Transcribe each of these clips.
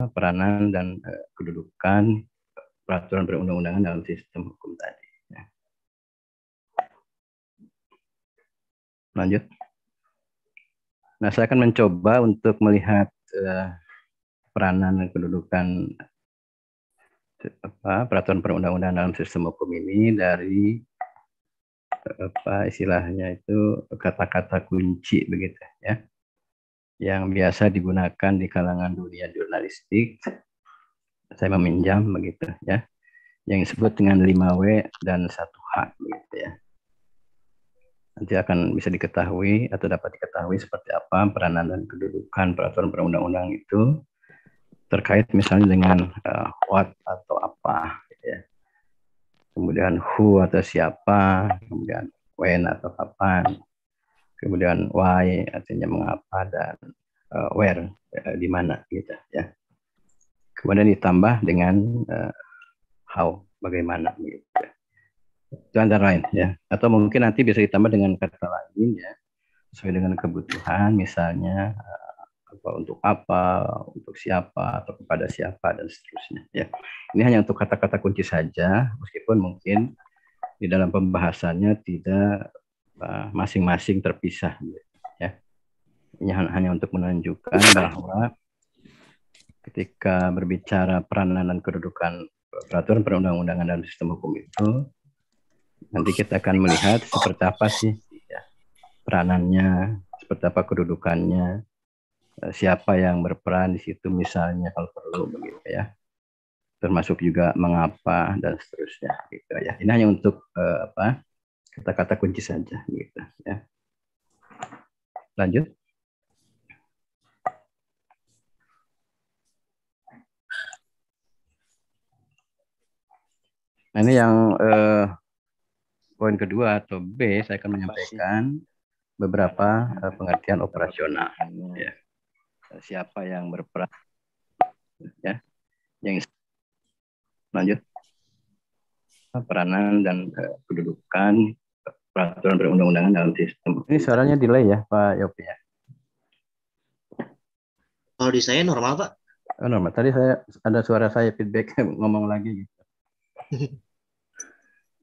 peranan dan eh, kedudukan peraturan perundang-undangan dalam sistem hukum tadi. Ya. Lanjut. Nah, saya akan mencoba untuk melihat uh, peranan dan kedudukan apa, peraturan perundang-undangan dalam sistem hukum ini dari eh, apa istilahnya itu kata-kata kunci begitu ya yang biasa digunakan di kalangan dunia jurnalistik. Saya meminjam begitu ya. Yang disebut dengan 5W dan 1H begitu ya. Nanti akan bisa diketahui atau dapat diketahui seperti apa peranan dan kedudukan peraturan perundang-undang itu terkait misalnya dengan uh, what atau apa gitu ya. Kemudian who atau siapa, kemudian when atau kapan kemudian why artinya mengapa dan uh, where uh, di mana gitu ya. Kemudian ditambah dengan uh, how bagaimana gitu. ya. Itu antara lain ya. Atau mungkin nanti bisa ditambah dengan kata lain ya sesuai dengan kebutuhan misalnya uh, apa untuk apa, untuk siapa atau kepada siapa dan seterusnya ya. Ini hanya untuk kata-kata kunci saja meskipun mungkin di dalam pembahasannya tidak masing-masing terpisah ya Ini hanya untuk menunjukkan iya. bahwa ketika berbicara peranan dan kedudukan peraturan perundang-undangan dalam sistem hukum itu nanti kita akan melihat seperti apa sih ya, peranannya seperti apa kedudukannya eh, siapa yang berperan di situ misalnya kalau perlu begitu ya termasuk juga mengapa dan seterusnya gitu ya ini hanya untuk uh, apa kata-kata kunci saja gitu ya lanjut nah, ini yang eh, poin kedua atau B saya akan menyampaikan beberapa eh, pengertian operasional ya siapa yang berperan ya yang lanjut peranan dan eh, kedudukan peraturan perundang-undangan dalam sistem. Ini suaranya delay ya, Pak Yopi ya? Kalau di saya normal, Pak. Oh, normal. Tadi saya ada suara saya feedback ngomong lagi gitu.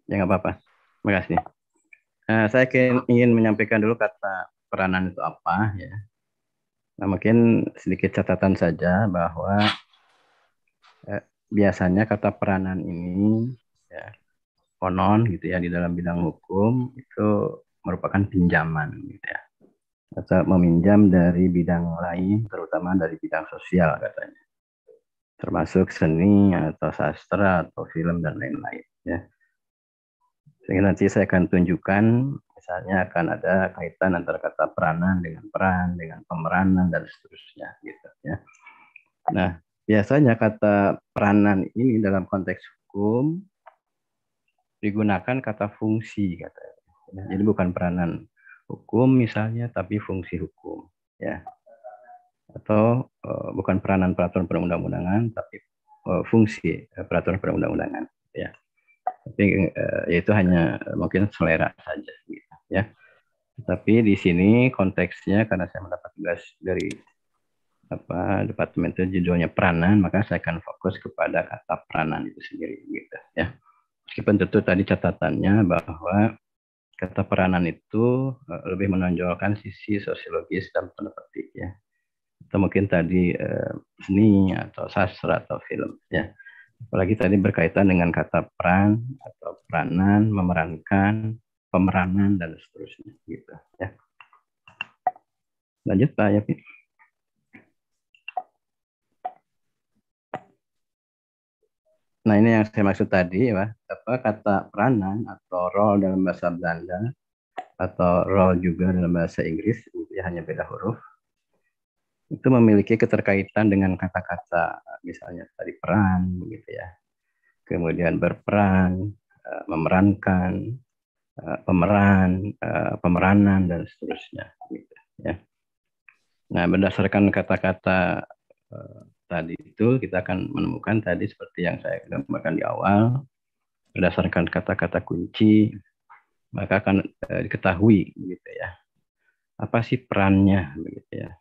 ya nggak apa-apa. Makasih. Nah, eh, saya ingin menyampaikan dulu kata peranan itu apa ya. Nah, mungkin sedikit catatan saja bahwa eh, biasanya kata peranan ini ya, konon gitu ya di dalam bidang hukum itu merupakan pinjaman gitu ya atau meminjam dari bidang lain terutama dari bidang sosial katanya termasuk seni atau sastra atau film dan lain-lain ya sehingga nanti saya akan tunjukkan misalnya akan ada kaitan antara kata peranan dengan peran dengan pemeranan dan seterusnya gitu ya nah biasanya kata peranan ini dalam konteks hukum digunakan kata fungsi kata ya. jadi bukan peranan hukum misalnya tapi fungsi hukum ya atau uh, bukan peranan peraturan perundang-undangan tapi uh, fungsi eh, peraturan perundang-undangan ya tapi uh, itu hanya mungkin selera saja gitu ya tapi di sini konteksnya karena saya mendapat tugas dari apa departemen itu judulnya peranan maka saya akan fokus kepada kata peranan itu sendiri gitu ya meskipun tentu tadi catatannya bahwa kata peranan itu eh, lebih menonjolkan sisi sosiologis dan penetik ya atau mungkin tadi eh, seni atau sastra atau film ya apalagi tadi berkaitan dengan kata peran atau peranan memerankan pemeranan dan seterusnya gitu ya lanjut pak Yapi Nah ini yang saya maksud tadi ya, apa kata peranan atau role dalam bahasa Belanda atau role juga dalam bahasa Inggris ya hanya beda huruf itu memiliki keterkaitan dengan kata-kata misalnya tadi peran begitu ya kemudian berperan eh, memerankan eh, pemeran eh, pemeranan dan seterusnya gitu ya. nah berdasarkan kata-kata tadi itu kita akan menemukan tadi seperti yang saya gambarkan di awal berdasarkan kata-kata kunci maka akan eh, diketahui gitu ya apa sih perannya begitu ya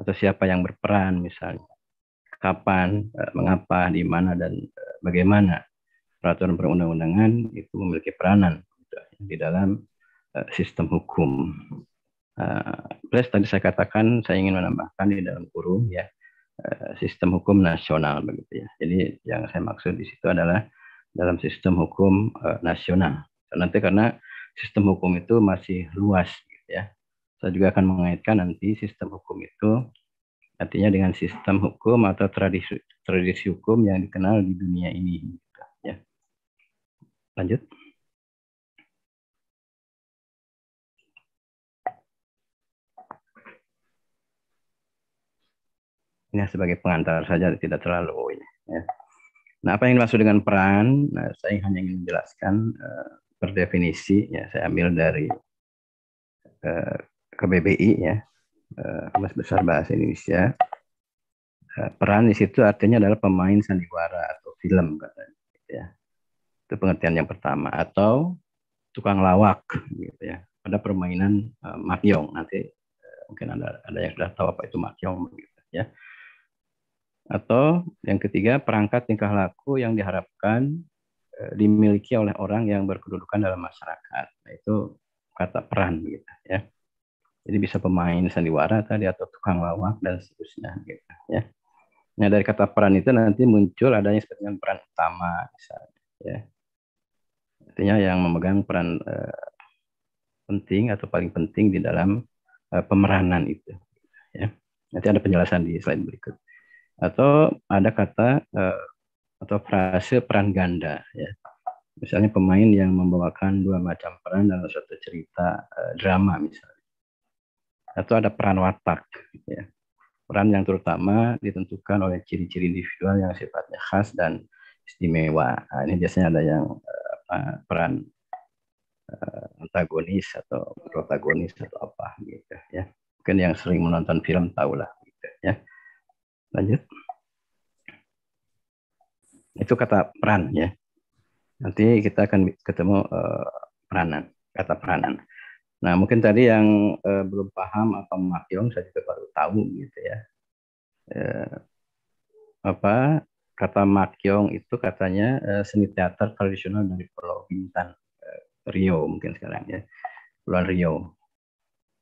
atau siapa yang berperan misalnya kapan eh, mengapa di mana dan eh, bagaimana peraturan perundang-undangan itu memiliki peranan gitu, ya, di dalam eh, sistem hukum. Uh, plus tadi saya katakan saya ingin menambahkan di dalam kurung ya Eh, sistem hukum nasional begitu ya. Jadi yang saya maksud di situ adalah dalam sistem hukum eh, nasional. nanti karena sistem hukum itu masih luas gitu ya. Saya juga akan mengaitkan nanti sistem hukum itu artinya dengan sistem hukum atau tradisi tradisi hukum yang dikenal di dunia ini gitu ya. Lanjut. Ini sebagai pengantar saja tidak terlalu ini. Ya. Nah, apa yang dimaksud dengan peran? Nah, saya hanya ingin menjelaskan uh, definisi Ya, saya ambil dari uh, eh, KBBI ya, Kemas eh, uh, Besar Bahasa Indonesia. Uh, peran di situ artinya adalah pemain sandiwara atau film katanya. Gitu ya. Itu pengertian yang pertama. Atau tukang lawak gitu ya. Pada permainan uh, makyong nanti mungkin ada ada yang sudah tahu apa itu makyong gitu ya atau yang ketiga, perangkat tingkah laku yang diharapkan eh, dimiliki oleh orang yang berkedudukan dalam masyarakat, nah, itu kata peran gitu ya. Jadi bisa pemain sandiwara tadi atau tukang lawak dan seterusnya gitu ya. Nah dari kata peran itu nanti muncul adanya seperti peran utama misalnya ya. Artinya yang memegang peran eh, penting atau paling penting di dalam eh, pemeranan itu. ya. Nanti ada penjelasan di slide berikutnya atau ada kata uh, atau frase peran ganda ya misalnya pemain yang membawakan dua macam peran dalam suatu cerita uh, drama misalnya atau ada peran watak ya peran yang terutama ditentukan oleh ciri-ciri individual yang sifatnya khas dan istimewa nah, ini biasanya ada yang uh, peran antagonis atau protagonis atau apa gitu ya mungkin yang sering menonton film tahulah gitu ya Lanjut. Itu kata peran ya. Nanti kita akan ketemu uh, peranan, kata peranan. Nah, mungkin tadi yang uh, belum paham apa makyong saya juga baru tahu gitu ya. uh, apa kata makyong itu katanya uh, seni teater tradisional dari Pulau Bintan, uh, Rio mungkin sekarang ya. Pulau Rio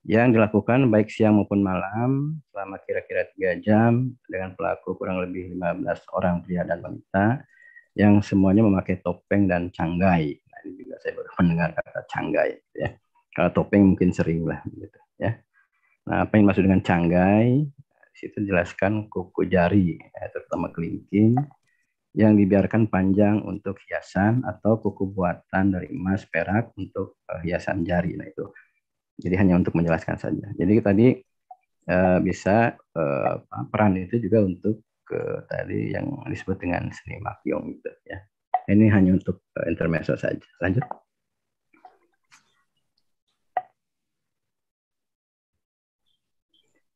yang dilakukan baik siang maupun malam selama kira-kira tiga -kira jam dengan pelaku kurang lebih 15 orang pria dan wanita yang semuanya memakai topeng dan canggai. Nah, ini juga saya baru mendengar kata canggai. Gitu ya. Kalau topeng mungkin sering lah. Gitu, ya. Nah, apa yang dimaksud dengan canggai? Di situ jelaskan kuku jari, ya, terutama kelingking, yang dibiarkan panjang untuk hiasan atau kuku buatan dari emas perak untuk eh, hiasan jari. Nah itu jadi hanya untuk menjelaskan saja. Jadi tadi uh, bisa uh, peran itu juga untuk ke eh, tadi yang disebut dengan seni makyong gitu ya. Ini hanya untuk uh, intermezzo saja. Lanjut.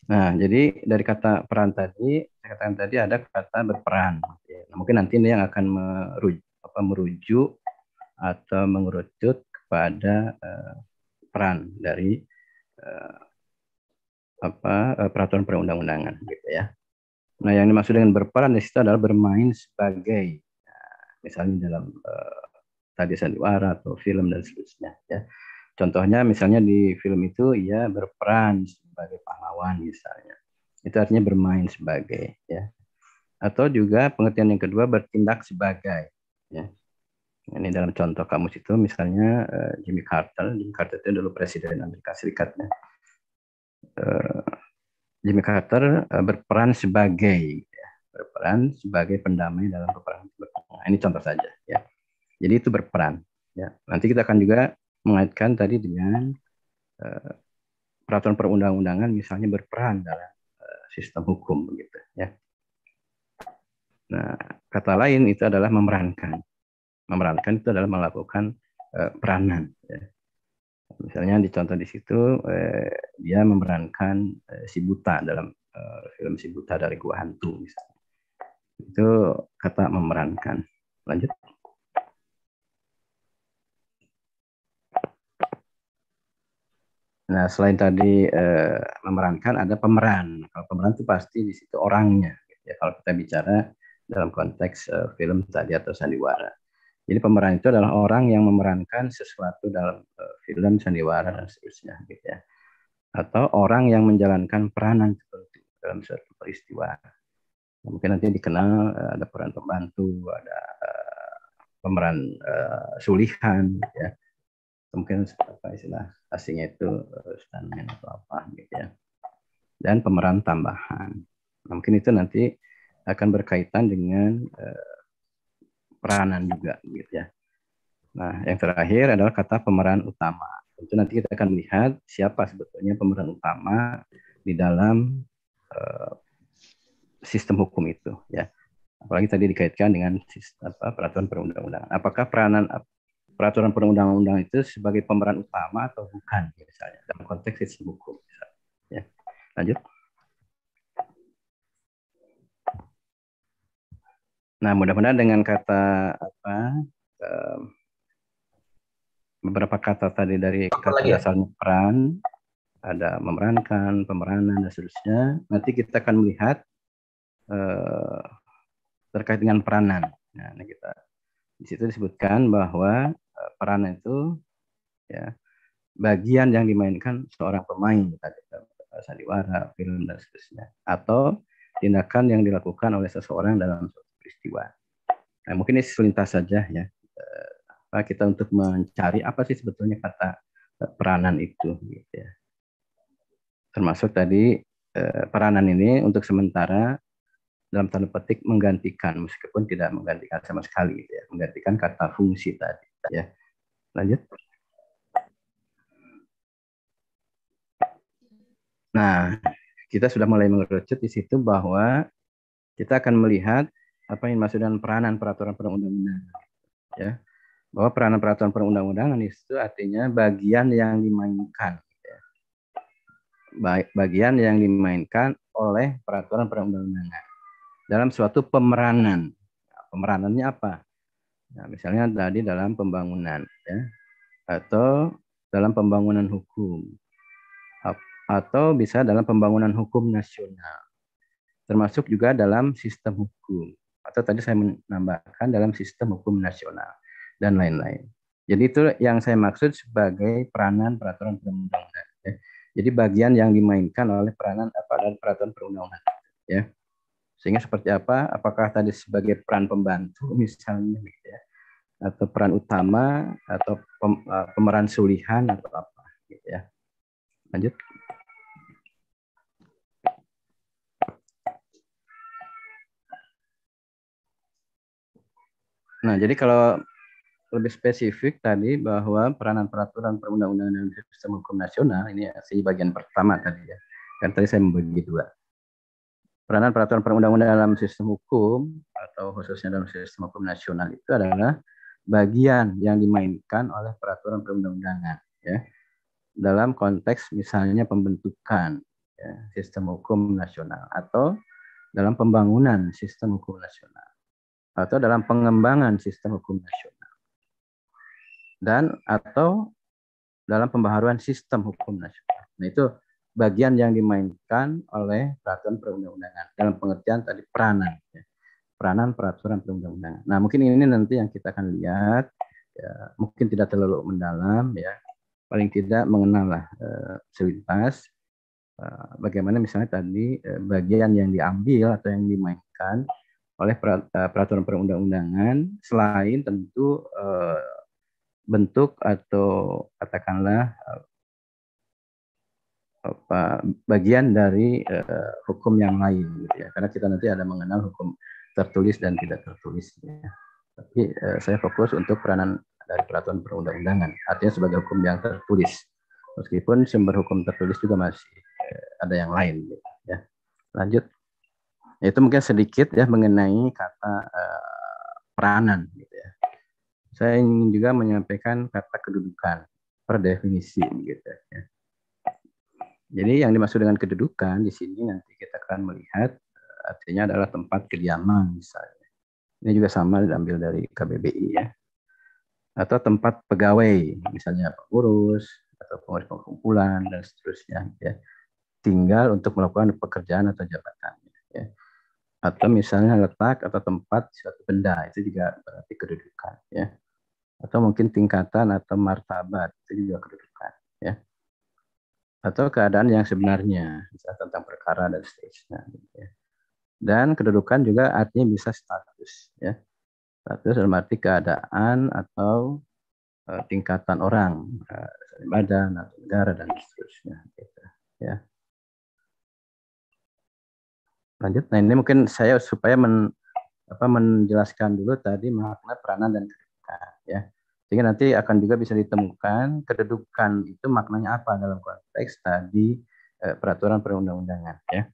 Nah, jadi dari kata peran tadi, saya katakan tadi ada kata berperan. Ya, nah, mungkin nanti ini yang akan merujuk, apa, merujuk atau mengerucut kepada uh, peran dari uh, apa eh, peraturan perundang-undangan gitu ya. Nah, yang dimaksud dengan berperan di situ adalah bermain sebagai nah, misalnya dalam uh, tadi sandiwara atau film dan seterusnya ya. Contohnya misalnya di film itu ia berperan sebagai pahlawan misalnya. Itu artinya bermain sebagai ya. Atau juga pengertian yang kedua bertindak sebagai ya. Ini dalam contoh kamus itu misalnya eh, Jimmy Carter. Jimmy Carter itu dulu presiden Amerika Serikat. Ya. Eh, Jimmy Carter eh, berperan sebagai ya, berperan sebagai pendamai dalam peperangan nah, Ini contoh saja. Ya. Jadi itu berperan. Ya. Nanti kita akan juga mengaitkan tadi dengan uh, peraturan perundang-undangan misalnya berperan dalam uh, sistem hukum begitu ya. Nah, kata lain itu adalah memerankan memerankan itu adalah melakukan eh, peranan. Ya. Misalnya dicontoh di situ eh, dia memerankan eh, si buta dalam eh, film si buta dari gua hantu misalnya. Itu kata memerankan. Lanjut. Nah, selain tadi eh, memerankan ada pemeran. Kalau pemeran itu pasti di situ orangnya. Gitu ya, kalau kita bicara dalam konteks eh, film tadi atau sandiwara. Jadi pemeran itu adalah orang yang memerankan sesuatu dalam eh, film, sandiwara dan seterusnya gitu ya. Atau orang yang menjalankan peranan tertentu dalam suatu peristiwa. Ya, mungkin nanti dikenal eh, ada peran pembantu, ada eh, pemeran uh, sulihan gitu ya. Mungkin apa istilah asingnya itu uh, stuntman atau apa gitu ya. Dan pemeran tambahan. Nah, mungkin itu nanti akan berkaitan dengan uh, peranan juga gitu ya. Nah, yang terakhir adalah kata pemeran utama. Tentu nanti kita akan melihat siapa sebetulnya pemeran utama di dalam uh, sistem hukum itu ya. Apalagi tadi dikaitkan dengan sistem, apa, peraturan perundang-undangan. Apakah peranan peraturan perundang undangan itu sebagai pemeran utama atau bukan misalnya dalam konteks sistem hukum misalnya. ya. Lanjut. Nah, mudah-mudahan dengan kata apa beberapa kata tadi dari kata ya? dasarnya peran, ada memerankan, pemeranan dan seterusnya. Nanti kita akan melihat eh, terkait dengan peranan. Nah, ini kita di situ disebutkan bahwa eh, peranan itu ya bagian yang dimainkan seorang pemain tadi sandiwara, film dan seterusnya atau tindakan yang dilakukan oleh seseorang dalam peristiwa. Nah, mungkin ini selintas saja ya eh, apa kita untuk mencari apa sih sebetulnya kata eh, peranan itu gitu ya. Termasuk tadi eh, peranan ini untuk sementara dalam tanda petik menggantikan meskipun tidak menggantikan sama sekali gitu ya, menggantikan kata fungsi tadi ya. Lanjut. Nah, kita sudah mulai mengerucut di situ bahwa kita akan melihat apa yang dimaksud dengan peranan peraturan perundang-undangan ya bahwa peranan peraturan perundang-undangan itu artinya bagian yang dimainkan ya. bagian yang dimainkan oleh peraturan perundang-undangan dalam suatu pemeranan pemeranannya apa nah, misalnya tadi dalam pembangunan ya atau dalam pembangunan hukum atau bisa dalam pembangunan hukum nasional termasuk juga dalam sistem hukum atau tadi saya menambahkan dalam sistem hukum nasional dan lain-lain. Jadi itu yang saya maksud sebagai peranan peraturan perundang-undangan. Ya. Jadi bagian yang dimainkan oleh peranan apa eh, dan peraturan perundang-undangan. Ya. Sehingga seperti apa? Apakah tadi sebagai peran pembantu misalnya, gitu ya, atau peran utama, atau pem, eh, pemeran sulihan atau apa? Gitu ya. Lanjut. Nah, jadi kalau lebih spesifik tadi bahwa peranan peraturan perundang-undangan dalam sistem hukum nasional ini si bagian pertama tadi ya. Kan tadi saya membagi dua. Peranan peraturan perundang-undangan dalam sistem hukum atau khususnya dalam sistem hukum nasional itu adalah bagian yang dimainkan oleh peraturan perundang-undangan ya. Dalam konteks misalnya pembentukan ya, sistem hukum nasional atau dalam pembangunan sistem hukum nasional atau dalam pengembangan sistem hukum nasional dan atau dalam pembaharuan sistem hukum nasional. Nah itu bagian yang dimainkan oleh peraturan perundang-undangan dalam pengertian tadi peranan, ya. peranan peraturan perundang-undangan. Nah mungkin ini nanti yang kita akan lihat, ya, mungkin tidak terlalu mendalam ya, paling tidak mengenal lah eh, eh, bagaimana misalnya tadi eh, bagian yang diambil atau yang dimainkan oleh eh, peraturan perundang-undangan selain tentu eh, bentuk atau katakanlah eh, apa bagian dari hukum yang lain gitu ya karena kita nanti ada mengenal hukum tertulis dan tidak tertulis gitu ya. tapi saya fokus untuk peranan dari peraturan perundang-undangan artinya sebagai hukum yang tertulis meskipun sumber hukum tertulis juga masih ada yang lain gitu ya lanjut itu mungkin sedikit ya mengenai kata uh, peranan gitu ya. Saya ingin juga menyampaikan kata kedudukan per definisi gitu ya. Jadi yang dimaksud dengan kedudukan di sini nanti kita akan melihat eh, artinya adalah tempat kediaman misalnya. Ini juga sama diambil dari KBBI ya. Atau tempat pegawai misalnya pengurus atau pengurus pengumpulan dan seterusnya gitu ya. Tinggal untuk melakukan pekerjaan atau jabatan gitu ya atau misalnya letak atau tempat suatu benda itu juga berarti kedudukan ya atau mungkin tingkatan atau martabat itu juga kedudukan ya atau keadaan yang sebenarnya misalnya tentang perkara dan seterusnya gitu ya. dan kedudukan juga artinya bisa status ya status dalam arti keadaan atau eh, tingkatan orang uh, badan atau negara dan seterusnya gitu ya lanjut nah ini mungkin saya supaya men, apa, menjelaskan dulu tadi makna peranan dan kedudukan ya sehingga nanti akan juga bisa ditemukan kedudukan itu maknanya apa dalam konteks tadi eh, peraturan perundang-undangan ya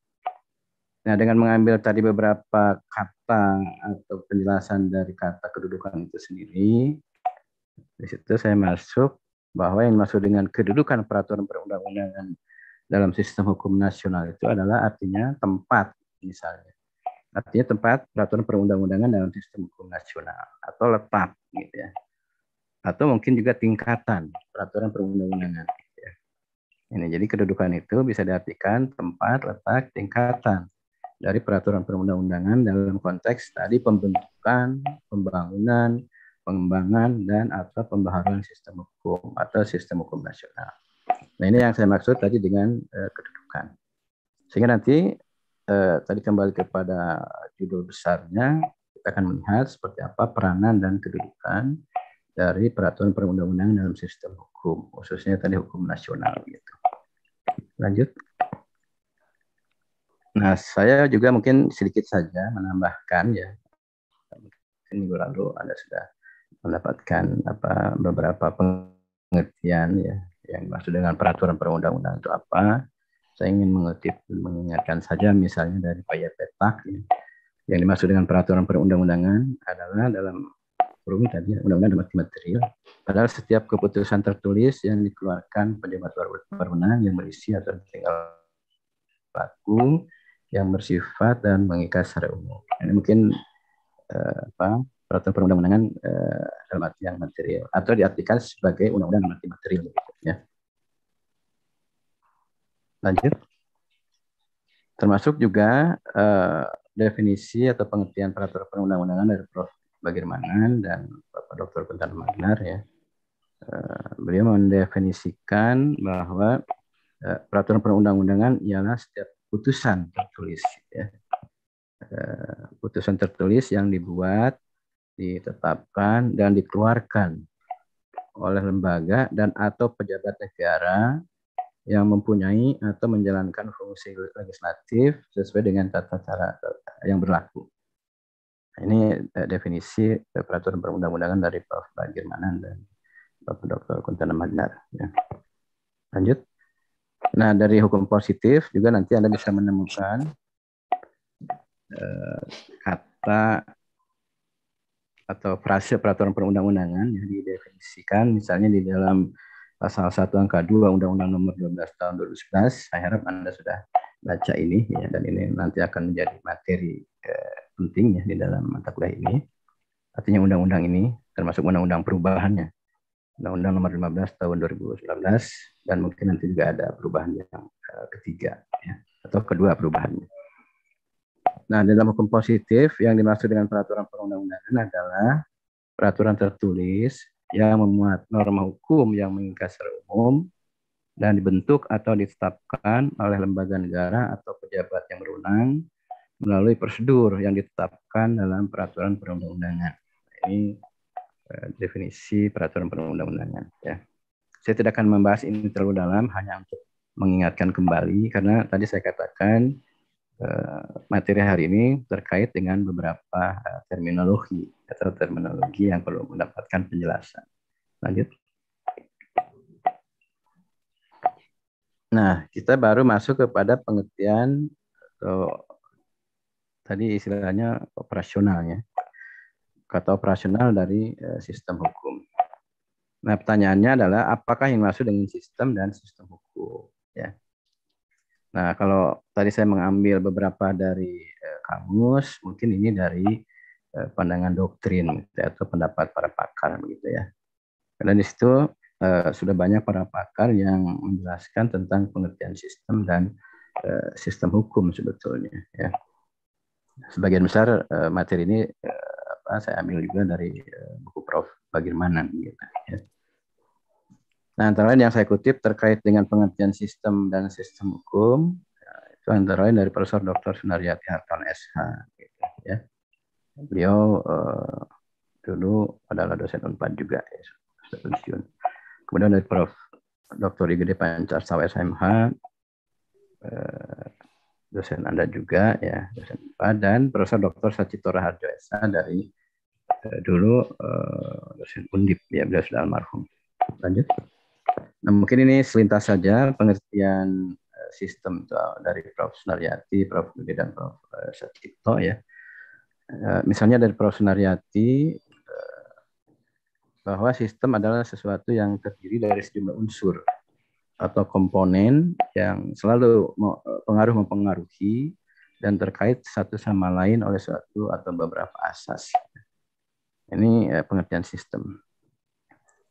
nah dengan mengambil tadi beberapa kata atau penjelasan dari kata kedudukan itu sendiri di situ saya masuk bahwa yang masuk dengan kedudukan peraturan perundang-undangan dalam sistem hukum nasional itu adalah artinya tempat misalnya. Artinya tempat peraturan perundang-undangan dalam sistem hukum nasional atau letak gitu ya. Atau mungkin juga tingkatan peraturan perundang-undangan. Gitu ya. Ini jadi kedudukan itu bisa diartikan tempat, letak, tingkatan dari peraturan perundang-undangan dalam konteks tadi pembentukan, pembangunan, pengembangan dan atau pembaharuan sistem hukum atau sistem hukum nasional. Nah ini yang saya maksud tadi dengan uh, kedudukan. Sehingga nanti eh, tadi kembali kepada judul besarnya, kita akan melihat seperti apa peranan dan kedudukan dari peraturan perundang-undangan dalam sistem hukum, khususnya tadi hukum nasional gitu. Lanjut. Nah, saya juga mungkin sedikit saja menambahkan ya. Mungkin minggu lalu Anda sudah mendapatkan apa beberapa pengertian ya yang maksud dengan peraturan perundang-undangan itu apa saya ingin mengutip mengingatkan saja misalnya dari Pak Petak ya. yang dimaksud dengan peraturan perundang-undangan adalah dalam perumit tadi ya, undang-undang dapat material. Padahal setiap keputusan tertulis yang dikeluarkan pejabat berwenang yang berisi atau tinggal laku yang bersifat dan mengikat secara umum. Ini mungkin eh, apa peraturan perundang-undangan eh, dalam arti yang material atau diartikan sebagai undang-undang dalam material ya. Lanjut. Termasuk juga uh, definisi atau pengertian peraturan perundang-undangan dari Prof. Bagirmanan dan Bapak Dr. Bentar Magnar ya. uh, beliau mendefinisikan bahwa uh, peraturan perundang-undangan ialah setiap putusan tertulis ya. putusan tertulis yang dibuat, ditetapkan dan dikeluarkan oleh lembaga dan atau pejabat negara yang mempunyai atau menjalankan fungsi legislatif sesuai dengan tata cara yang berlaku. Nah, ini eh, definisi eh, peraturan perundang-undangan dari Prof. Bagirmanan dan Prof. Dr. Kuntana Magnar. Ya. Lanjut. Nah, dari hukum positif juga nanti Anda bisa menemukan eh, kata atau frase peraturan perundang-undangan yang didefinisikan misalnya di dalam pasal 1 angka 2 Undang-Undang Nomor 12 Tahun 2011. Saya harap Anda sudah baca ini ya dan ini nanti akan menjadi materi eh, penting ya di dalam mata kuliah ini. Artinya undang-undang ini termasuk undang-undang perubahannya. Undang-Undang Nomor 15 Tahun 2019 dan mungkin nanti juga ada perubahan yang eh, ketiga ya, atau kedua perubahannya. Nah, dalam hukum positif yang dimaksud dengan peraturan perundang-undangan adalah peraturan tertulis yang memuat norma hukum yang mengikat secara umum dan dibentuk atau ditetapkan oleh lembaga negara atau pejabat yang berwenang melalui prosedur yang ditetapkan dalam peraturan perundang-undangan. Nah, ini eh, definisi peraturan perundang-undangan ya. Saya tidak akan membahas ini terlalu dalam hanya untuk mengingatkan kembali karena tadi saya katakan Eh, materi hari ini terkait dengan beberapa eh, terminologi atau terminologi yang perlu mendapatkan penjelasan. Lanjut. Nah, kita baru masuk kepada pengertian atau eh, tadi istilahnya operasionalnya. Kata operasional dari sistem hukum. Nah, pertanyaannya adalah apakah yang masuk dengan sistem dan sistem hukum, ya. Nah, kalau tadi saya mengambil beberapa dari eh, kamus, mungkin ini dari eh, pandangan doktrin gitu, ya, atau pendapat para pakar begitu ya. Karena di situ eh, sudah banyak para pakar yang menjelaskan tentang pengertian sistem dan eh, sistem hukum sebetulnya ya. Sebagian besar eh, materi ini eh, apa, saya ambil juga dari eh, buku Prof. Bagirmanan gitu ya. Nah, antara lain yang saya kutip terkait dengan pengertian sistem dan sistem hukum, ya, itu antara lain dari Profesor Dr. Sunaryati Hartan SH. Gitu, ya. Beliau eh, dulu adalah dosen UNPAD juga, ya, Kemudian dari Prof. Dr. Igede Pancarsawa SMH, eh, dosen Anda juga ya, dosen UNPAD, dan Profesor Dr. Sacito Raharjo SH dari eh, dulu eh, dosen Undip, ya beliau sudah almarhum. Lanjut. Nah, mungkin ini selintas saja pengertian eh, sistem eh, dari Prof. Sunaryati, Prof. Gede, dan Prof. Eh, Satipto ya. Misalnya dari Prof. Sunaryati, bahwa sistem adalah sesuatu yang terdiri dari sejumlah unsur atau komponen yang selalu pengaruh mempengaruhi dan terkait satu sama lain oleh suatu atau beberapa asas. Ini pengertian sistem.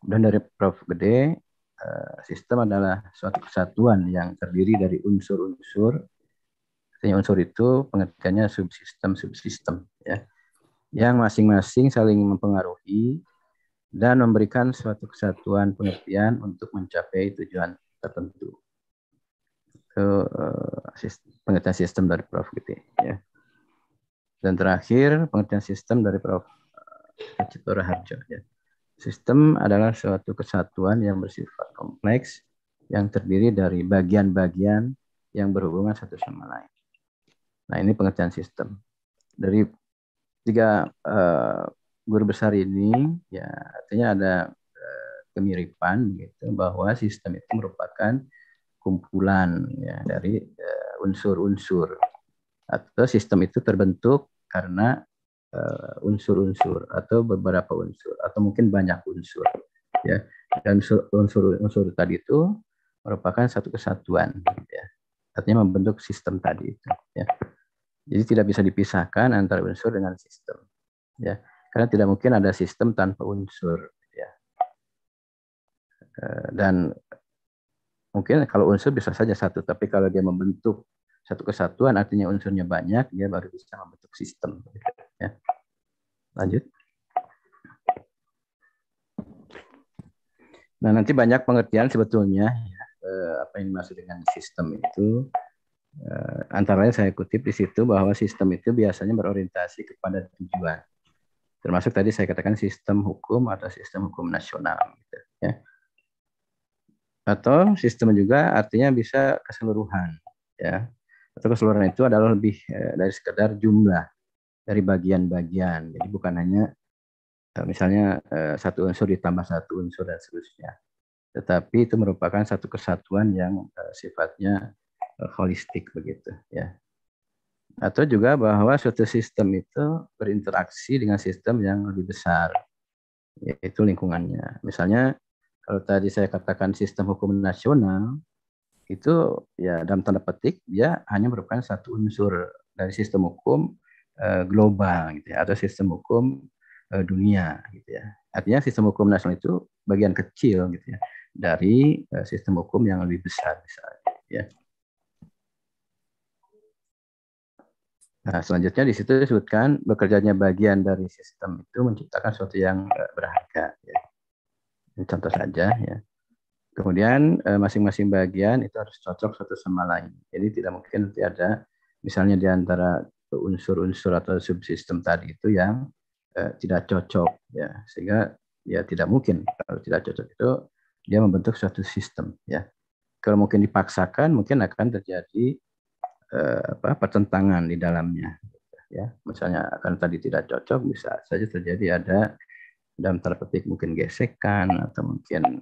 Dan dari Prof. Gede, Eh, sistem adalah suatu kesatuan yang terdiri dari unsur-unsur. Artinya unsur itu pengertiannya subsistem-subsistem ya. Yang masing-masing saling mempengaruhi dan memberikan suatu kesatuan pengertian untuk mencapai tujuan tertentu. Itu eh, sistem, pengertian sistem dari Prof. Gitu, ya. Dan terakhir pengertian sistem dari Prof. Citora Harjo ya. Sistem adalah suatu kesatuan yang bersifat kompleks yang terdiri dari bagian-bagian yang berhubungan satu sama lain. Nah, ini pengertian sistem. Dari tiga uh, guru besar ini, ya artinya ada uh, kemiripan gitu bahwa sistem itu merupakan kumpulan ya dari eh, unsur-unsur uh, atau sistem itu terbentuk karena Eh, unsur-unsur uh, atau beberapa unsur atau mungkin banyak unsur ya dan unsur-unsur tadi itu merupakan satu kesatuan ya artinya membentuk sistem tadi itu ya jadi tidak bisa dipisahkan antara unsur dengan sistem ya karena tidak mungkin ada sistem tanpa unsur ya eh, dan mungkin kalau unsur bisa saja satu tapi kalau dia membentuk satu kesatuan artinya unsurnya banyak dia baru bisa membentuk sistem gitu. Ya. Lanjut. Nah, nanti banyak pengertian sebetulnya ya, eh, apa yang dimaksud dengan sistem itu. Eh, Antara lain saya kutip di situ bahwa sistem itu biasanya berorientasi kepada tujuan. Termasuk tadi saya katakan sistem hukum atau sistem hukum nasional. Gitu, ya. Atau sistem juga artinya bisa keseluruhan. ya Atau keseluruhan itu adalah lebih eh, dari sekedar jumlah dari bagian-bagian. Jadi bukan hanya eh, misalnya eh, satu unsur ditambah satu unsur dan seterusnya. Tetapi itu merupakan satu kesatuan yang eh, sifatnya holistik begitu ya. Atau juga bahwa suatu sistem itu berinteraksi dengan sistem yang lebih besar yaitu lingkungannya. Misalnya kalau tadi saya katakan sistem hukum nasional itu ya dalam tanda petik dia hanya merupakan satu unsur dari sistem hukum Eh, global gitu ya, atau sistem hukum eh, dunia gitu ya. Artinya sistem hukum nasional itu bagian kecil gitu ya dari eh, sistem hukum yang lebih besar misalnya ya. Nah, selanjutnya di situ disebutkan bekerjanya bagian dari sistem itu menciptakan sesuatu yang berharga ya. Ini contoh saja ya. Kemudian masing-masing bagian itu harus cocok satu sama lain. Jadi tidak mungkin nanti ada misalnya di antara unsur-unsur atau subsistem tadi itu yang eh, tidak cocok ya sehingga ya tidak mungkin kalau tidak cocok itu dia membentuk suatu sistem ya kalau mungkin dipaksakan mungkin akan terjadi eh, apa pertentangan di dalamnya ya misalnya akan tadi tidak cocok bisa saja terjadi ada dalam terpetik mungkin gesekan atau mungkin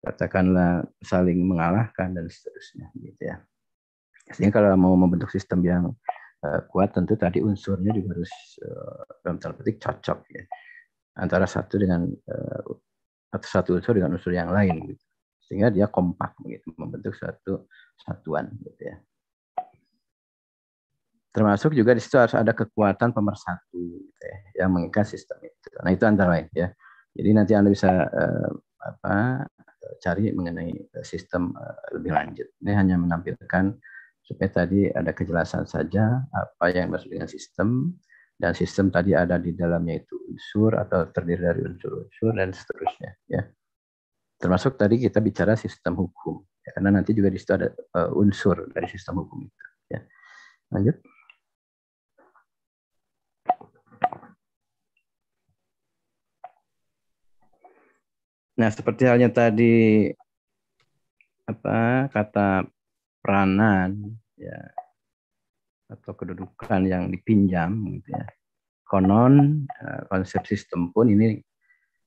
katakanlah saling mengalahkan dan seterusnya gitu ya sehingga kalau mau membentuk sistem yang Eh, kuat tentu tadi unsurnya juga harus eh, dalam tanda petik cocok ya antara satu dengan eh, atau satu unsur dengan unsur yang lain gitu. sehingga dia kompak begitu membentuk satu satuan gitu ya termasuk juga di situ harus ada kekuatan pemersatu gitu ya, yang mengikat sistem itu nah itu antara lain ya jadi nanti anda bisa apa cari mengenai sistem lebih lanjut ini hanya menampilkan supaya tadi ada kejelasan saja apa yang masuk dengan sistem dan sistem tadi ada di dalamnya itu unsur atau terdiri dari unsur-unsur dan seterusnya ya termasuk tadi kita bicara sistem hukum ya, karena nanti juga di situ ada uh, unsur dari sistem hukum itu ya lanjut nah seperti halnya tadi apa kata peranan ya atau kedudukan yang dipinjam gitu ya. Konon eh, konsep sistem pun ini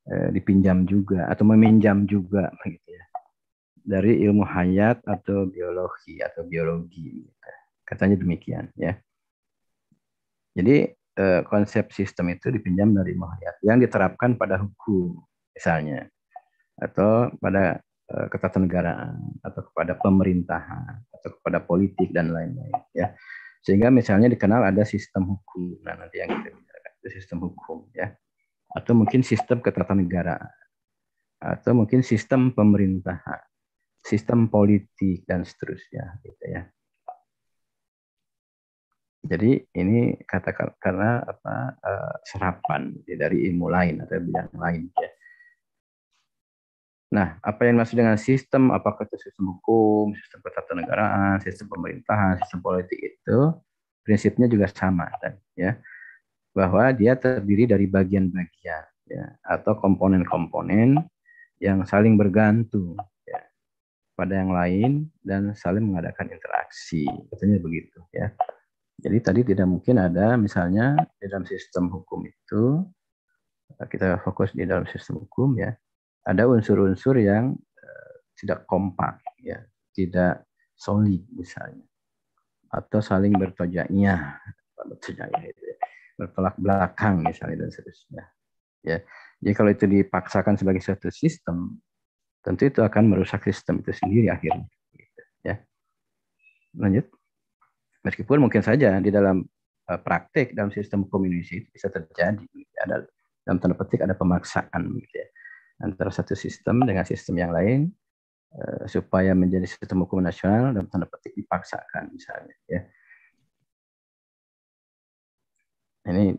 eh, dipinjam juga atau meminjam juga gitu ya. Dari ilmu hayat atau biologi atau biologi gitu. Katanya demikian ya. Jadi eh, konsep sistem itu dipinjam dari ilmu hayat yang diterapkan pada hukum misalnya atau pada Eh, ketatanegaraan atau kepada pemerintahan atau kepada politik dan lain-lain ya sehingga misalnya dikenal ada sistem hukum nah nanti yang kita bicarakan itu sistem hukum ya atau mungkin sistem ketatanegaraan atau mungkin sistem pemerintahan sistem politik dan seterusnya gitu ya jadi ini katakan karena apa eh, serapan ya, dari ilmu lain atau bidang lain ya Nah, apa yang masuk dengan sistem? Apakah itu sistem hukum, sistem ketatanegaraan, sistem pemerintahan, sistem politik itu prinsipnya juga sama, kan? ya, bahwa dia terdiri dari bagian-bagian ya, atau komponen-komponen yang saling bergantung ya, pada yang lain dan saling mengadakan interaksi, katanya begitu, ya. Jadi tadi tidak mungkin ada misalnya di dalam sistem hukum itu kita fokus di dalam sistem hukum ya ada unsur-unsur yang eh, tidak kompak, ya, tidak solid misalnya, atau saling bertojaknya, itu ya. bertolak belakang misalnya dan seterusnya. Ya, jadi kalau itu dipaksakan sebagai suatu sistem, tentu itu akan merusak sistem itu sendiri akhirnya. Gitu, ya, lanjut. Meskipun mungkin saja di dalam eh, praktik dalam sistem hukum itu bisa terjadi. Ada dalam tanda petik ada pemaksaan gitu ya antara satu sistem dengan sistem yang lain eh, supaya menjadi sistem hukum nasional dan tanda petik dipaksakan misalnya ya ini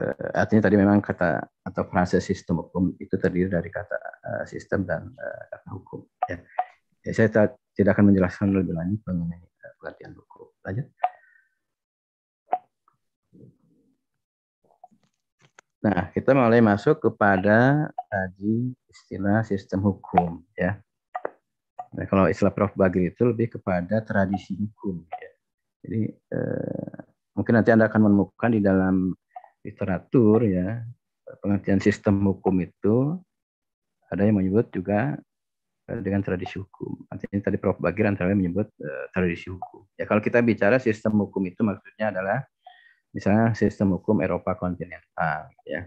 eh, artinya tadi memang kata atau frase sistem hukum itu terdiri dari kata eh, sistem dan kata hukum ya. ya, saya tidak akan menjelaskan lebih lanjut mengenai uh, hukum lanjut Nah, kita mulai masuk kepada tadi istilah sistem hukum ya. Nah, kalau istilah Prof. Bagir itu lebih kepada tradisi hukum. Ya. Jadi eh, mungkin nanti Anda akan menemukan di dalam literatur ya pengertian sistem hukum itu ada yang menyebut juga eh, dengan tradisi hukum. Artinya tadi Prof. Bagir antara menyebut eh, tradisi hukum. Ya kalau kita bicara sistem hukum itu maksudnya adalah misalnya sistem hukum Eropa kontinental ya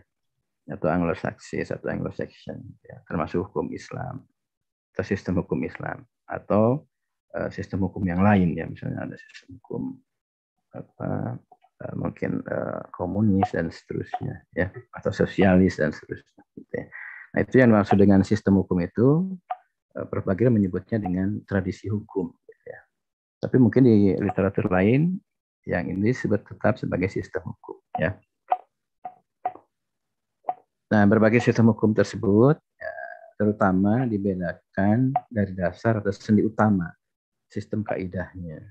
atau anglo Saxis atau Anglo-Saxon ya, termasuk hukum Islam atau sistem hukum Islam atau uh, sistem hukum yang lain ya misalnya ada sistem hukum apa uh, mungkin uh, komunis dan seterusnya ya atau sosialis dan seterusnya gitu ya. Nah itu yang maksud dengan sistem hukum itu uh, berbagai menyebutnya dengan tradisi hukum gitu ya. Tapi mungkin di literatur lain yang ini disebut tetap sebagai sistem hukum ya. Nah, berbagai sistem hukum tersebut ya, terutama dibedakan dari dasar atau sendi utama sistem kaidahnya.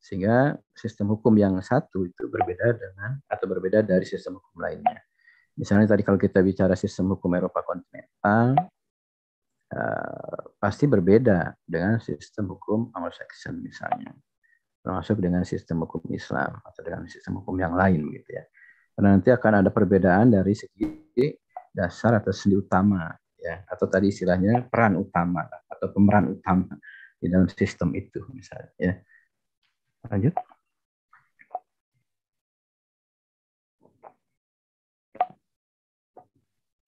Sehingga sistem hukum yang satu itu berbeda dengan atau berbeda dari sistem hukum lainnya. Misalnya tadi kalau kita bicara sistem hukum Eropa kontinental uh, pasti berbeda dengan sistem hukum Anglo-Saxon misalnya termasuk dengan sistem hukum Islam atau dengan sistem hukum yang lain gitu ya. Karena nanti akan ada perbedaan dari segi dasar atau sendi utama ya atau tadi istilahnya peran utama atau pemeran utama di dalam sistem itu misalnya ya. Lanjut.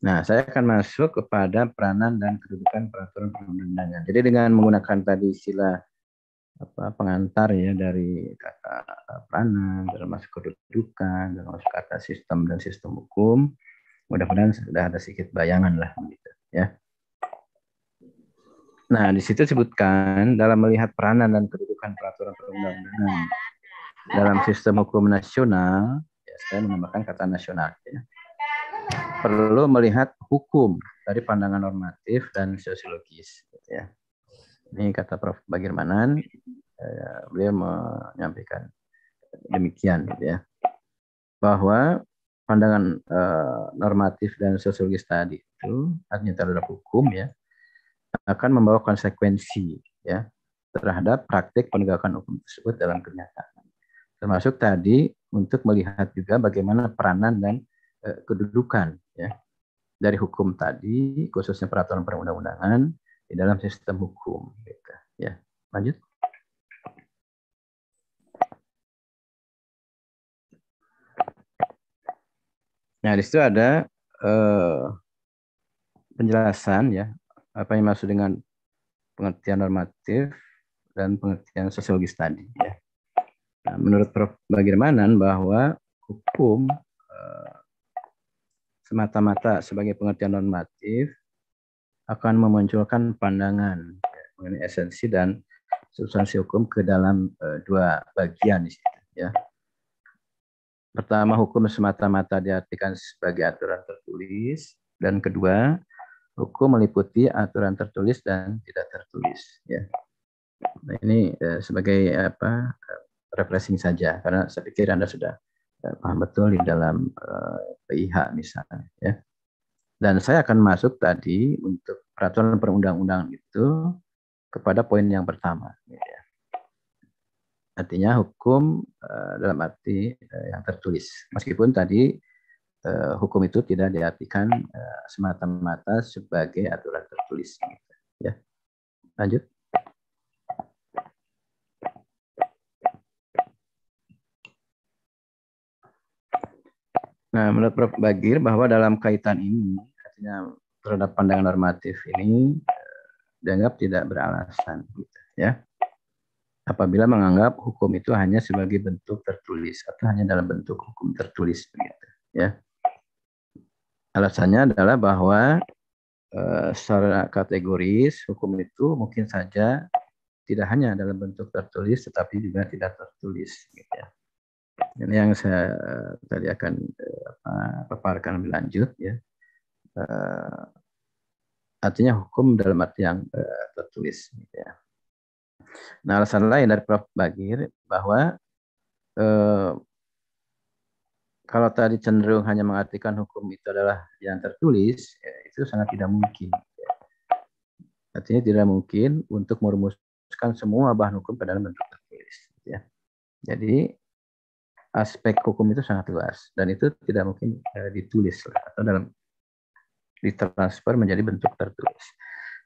Nah, saya akan masuk kepada peranan dan kedudukan peraturan perundang-undangan. Jadi dengan menggunakan tadi istilah apa pengantar ya dari kata prana masuk kedudukan dalam masuk kata sistem dan sistem hukum mudah-mudahan sudah ada sedikit bayangan lah gitu ya nah di situ disebutkan dalam melihat peranan dan kedudukan peraturan perundang-undangan dalam sistem hukum nasional ya saya menambahkan kata nasional ya perlu melihat hukum dari pandangan normatif dan sosiologis ya ini kata Prof. Bagirmanan, eh, beliau menyampaikan demikian gitu ya. Bahwa pandangan eh, normatif dan sosiologis tadi itu artinya terhadap hukum ya akan membawa konsekuensi ya terhadap praktik penegakan hukum tersebut dalam kenyataan. Termasuk tadi untuk melihat juga bagaimana peranan dan eh, kedudukan ya dari hukum tadi khususnya peraturan perundang-undangan di dalam sistem hukum gitu. ya lanjut nah di situ ada eh, penjelasan ya apa yang maksud dengan pengertian normatif dan pengertian sosiologis tadi ya nah, menurut Prof Bagirmanan bahwa hukum eh, semata-mata sebagai pengertian normatif akan memunculkan pandangan mengenai esensi dan substansi hukum ke dalam uh, dua bagian di situ ya. Pertama hukum semata-mata diartikan sebagai aturan tertulis dan kedua hukum meliputi aturan tertulis dan tidak tertulis ya. Nah, ini uh, sebagai apa refreshing saja karena saya pikir Anda sudah uh, paham betul di dalam PIH misalnya ya. Dan saya akan masuk tadi untuk peraturan perundang undangan itu kepada poin yang pertama. Artinya hukum eh, dalam arti eh, yang tertulis. Meskipun tadi eh, hukum itu tidak diartikan semata-mata sebagai aturan tertulis. Ya, lanjut. Nah, menurut Prof. Bagir bahwa dalam kaitan ini, artinya terhadap pandangan normatif ini eh, dianggap tidak beralasan, gitu, ya. Apabila menganggap hukum itu hanya sebagai bentuk tertulis atau hanya dalam bentuk hukum tertulis, begitu, ya. Alasannya adalah bahwa eh, secara kategoris hukum itu mungkin saja tidak hanya dalam bentuk tertulis, tetapi juga tidak tertulis, gitu ya ini yang saya eh, tadi akan eh, apa, paparkan lebih lanjut ya. Eh, artinya hukum dalam arti yang tertulis. Gitu ya. Nah alasan lain dari Prof. Bagir bahwa uh, kalau tadi cenderung hanya mengartikan hukum itu adalah yang tertulis, ya, itu sangat tidak mungkin. Gitu ya. Artinya tidak mungkin untuk merumuskan semua bahan hukum pada dalam bentuk tertulis. Gitu ya. Jadi aspek hukum itu sangat luas dan itu tidak mungkin uh, ditulis atau dalam ditransfer menjadi bentuk tertulis.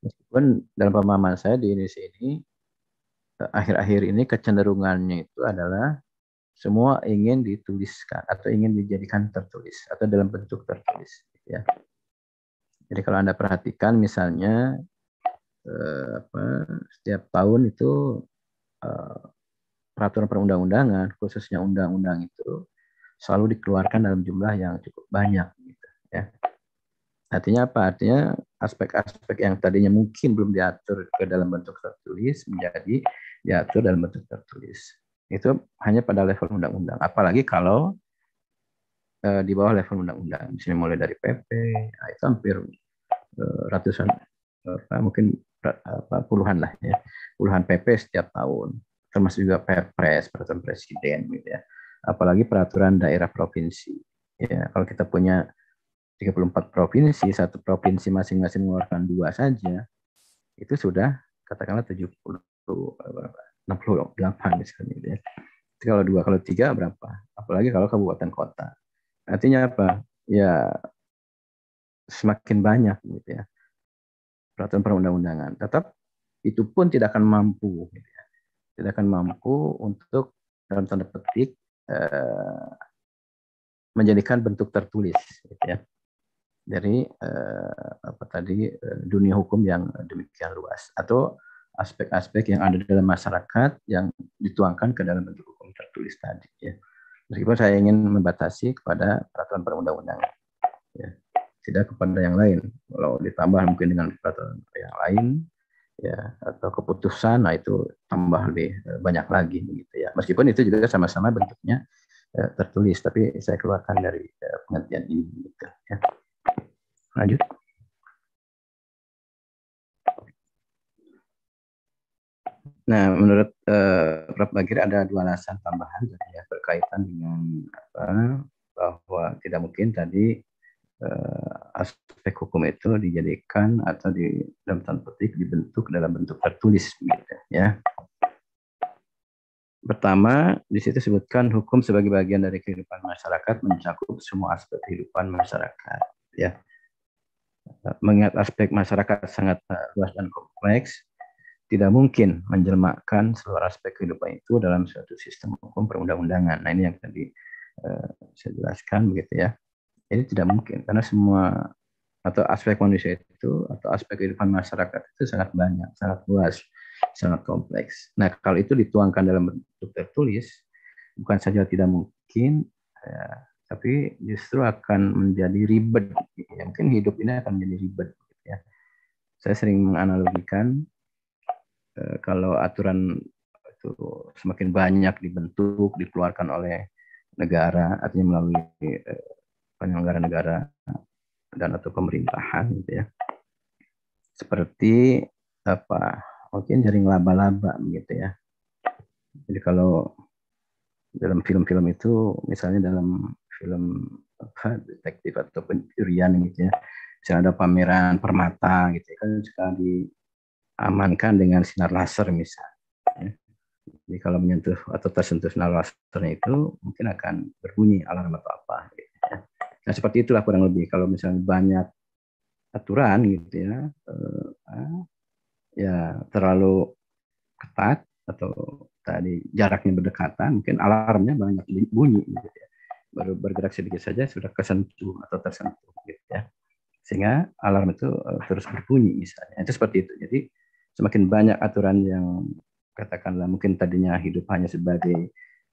Meskipun dalam pemahaman saya di Indonesia ini eh, akhir-akhir ini kecenderungannya itu adalah semua ingin dituliskan atau ingin dijadikan tertulis atau dalam bentuk tertulis gitu ya jadi kalau anda perhatikan misalnya eh, apa setiap tahun itu eh, peraturan perundang-undangan, khususnya undang-undang itu selalu dikeluarkan dalam jumlah yang cukup banyak. Gitu, ya. Artinya apa? Artinya aspek-aspek yang tadinya mungkin belum diatur ke dalam bentuk tertulis menjadi diatur dalam bentuk tertulis. Itu hanya pada level undang-undang. Apalagi kalau e, di bawah level undang-undang. Misalnya mulai dari PP, nah, itu hampir e, ratusan, apa, mungkin eh, apa, puluhan lah ya. Puluhan PP setiap tahun termasuk juga Perpres peraturan presiden gitu ya apalagi peraturan daerah provinsi ya kalau kita punya 34 provinsi satu provinsi masing-masing mengeluarkan dua saja itu sudah katakanlah 70 68 eh, misalnya gitu ya. Jadi kalau dua kalau tiga berapa apalagi kalau kabupaten kota artinya apa ya semakin banyak gitu ya peraturan perundang-undangan tetap itu pun tidak akan mampu gitu ya tidak akan mampu untuk dalam tanda petik eh, menjadikan bentuk tertulis gitu ya dari eh, apa tadi eh, dunia hukum yang demikian luas atau aspek-aspek yang ada dalam masyarakat yang dituangkan ke dalam bentuk hukum tertulis tadi ya meskipun saya ingin membatasi kepada peraturan perundang-undangan ya tidak kepada yang lain kalau ditambah mungkin dengan peraturan yang lain ya atau keputusan nah itu tambah lebih eh, banyak lagi gitu ya meskipun itu juga sama-sama bentuknya ya, tertulis tapi saya keluarkan dari ya, pengertian ini gitu ya lanjut Nah, menurut eh, Prof. Bagir ada dua alasan tambahan gitu ya berkaitan dengan apa bahwa tidak mungkin tadi Eh, aspek hukum itu dijadikan atau di dalam tanda petik dibentuk dalam bentuk tertulis gitu ya. Pertama, di situ sebutkan hukum sebagai bagian dari kehidupan masyarakat mencakup semua aspek kehidupan masyarakat ya. Mengingat aspek masyarakat sangat eh, luas dan kompleks, tidak mungkin menjelmakan seluruh aspek kehidupan itu dalam suatu sistem hukum perundang-undangan. Nah, ini yang tadi uh, saya jelaskan begitu ya ini tidak mungkin karena semua atau aspek manusia itu atau aspek kehidupan masyarakat itu sangat banyak, sangat luas, sangat kompleks. Nah, kalau itu dituangkan dalam bentuk tertulis, bukan saja tidak mungkin, ya, tapi justru akan menjadi ribet. Gitu ya. Mungkin hidup ini akan menjadi ribet. Gitu ya. Saya sering menganalogikan eh, kalau aturan itu semakin banyak dibentuk, dikeluarkan oleh negara, artinya melalui eh, penyelenggara negara dan atau pemerintahan gitu ya. Seperti apa? Mungkin jaring laba-laba gitu ya. Jadi kalau dalam film-film itu misalnya dalam film apa detektif atau pencurian gitu ya. bisa ada pameran permata gitu ya. kan suka diamankan dengan sinar laser misalnya. Ya. Jadi kalau menyentuh atau tersentuh sinar lasernya itu mungkin akan berbunyi alarm atau apa. Gitu Nah seperti itulah kurang lebih kalau misalnya banyak aturan gitu ya, eh, ah, ya terlalu ketat atau tadi jaraknya berdekatan, mungkin alarmnya banyak bunyi gitu ya. Baru bergerak sedikit saja sudah kesentuh atau tersentuh gitu ya. Sehingga alarm itu eh, terus berbunyi misalnya. Itu seperti itu. Jadi semakin banyak aturan yang katakanlah mungkin tadinya hidup hanya sebagai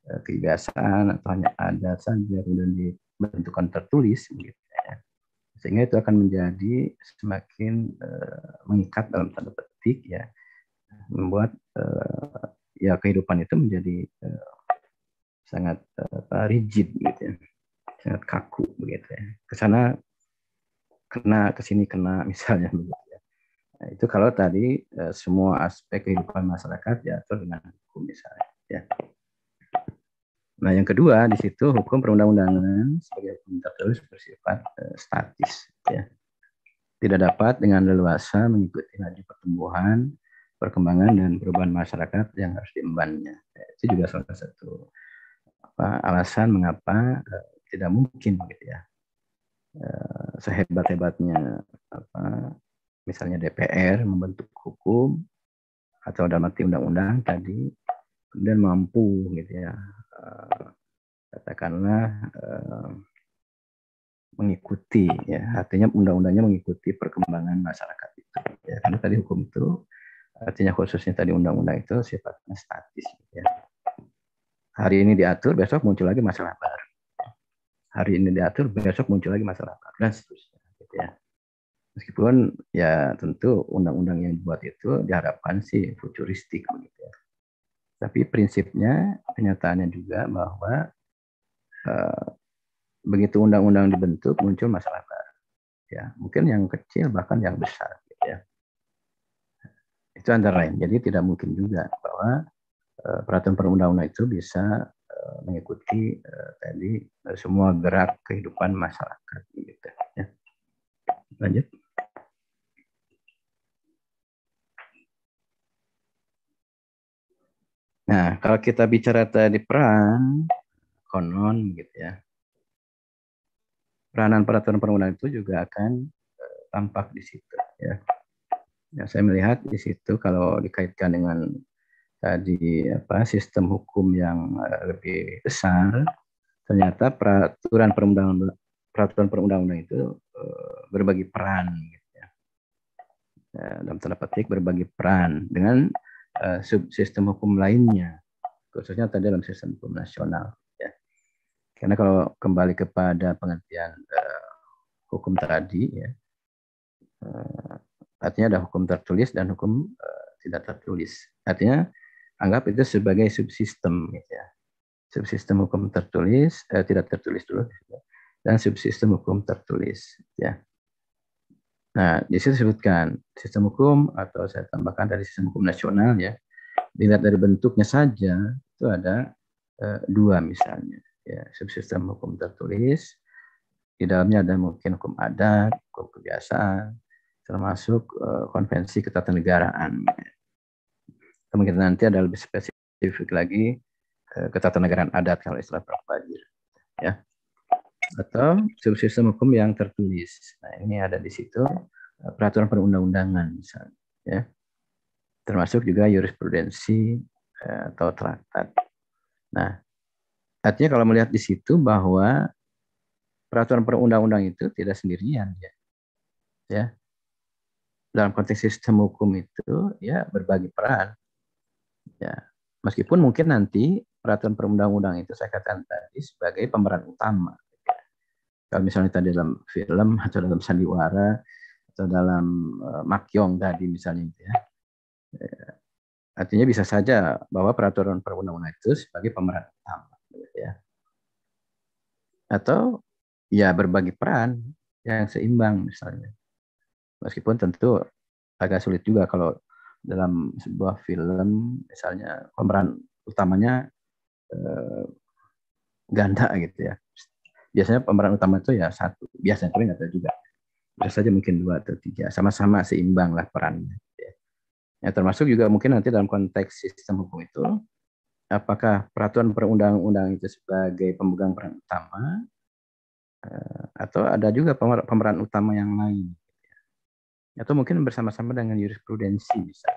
eh, kebiasaan atau hanya ada saja kemudian bentukan tertulis gitu ya. sehingga itu akan menjadi semakin uh, mengikat dalam tanda petik ya membuat uh, ya kehidupan itu menjadi uh, sangat uh, rigid gitu ya sangat kaku begitu ya kesana kena kesini kena misalnya begitu ya. Nah, itu kalau tadi uh, semua aspek kehidupan masyarakat diatur dengan hukum misalnya ya. Nah, yang kedua di situ hukum perundang-undangan sebagai hukum tertulis bersifat eh, statis ya. Tidak dapat dengan leluasa mengikuti laju pertumbuhan, perkembangan dan perubahan masyarakat yang harus diembannya. Ya, itu juga salah satu apa, alasan mengapa eh, tidak mungkin gitu ya. Eh, sehebat-hebatnya apa misalnya DPR membentuk hukum atau dalam arti undang-undang tadi kemudian mampu gitu ya Eh, katakanlah eh, mengikuti ya artinya undang-undangnya mengikuti perkembangan masyarakat itu ya karena tadi hukum itu artinya khususnya tadi undang-undang itu sifatnya statis ya hari ini diatur besok muncul lagi masalah baru hari ini diatur besok muncul lagi masalah baru dan seterusnya gitu ya meskipun ya tentu undang-undang yang dibuat itu diharapkan sih futuristik begitu ya tapi prinsipnya, kenyataannya juga bahwa uh, begitu undang-undang dibentuk muncul masalah baru. Ya, mungkin yang kecil bahkan yang besar. Gitu ya. Itu antara lain. Jadi tidak mungkin juga bahwa uh, peraturan perundang-undang itu bisa eh, mengikuti uh, tadi semua gerak kehidupan masyarakat. Gitu, ya. Lanjut. Nah, kalau kita bicara tadi peran, konon gitu ya, peranan peraturan perundang itu juga akan eh, tampak di situ ya. ya. Saya melihat di situ kalau dikaitkan dengan tadi apa sistem hukum yang eh, lebih besar, ternyata peraturan perundang peraturan perundang-undang itu eh, berbagi peran gitu ya. Dalam tanda petik berbagi peran dengan Eh, subsistem hukum lainnya, khususnya tadi dalam sistem hukum nasional. Ya. Karena kalau kembali kepada pengertian uh, hukum tadi, ya, uh, artinya ada hukum tertulis dan hukum uh, tidak tertulis. Artinya anggap itu sebagai subsistem, gitu ya. subsistem hukum tertulis, uh, tidak tertulis dulu, gitu ya. dan subsistem hukum tertulis. Gitu ya. Nah, di situ disebutkan sistem hukum atau saya tambahkan dari sistem hukum nasional ya. Dilihat dari bentuknya saja itu ada eh, dua misalnya ya subsistem hukum tertulis di dalamnya ada mungkin hukum adat, hukum kebiasaan, termasuk eh, konvensi ketatanegaraan. Kemungkinan nanti ada lebih spesifik lagi eh, ketatanegaraan adat kalau istilah Prof. Ya atau sistem-sistem hukum yang tertulis. Nah, ini ada di situ eh, peraturan perundang-undangan misalnya, ya. Termasuk juga jurisprudensi eh, atau traktat. Nah, artinya kalau melihat di situ bahwa peraturan perundang-undang itu tidak sendirian ya. Ya. Dalam konteks sistem hukum itu ya berbagi peran. Ya, meskipun mungkin nanti peraturan perundang-undang itu saya katakan tadi sebagai pemeran utama kalau misalnya tadi dalam film atau dalam sandiwara atau dalam uh, eh, makyong tadi misalnya gitu ya. Eh, artinya bisa saja bahwa peraturan perundang-undangan itu sebagai pemeran utama gitu ya. Atau ya berbagi peran yang seimbang misalnya. Meskipun tentu agak sulit juga kalau dalam sebuah film misalnya pemeran utamanya eh, ganda gitu ya biasanya pemeran utama itu ya satu biasanya tapi nggak tahu juga bisa saja mungkin dua atau tiga sama-sama seimbang lah perannya gitu ya. ya termasuk juga mungkin nanti dalam konteks sistem hukum itu apakah peraturan perundang-undang itu sebagai pemegang peran utama eh, atau ada juga pemeran utama yang lain gitu ya. atau mungkin bersama-sama dengan jurisprudensi bisa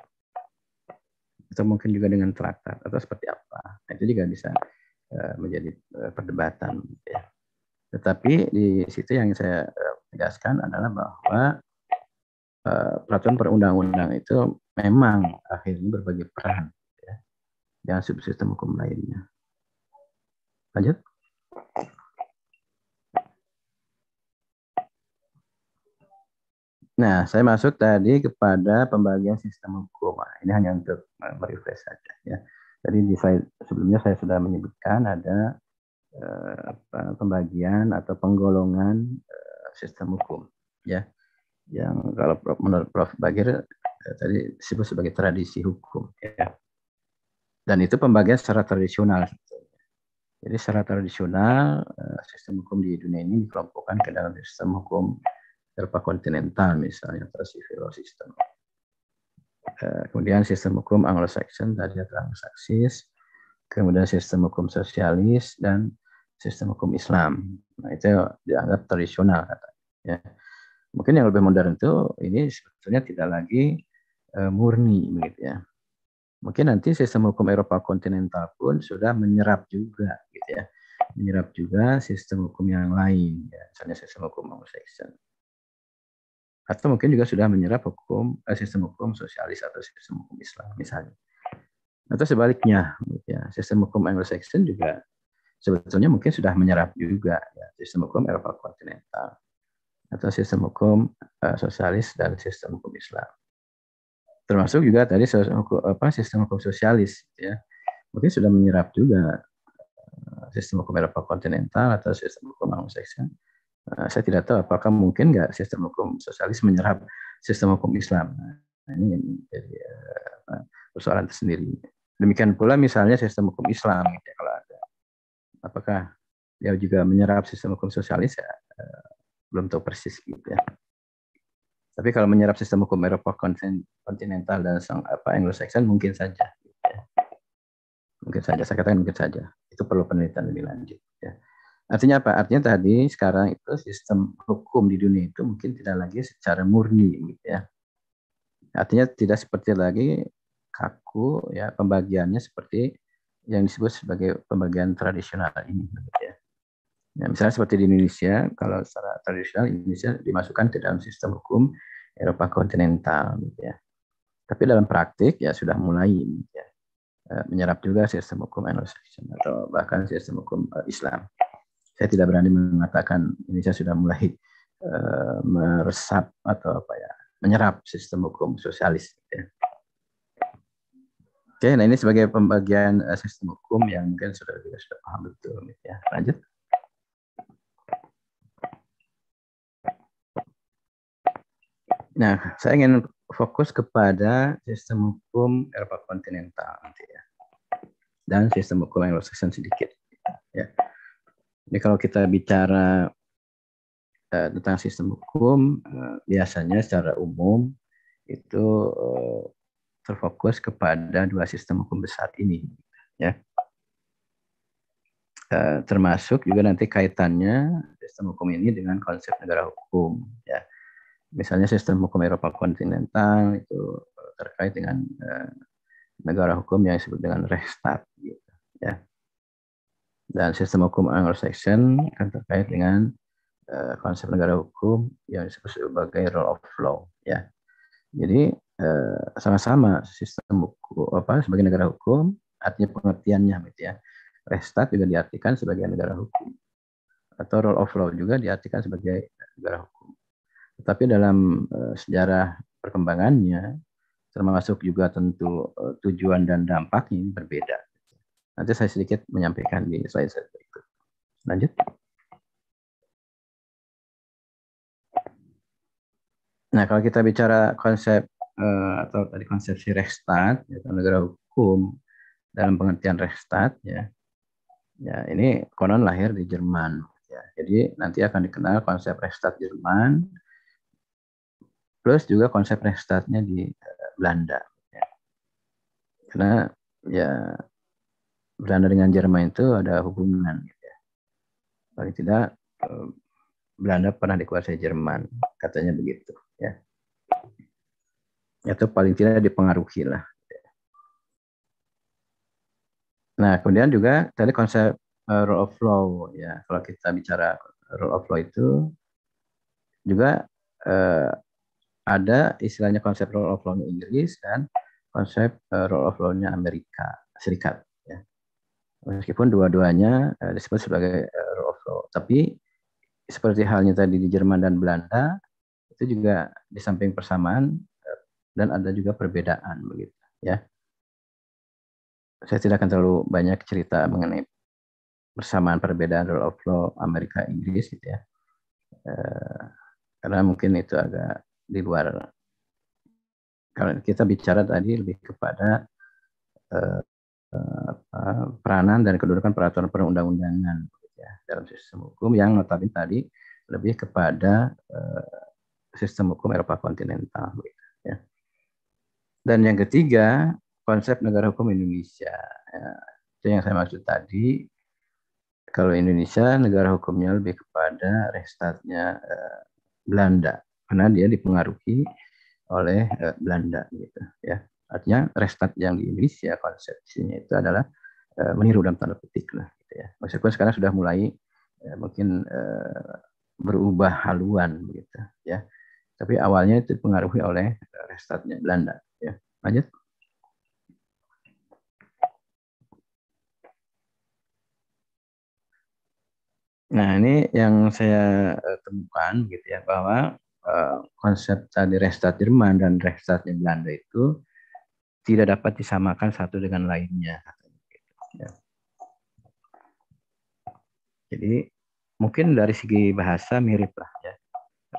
atau mungkin juga dengan traktat atau seperti apa nah, itu juga bisa eh, menjadi eh, perdebatan gitu ya. Tetapi di situ yang saya eh, tegaskan adalah bahwa uh, peraturan perundang-undang itu memang akhirnya berbagai peran ya, dengan subsistem hukum lainnya. Lanjut. Nah, saya masuk tadi kepada pembagian sistem hukum. Nah, ini hanya untuk merefresh saja ya. Jadi di slide sebelumnya saya sudah menyebutkan ada Eh, apa, pembagian atau penggolongan eh, sistem hukum ya yang kalau menurut Prof Bagir eh, tadi disebut sebagai tradisi hukum ya dan itu pembagian secara tradisional jadi secara tradisional sistem hukum di dunia ini dikelompokkan ke dalam sistem hukum kontinental misalnya atau civil system kemudian sistem hukum Anglo-Saxon tadi transaksis kemudian sistem hukum sosialis dan sistem hukum Islam. Nah, itu dianggap tradisional katanya. Ya. Mungkin yang lebih modern itu ini sebetulnya tidak lagi e, murni gitu ya. Mungkin nanti sistem hukum Eropa kontinental pun sudah menyerap juga gitu ya. Menyerap juga sistem hukum yang lain ya, misalnya sistem hukum Anglo-Saxon. Atau mungkin juga sudah menyerap hukum eh, sistem hukum sosialis atau sistem hukum Islam misalnya. Atau sebaliknya gitu ya. Sistem hukum Anglo-Saxon juga sebetulnya mungkin sudah menyerap juga ya, sistem hukum Eropa kontinental atau sistem hukum uh, sosialis dan sistem hukum Islam. Termasuk juga tadi sistem hukum, apa, sistem hukum sosialis ya. Mungkin sudah menyerap juga uh, sistem hukum Eropa kontinental atau sistem hukum anglo-saxon. Eh, saya tidak tahu apakah mungkin nggak sistem hukum sosialis menyerap sistem hukum Islam. Nah, ini jadi persoalan tersendiri. Demikian pula misalnya sistem hukum Islam gitu ya, kalau apakah dia juga menyerap sistem hukum sosialis ya, eh, belum tahu persis gitu ya. Tapi kalau menyerap sistem hukum Eropa kontinental dan sang apa Anglo-Saxon mungkin saja. Gitu ya. Mungkin saja, saya katakan mungkin saja. Itu perlu penelitian lebih lanjut. Ya. Artinya apa? Artinya tadi sekarang itu sistem hukum di dunia itu mungkin tidak lagi secara murni gitu ya. Artinya tidak seperti lagi kaku ya pembagiannya seperti yang disebut sebagai pembagian tradisional ini. Ya. ya. misalnya seperti di Indonesia, kalau secara tradisional Indonesia dimasukkan ke dalam sistem hukum Eropa kontinental, gitu ya. Tapi dalam praktik ya sudah mulai gitu ya, e, menyerap juga sistem hukum Anglo-Saxon atau bahkan sistem hukum e, Islam. Saya tidak berani mengatakan Indonesia sudah mulai uh, meresap atau apa ya menyerap sistem hukum sosialis Oke, nah ini sebagai pembagian uh, sistem hukum yang mungkin sudah kita sudah paham betul ya. Lanjut. Nah, saya ingin fokus kepada sistem hukum Eropa kontinental nanti ya. Dan sistem hukum yang saxon sedikit ya. ini kalau kita bicara uh, tentang sistem hukum uh, biasanya secara umum itu uh, terfokus kepada dua sistem hukum besar ini ya eh, termasuk juga nanti kaitannya sistem hukum ini dengan konsep negara hukum ya misalnya sistem hukum Eropa kontinental itu eh, terkait dengan eh, negara hukum yang disebut dengan restat gitu ya dan sistem hukum Anglo-Saxon akan terkait dengan uh, konsep negara hukum yang disebut sebagai rule of law ya jadi Eh, sama-sama sistem hukum apa sebagai negara hukum artinya pengertiannya gitu ya restat juga diartikan sebagai negara hukum atau rule of law juga diartikan sebagai negara hukum tetapi dalam eh, sejarah perkembangannya termasuk juga tentu eh, tujuan dan dampaknya ini berbeda nanti saya sedikit menyampaikan di slide slide itu lanjut nah kalau kita bicara konsep uh, atau tadi konsepsi restat ya, negara hukum dalam pengertian restat ya ya ini konon lahir di Jerman ya jadi nanti akan dikenal konsep restat Jerman plus juga konsep restatnya di uh, Belanda ya. karena ya Belanda dengan Jerman itu ada hubungan gitu ya paling tidak uh, Belanda pernah dikuasai Jerman katanya begitu ya atau paling tidak dipengaruhi lah. Nah, kemudian juga tadi konsep uh, rule of law ya. Kalau kita bicara rule of law itu juga uh, ada istilahnya konsep rule of law Inggris dan konsep uh, rule of law-nya Amerika Serikat ya. Meskipun dua-duanya uh, disebut sebagai uh, rule of law, tapi seperti halnya tadi di Jerman dan Belanda itu juga di samping persamaan dan ada juga perbedaan begitu ya. Saya tidak akan terlalu banyak cerita mengenai persamaan perbedaan rule of law Amerika Inggris gitu ya. Eh, karena mungkin itu agak di luar kalau kita bicara tadi lebih kepada eh, eh peranan dan kedudukan peraturan perundang-undangan gitu ya, dalam sistem hukum yang notabene tadi lebih kepada eh, sistem hukum Eropa kontinental. Gitu. Dan yang ketiga, konsep negara hukum Indonesia. Ya, itu yang saya maksud tadi. Kalau Indonesia, negara hukumnya lebih kepada restatnya eh, Belanda, karena dia dipengaruhi oleh eh, Belanda, gitu. Ya, artinya restat yang di Indonesia konsepsinya itu adalah eh, meniru dalam tanda petik lah, gitu ya. Meskipun sekarang sudah mulai eh, mungkin eh, berubah haluan, begitu ya. Tapi awalnya itu dipengaruhi oleh restatnya Belanda Lanjut. Nah, ini yang saya eh, temukan gitu ya bahwa eh, konsep tadi restat Jerman dan restat Belanda itu tidak dapat disamakan satu dengan lainnya. Gitu ya. Jadi mungkin dari segi bahasa mirip lah ya.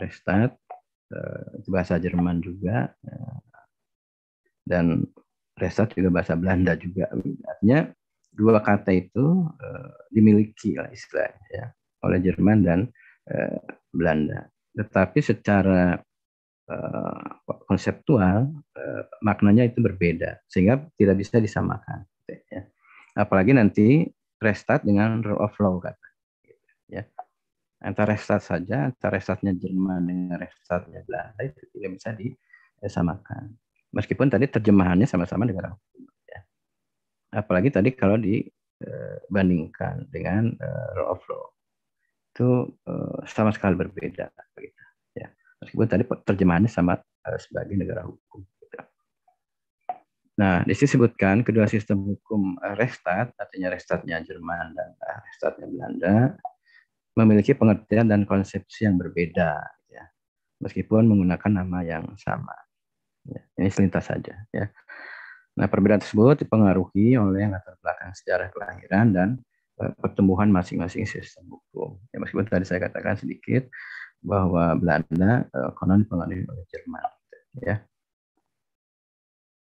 restat eh, bahasa Jerman juga, dan Resort juga bahasa Belanda juga. Artinya dua kata itu uh, dimiliki lah istilahnya ya, oleh Jerman dan uh, Belanda. Tetapi secara uh, konseptual uh, maknanya itu berbeda sehingga tidak bisa disamakan. ya. Apalagi nanti Restat dengan rule of law kata. ya. Antara Restat saja, antara Restatnya Jerman dengan Restatnya Belanda itu tidak bisa disamakan. Meskipun tadi terjemahannya sama-sama dengan ya. Apalagi tadi kalau dibandingkan eh, dengan rule eh, of law itu eh, sama sekali berbeda gitu, ya. Meskipun tadi terjemahannya sama sebagai negara hukum. Gitu. Nah, di sini disebutkan kedua sistem hukum restat, artinya restatnya Jerman dan restatnya Belanda, memiliki pengertian dan konsepsi yang berbeda, ya. meskipun menggunakan nama yang sama. Ya, ini selintas saja ya. Nah, perbedaan tersebut dipengaruhi oleh latar belakang sejarah kelahiran dan e, pertumbuhan masing-masing sistem hukum. Ya, meskipun tadi saya katakan sedikit bahwa Belanda e, konon dipengaruhi oleh Jerman, ya.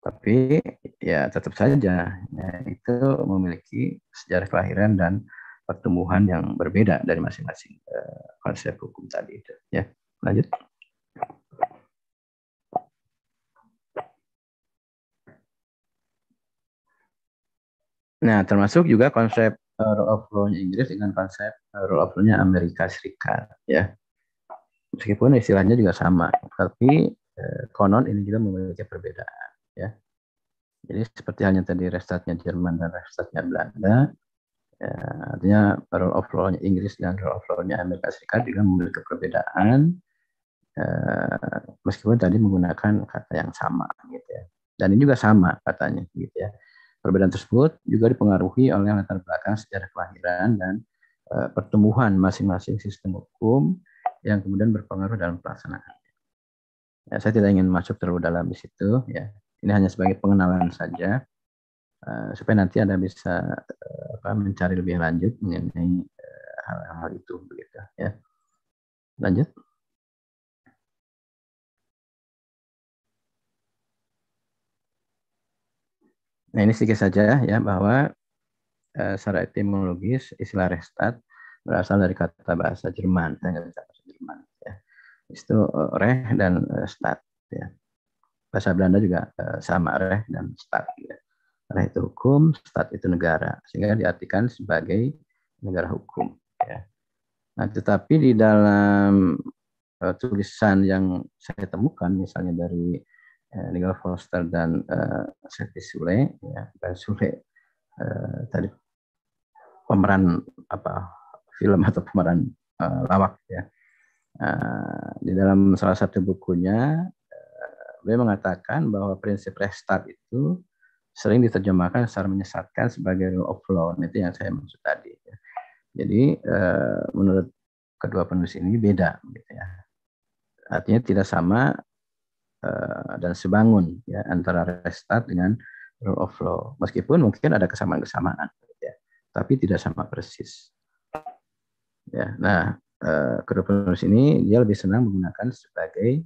Tapi ya tetap saja ya, itu memiliki sejarah kelahiran dan pertumbuhan yang berbeda dari masing-masing uh, konsep hukum tadi itu. Ya, lanjut. Nah, termasuk juga konsep uh, rule of law-nya Inggris dengan konsep uh, rule of law-nya Amerika Serikat, ya. Meskipun istilahnya juga sama, tapi uh, konon ini juga memiliki perbedaan, ya. Jadi seperti halnya tadi restatnya Jerman dan restatnya Belanda, ya, artinya rule of law-nya Inggris dan rule of law-nya Amerika Serikat juga memiliki perbedaan, uh, meskipun tadi menggunakan kata yang sama, gitu ya. Dan ini juga sama katanya, gitu ya Perbedaan tersebut juga dipengaruhi oleh latar belakang sejarah kelahiran dan e, pertumbuhan masing-masing sistem hukum yang kemudian berpengaruh dalam pelaksanaan. Ya, saya tidak ingin masuk terlalu dalam di situ, ya. Ini hanya sebagai pengenalan saja e, supaya nanti anda bisa e, apa, mencari lebih lanjut mengenai hal-hal itu, begitu. Ya, lanjut. Nah ini sedikit saja ya bahwa uh, secara etimologis istilah Restat berasal dari kata bahasa Jerman, eh, bahasa Jerman ya. Itu eh, reh dan stat ya. Bahasa Belanda juga uh, sama reh dan stat ya. Reh itu hukum, stat itu negara, sehingga diartikan sebagai negara hukum ya. Nah, tetapi di dalam uh, tulisan yang saya temukan misalnya dari Nigel eh, Foster dan uh, eh, Seti Sule ya dan Sule uh, tadi pemeran apa film atau pemeran uh, lawak ya uh, di dalam salah satu bukunya uh, mengatakan bahwa prinsip restart itu sering diterjemahkan secara menyesatkan sebagai rule of law nah, itu yang saya maksud tadi ya. jadi uh, menurut kedua penulis ini beda gitu ya artinya tidak sama Eh, dan sebangun ya antara restart dengan rule of law. Meskipun mungkin ada kesamaan-kesamaan ya, tapi tidak sama persis. Ya, nah uh, eh, ini dia lebih senang menggunakan sebagai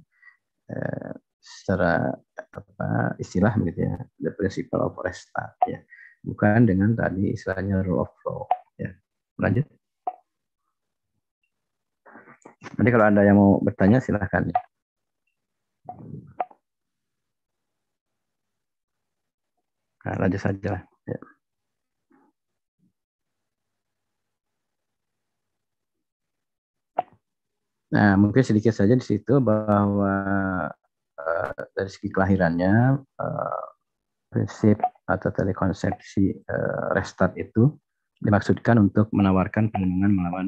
uh, secara apa istilah begitu ya the principle of restart ya bukan dengan tadi istilahnya rule of law ya lanjut nanti kalau ada yang mau bertanya silahkan ya. Nah, lanjut saja lah. Ya. Nah, mungkin sedikit saja di situ bahwa uh, dari segi kelahirannya uh, prinsip atau telekonsepsi uh, eh, restart itu dimaksudkan untuk menawarkan perlindungan melawan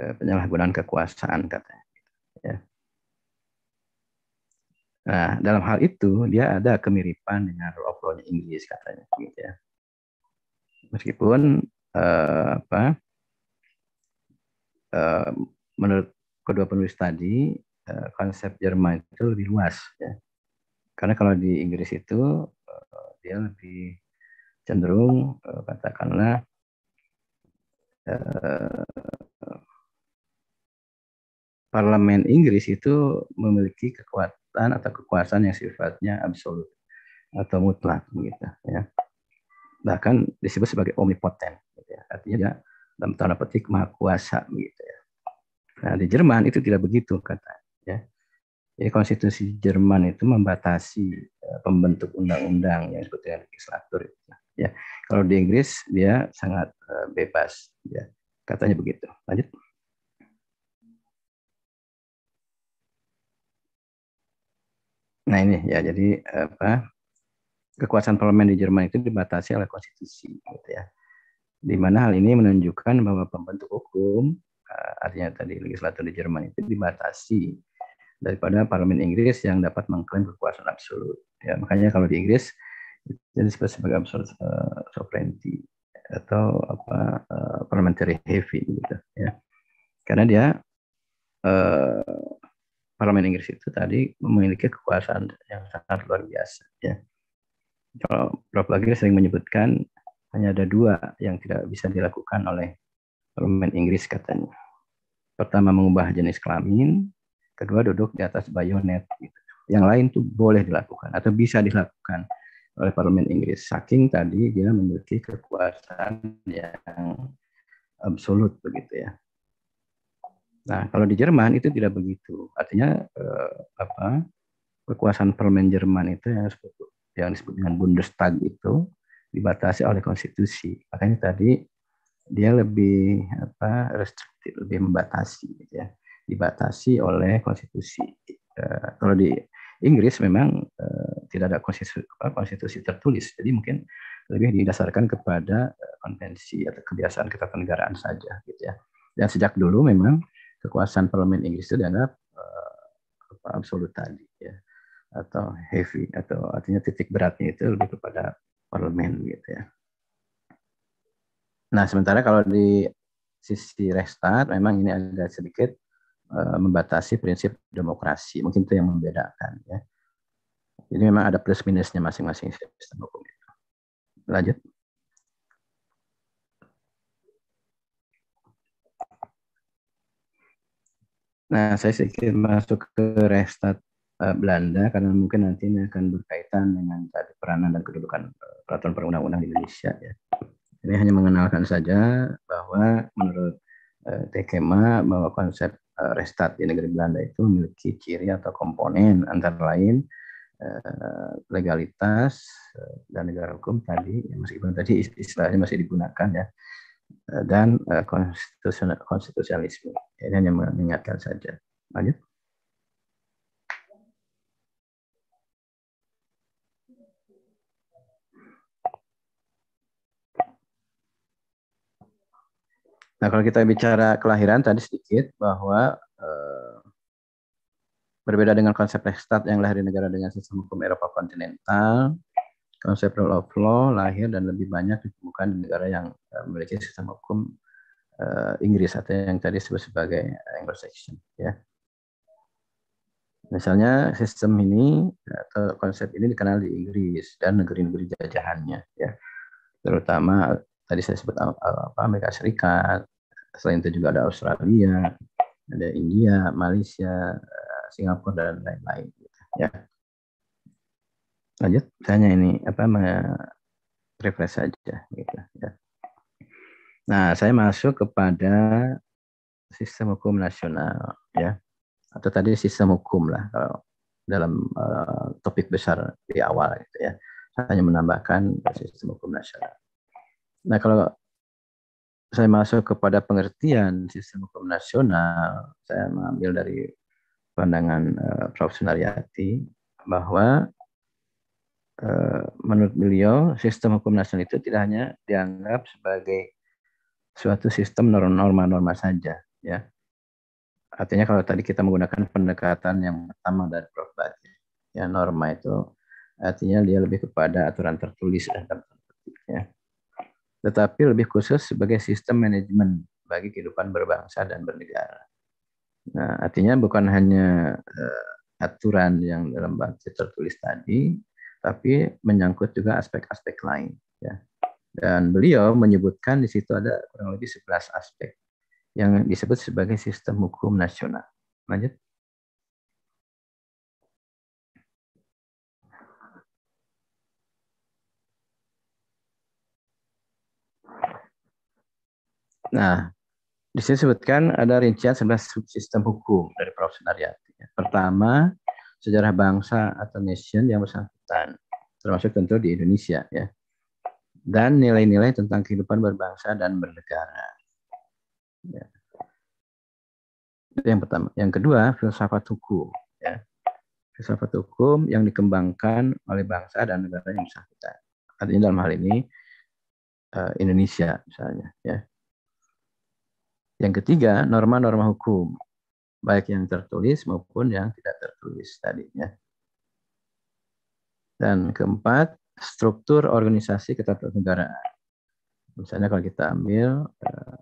uh, penyalahgunaan kekuasaan katanya. Ya. Nah, dalam hal itu dia ada kemiripan dengan rule of law-nya Inggris katanya gitu ya. Meskipun eh, apa eh, menurut kedua penulis tadi eh, konsep Jerman itu lebih luas ya. Karena kalau di Inggris itu eh, dia lebih cenderung eh, katakanlah eh, parlemen Inggris itu memiliki kekuatan kekuatan atau kekuasaan yang sifatnya absolut atau mutlak begitu ya bahkan disebut sebagai omnipotent gitu ya. artinya dia dalam tanda petik maha kuasa gitu ya nah di Jerman itu tidak begitu kata ya jadi konstitusi Jerman itu membatasi eh, pembentuk undang-undang yang disebut dengan legislatur gitu. ya kalau di Inggris dia sangat eh, bebas ya katanya begitu lanjut Nah ini ya jadi apa kekuasaan parlemen di Jerman itu dibatasi oleh konstitusi gitu ya. Di mana hal ini menunjukkan bahwa pembentuk hukum eh, artinya tadi legislatur di Jerman itu dibatasi daripada parlemen Inggris yang dapat mengklaim kekuasaan absolut. Ya, makanya kalau di Inggris jadi disebut sebagai absolut uh, sovereignty atau apa uh, parliamentary heavy gitu ya. Karena dia uh, parlemen Inggris itu tadi memiliki kekuasaan yang sangat luar biasa. Ya. Kalau Prof. Bagir sering menyebutkan hanya ada dua yang tidak bisa dilakukan oleh parlemen Inggris katanya. Pertama mengubah jenis kelamin, kedua duduk di atas bayonet. Gitu. Yang lain tuh boleh dilakukan atau bisa dilakukan oleh parlemen Inggris. Saking tadi dia memiliki kekuasaan yang absolut begitu ya. Nah, kalau di Jerman itu tidak begitu. Artinya eh, apa? Kekuasaan parlemen Jerman itu yang disebut, yang disebut dengan Bundestag itu dibatasi oleh konstitusi. Makanya tadi dia lebih apa? restriktif, lebih membatasi gitu ya. Dibatasi oleh konstitusi. Eh, kalau di Inggris memang eh, tidak ada konstitusi, apa, konstitusi tertulis. Jadi mungkin lebih didasarkan kepada eh, konvensi atau kebiasaan ketatanegaraan saja gitu ya. Dan sejak dulu memang kekuasaan parlemen Inggris itu dianggap uh, absolut tadi ya atau heavy atau artinya titik beratnya itu lebih kepada parlemen gitu ya. Nah sementara kalau di sisi restart memang ini agak sedikit uh, membatasi prinsip demokrasi mungkin itu yang membedakan ya. Jadi memang ada plus minusnya masing-masing sistem hukum itu. Lanjut. Nah, saya sedikit masuk ke restat uh, eh, Belanda karena mungkin nanti ini akan berkaitan dengan tadi peranan dan kedudukan eh, peraturan perundang-undang di Indonesia ya. Ini hanya mengenalkan saja bahwa menurut uh, bahwa konsep uh, Restat di negeri Belanda itu memiliki ciri atau komponen antara lain legalitas dan negara hukum tadi ya meskipun tadi istilahnya masih digunakan ya dan eh, konstitusionalisme. Ini hanya mengingatkan saja. Lanjut. Nah, kalau kita bicara kelahiran tadi sedikit bahwa eh, berbeda dengan konsep restat yang lahir di negara dengan sistem hukum Eropa kontinental, Konsep rule of law lahir dan lebih banyak ditemukan di negara yang eh, memiliki sistem hukum uh, Inggris atau yang tadi disebut sebagai Anglo-Saxon. Ya. Misalnya sistem ini atau konsep ini dikenal di Inggris dan negeri-negeri jajahannya, ya. terutama tadi saya sebut eh, apa, Amerika Serikat, selain itu juga ada Australia, ada India, Malaysia, Singapura dan lain-lain. Ya lanjut hanya ini apa refresh saja gitu ya. Nah, saya masuk kepada sistem hukum nasional ya. Atau tadi sistem hukum lah kalau dalam uh, topik besar di awal gitu ya. Saya hanya menambahkan sistem hukum nasional. Nah, kalau saya masuk kepada pengertian sistem hukum nasional, saya mengambil dari pandangan uh, Prof. Sunaryati bahwa Eh, menurut beliau sistem hukum nasional itu tidak hanya dianggap sebagai suatu sistem norma-norma saja ya artinya kalau tadi kita menggunakan pendekatan yang pertama dari Prof. Badi, ya norma itu artinya dia lebih kepada aturan tertulis dan tertulis ya tetapi lebih khusus sebagai sistem manajemen bagi kehidupan berbangsa dan bernegara nah artinya bukan hanya uh, aturan yang dalam bahasa tertulis tadi tapi menyangkut juga aspek-aspek lain ya. Dan beliau menyebutkan di situ ada kurang lebih 11 aspek yang disebut sebagai sistem hukum nasional. Lanjut. Nah, di sini disebutkan ada rincian 11 sistem hukum dari Prof. Sunaryati. Pertama, sejarah bangsa atau nation yang bersangkutan termasuk tentu di Indonesia ya. Dan nilai-nilai tentang kehidupan berbangsa dan bernegara. Ya. Itu yang pertama. Yang kedua, filsafat hukum. Ya. Filsafat hukum yang dikembangkan oleh bangsa dan negara yang kita Artinya dalam hal ini eh, Indonesia misalnya. Ya. Yang ketiga, norma-norma hukum baik yang tertulis maupun yang tidak tertulis tadinya. Dan keempat, struktur organisasi ketatanegaraan. Misalnya kalau kita ambil uh,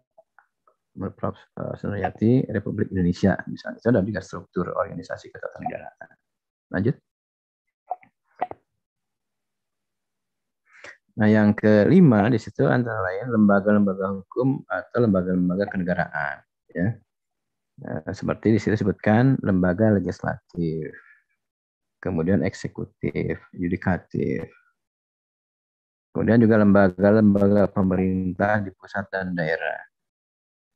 Prof. Sunaryati Republik Indonesia misalnya. Itu ada tiga struktur organisasi ketatanegaraan. Lanjut. Nah, yang kelima di situ antara lain lembaga-lembaga hukum atau lembaga-lembaga kenegaraan, ya. Nah, seperti di situ disebutkan lembaga legislatif, kemudian eksekutif, yudikatif. Kemudian juga lembaga-lembaga pemerintah di pusat dan daerah,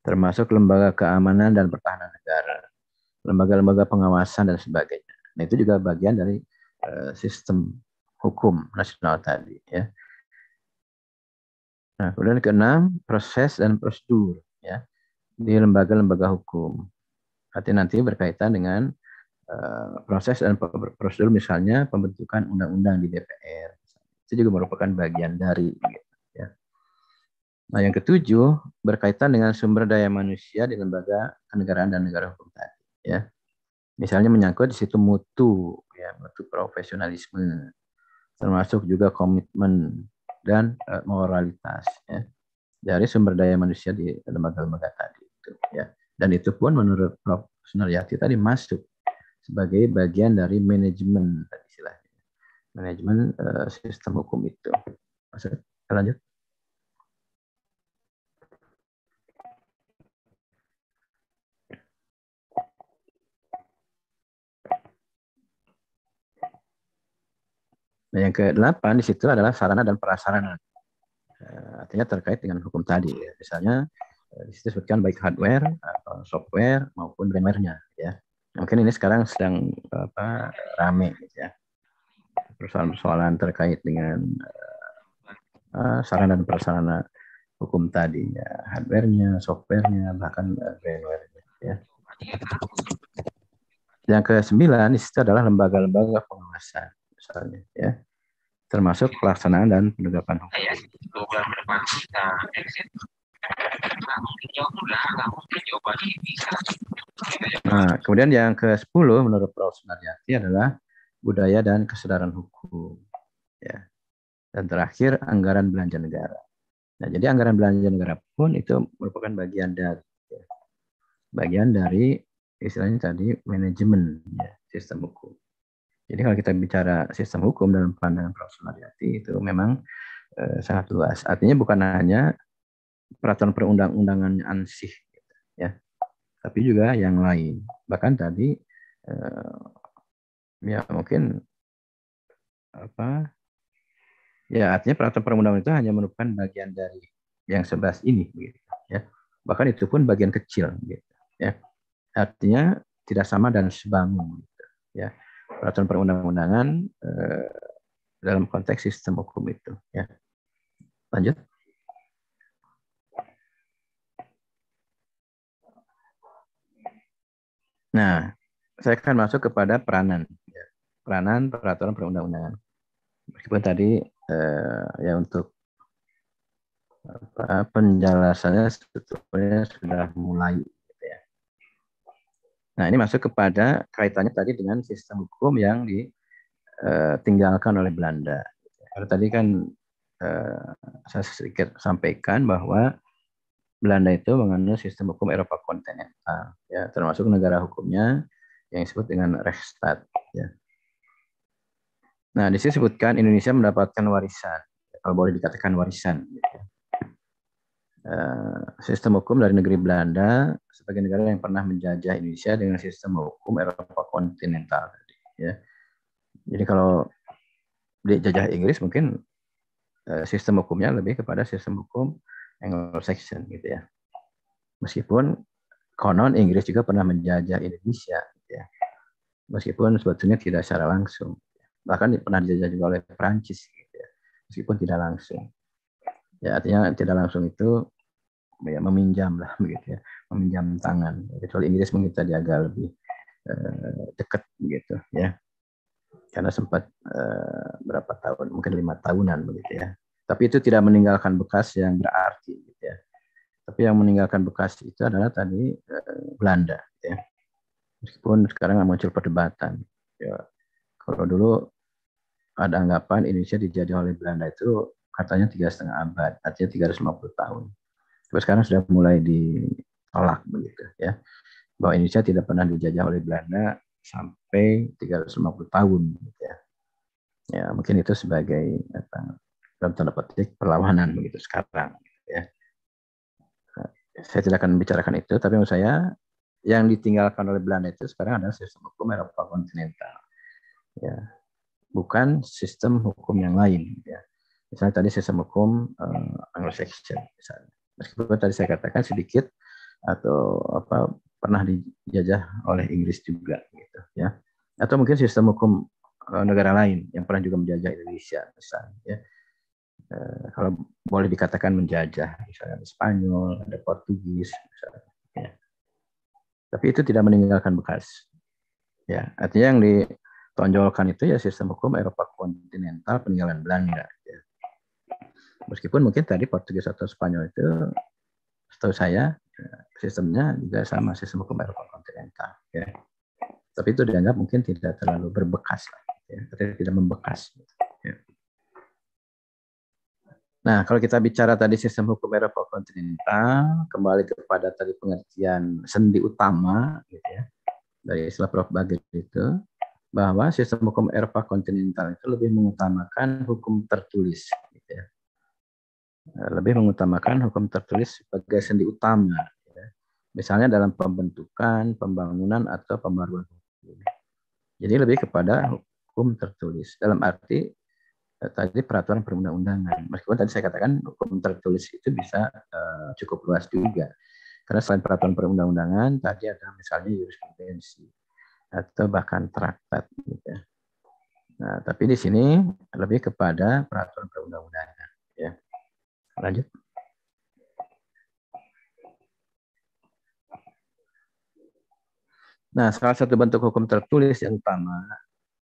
termasuk lembaga keamanan dan pertahanan negara, lembaga-lembaga pengawasan dan sebagainya. Nah, itu juga bagian dari uh, sistem hukum nasional tadi ya. Nah, kemudian keenam, proses dan prosedur ya di lembaga-lembaga hukum. Artinya nanti berkaitan dengan Eh, proses dan prosedur misalnya pembentukan undang-undang di DPR itu juga merupakan bagian dari ya. Nah yang ketujuh berkaitan dengan sumber daya manusia di lembaga kenegaraan dan negara hukum tadi ya misalnya menyangkut di situ mutu ya mutu profesionalisme termasuk juga komitmen dan uh, moralitas ya dari sumber daya manusia di lembaga-lembaga tadi itu ya dan itu pun menurut Prof. Sunaryati tadi masuk sebagai bagian dari manajemen istilahnya manajemen uh, sistem hukum itu. Lanjut. Nah, yang ke-8 di situ adalah sarana dan prasarana. Eh, artinya terkait dengan hukum tadi. Misalnya eh, di situ disebutkan baik hardware, atau software maupun ransomware ya mungkin ini sekarang sedang apa rame gitu ya persoalan-persoalan terkait dengan uh, eh, eh, sarana dan prasarana hukum tadi ya hardwarenya softwarenya bahkan uh, Ya. Yang ke sembilan itu adalah lembaga-lembaga pengawasan, misalnya, ya, termasuk pelaksanaan dan penegakan hukum. Iya, Nah, kemudian yang ke-10 menurut Prof. Sunaryati adalah budaya dan kesadaran hukum. Ya. Dan terakhir anggaran belanja negara. Nah, jadi anggaran belanja negara pun itu merupakan bagian dari ya, bagian dari istilahnya tadi manajemen ya, sistem hukum. Jadi kalau kita bicara sistem hukum dalam pandangan Prof. Sunaryati itu memang eh, sangat luas. Artinya bukan hanya peraturan perundang undangan ansih ya tapi juga yang lain bahkan tadi eh, ya mungkin apa ya artinya peraturan perundang itu hanya merupakan bagian dari yang sebelas ini gitu, ya bahkan itu pun bagian kecil gitu, ya artinya tidak sama dan sebangun gitu, ya peraturan perundang-undangan eh, dalam konteks sistem hukum itu ya lanjut Nah, saya akan masuk kepada peranan, ya, peranan peraturan perundang-undangan. Meskipun tadi eh, ya untuk apa, penjelasannya sebetulnya sudah mulai. Gitu ya. Nah, ini masuk kepada kaitannya tadi dengan sistem hukum yang ditinggalkan eh, oleh Belanda. tadi kan eh, saya sedikit sampaikan bahwa Belanda itu menganut sistem hukum Eropa kontinental, ya termasuk negara hukumnya yang disebut dengan Rechtsstaat. Ya. Nah, di sini disebutkan Indonesia mendapatkan warisan, ya, kalau boleh dikatakan warisan. Gitu ya. Eh, sistem hukum dari negeri Belanda sebagai negara yang pernah menjajah Indonesia dengan sistem hukum Eropa kontinental. Ya. Jadi kalau dijajah Inggris mungkin eh, sistem hukumnya lebih kepada sistem hukum Anglo-Saxon gitu ya. Meskipun konon Inggris juga pernah menjajah Indonesia gitu ya. Meskipun sebetulnya tidak secara langsung. Bahkan pernah dijajah juga oleh Perancis gitu ya. Meskipun tidak langsung. Ya artinya tidak langsung itu ya, meminjam lah begitu ya. Meminjam tangan. Kecuali Inggris mungkin tadi agak lebih eh, dekat begitu ya karena sempat uh, berapa tahun mungkin lima tahunan begitu ya tapi itu tidak meninggalkan bekas yang berarti gitu ya. Tapi yang meninggalkan bekas itu adalah tadi eh, Belanda gitu ya. Meskipun sekarang muncul perdebatan. Gitu ya, kalau dulu ada anggapan Indonesia dijajah oleh Belanda itu katanya tiga setengah abad, artinya 350 tahun. Tapi sekarang sudah mulai ditolak begitu ya. Bahwa Indonesia tidak pernah dijajah oleh Belanda sampai 350 tahun gitu ya. Ya, mungkin itu sebagai dalam tanda petik perlawanan begitu sekarang ya saya tidak akan membicarakan itu tapi menurut saya yang ditinggalkan oleh Belanda itu sekarang adalah sistem hukum Eropa kontinental ya bukan sistem hukum yang lain ya misalnya tadi sistem hukum uh, Anglo-Saxon misalnya meskipun tadi saya katakan sedikit atau apa pernah dijajah oleh Inggris juga gitu ya atau mungkin sistem hukum eh, negara lain yang pernah juga menjajah Indonesia misalnya ya. Eh, kalau boleh dikatakan menjajah, misalnya ada Spanyol, ada Portugis, misalnya. Ya. Tapi itu tidak meninggalkan bekas. Ya, artinya yang ditonjolkan itu ya sistem hukum Eropa kontinental peninggalan Belanda. Ya. Meskipun mungkin tadi Portugis atau Spanyol itu, setahu saya eh, sistemnya juga sama sistem hukum Eropa kontinental. Ya. Tapi itu dianggap mungkin tidak terlalu berbekas, lah, ya. tidak membekas. Gitu. Nah, kalau kita bicara tadi sistem hukum Eropa kontinental, kembali kepada tadi pengertian sendi utama gitu ya, dari istilah Prof. Bagir itu, bahwa sistem hukum Eropa kontinental itu lebih mengutamakan hukum tertulis. Gitu ya. Eh, lebih mengutamakan hukum tertulis sebagai sendi utama. Gitu ya. Misalnya dalam pembentukan, pembangunan, atau pembaruan Jadi lebih kepada hukum tertulis. Dalam arti Eh, tadi peraturan perundang-undangan. Meskipun tadi saya katakan hukum tertulis itu bisa uh, cukup luas juga. Karena selain peraturan perundang-undangan, tadi ada misalnya jurisprudensi atau bahkan traktat gitu ya. Nah, tapi di sini lebih kepada peraturan perundang-undangan ya. Lanjut. Nah, salah satu bentuk hukum tertulis yang utama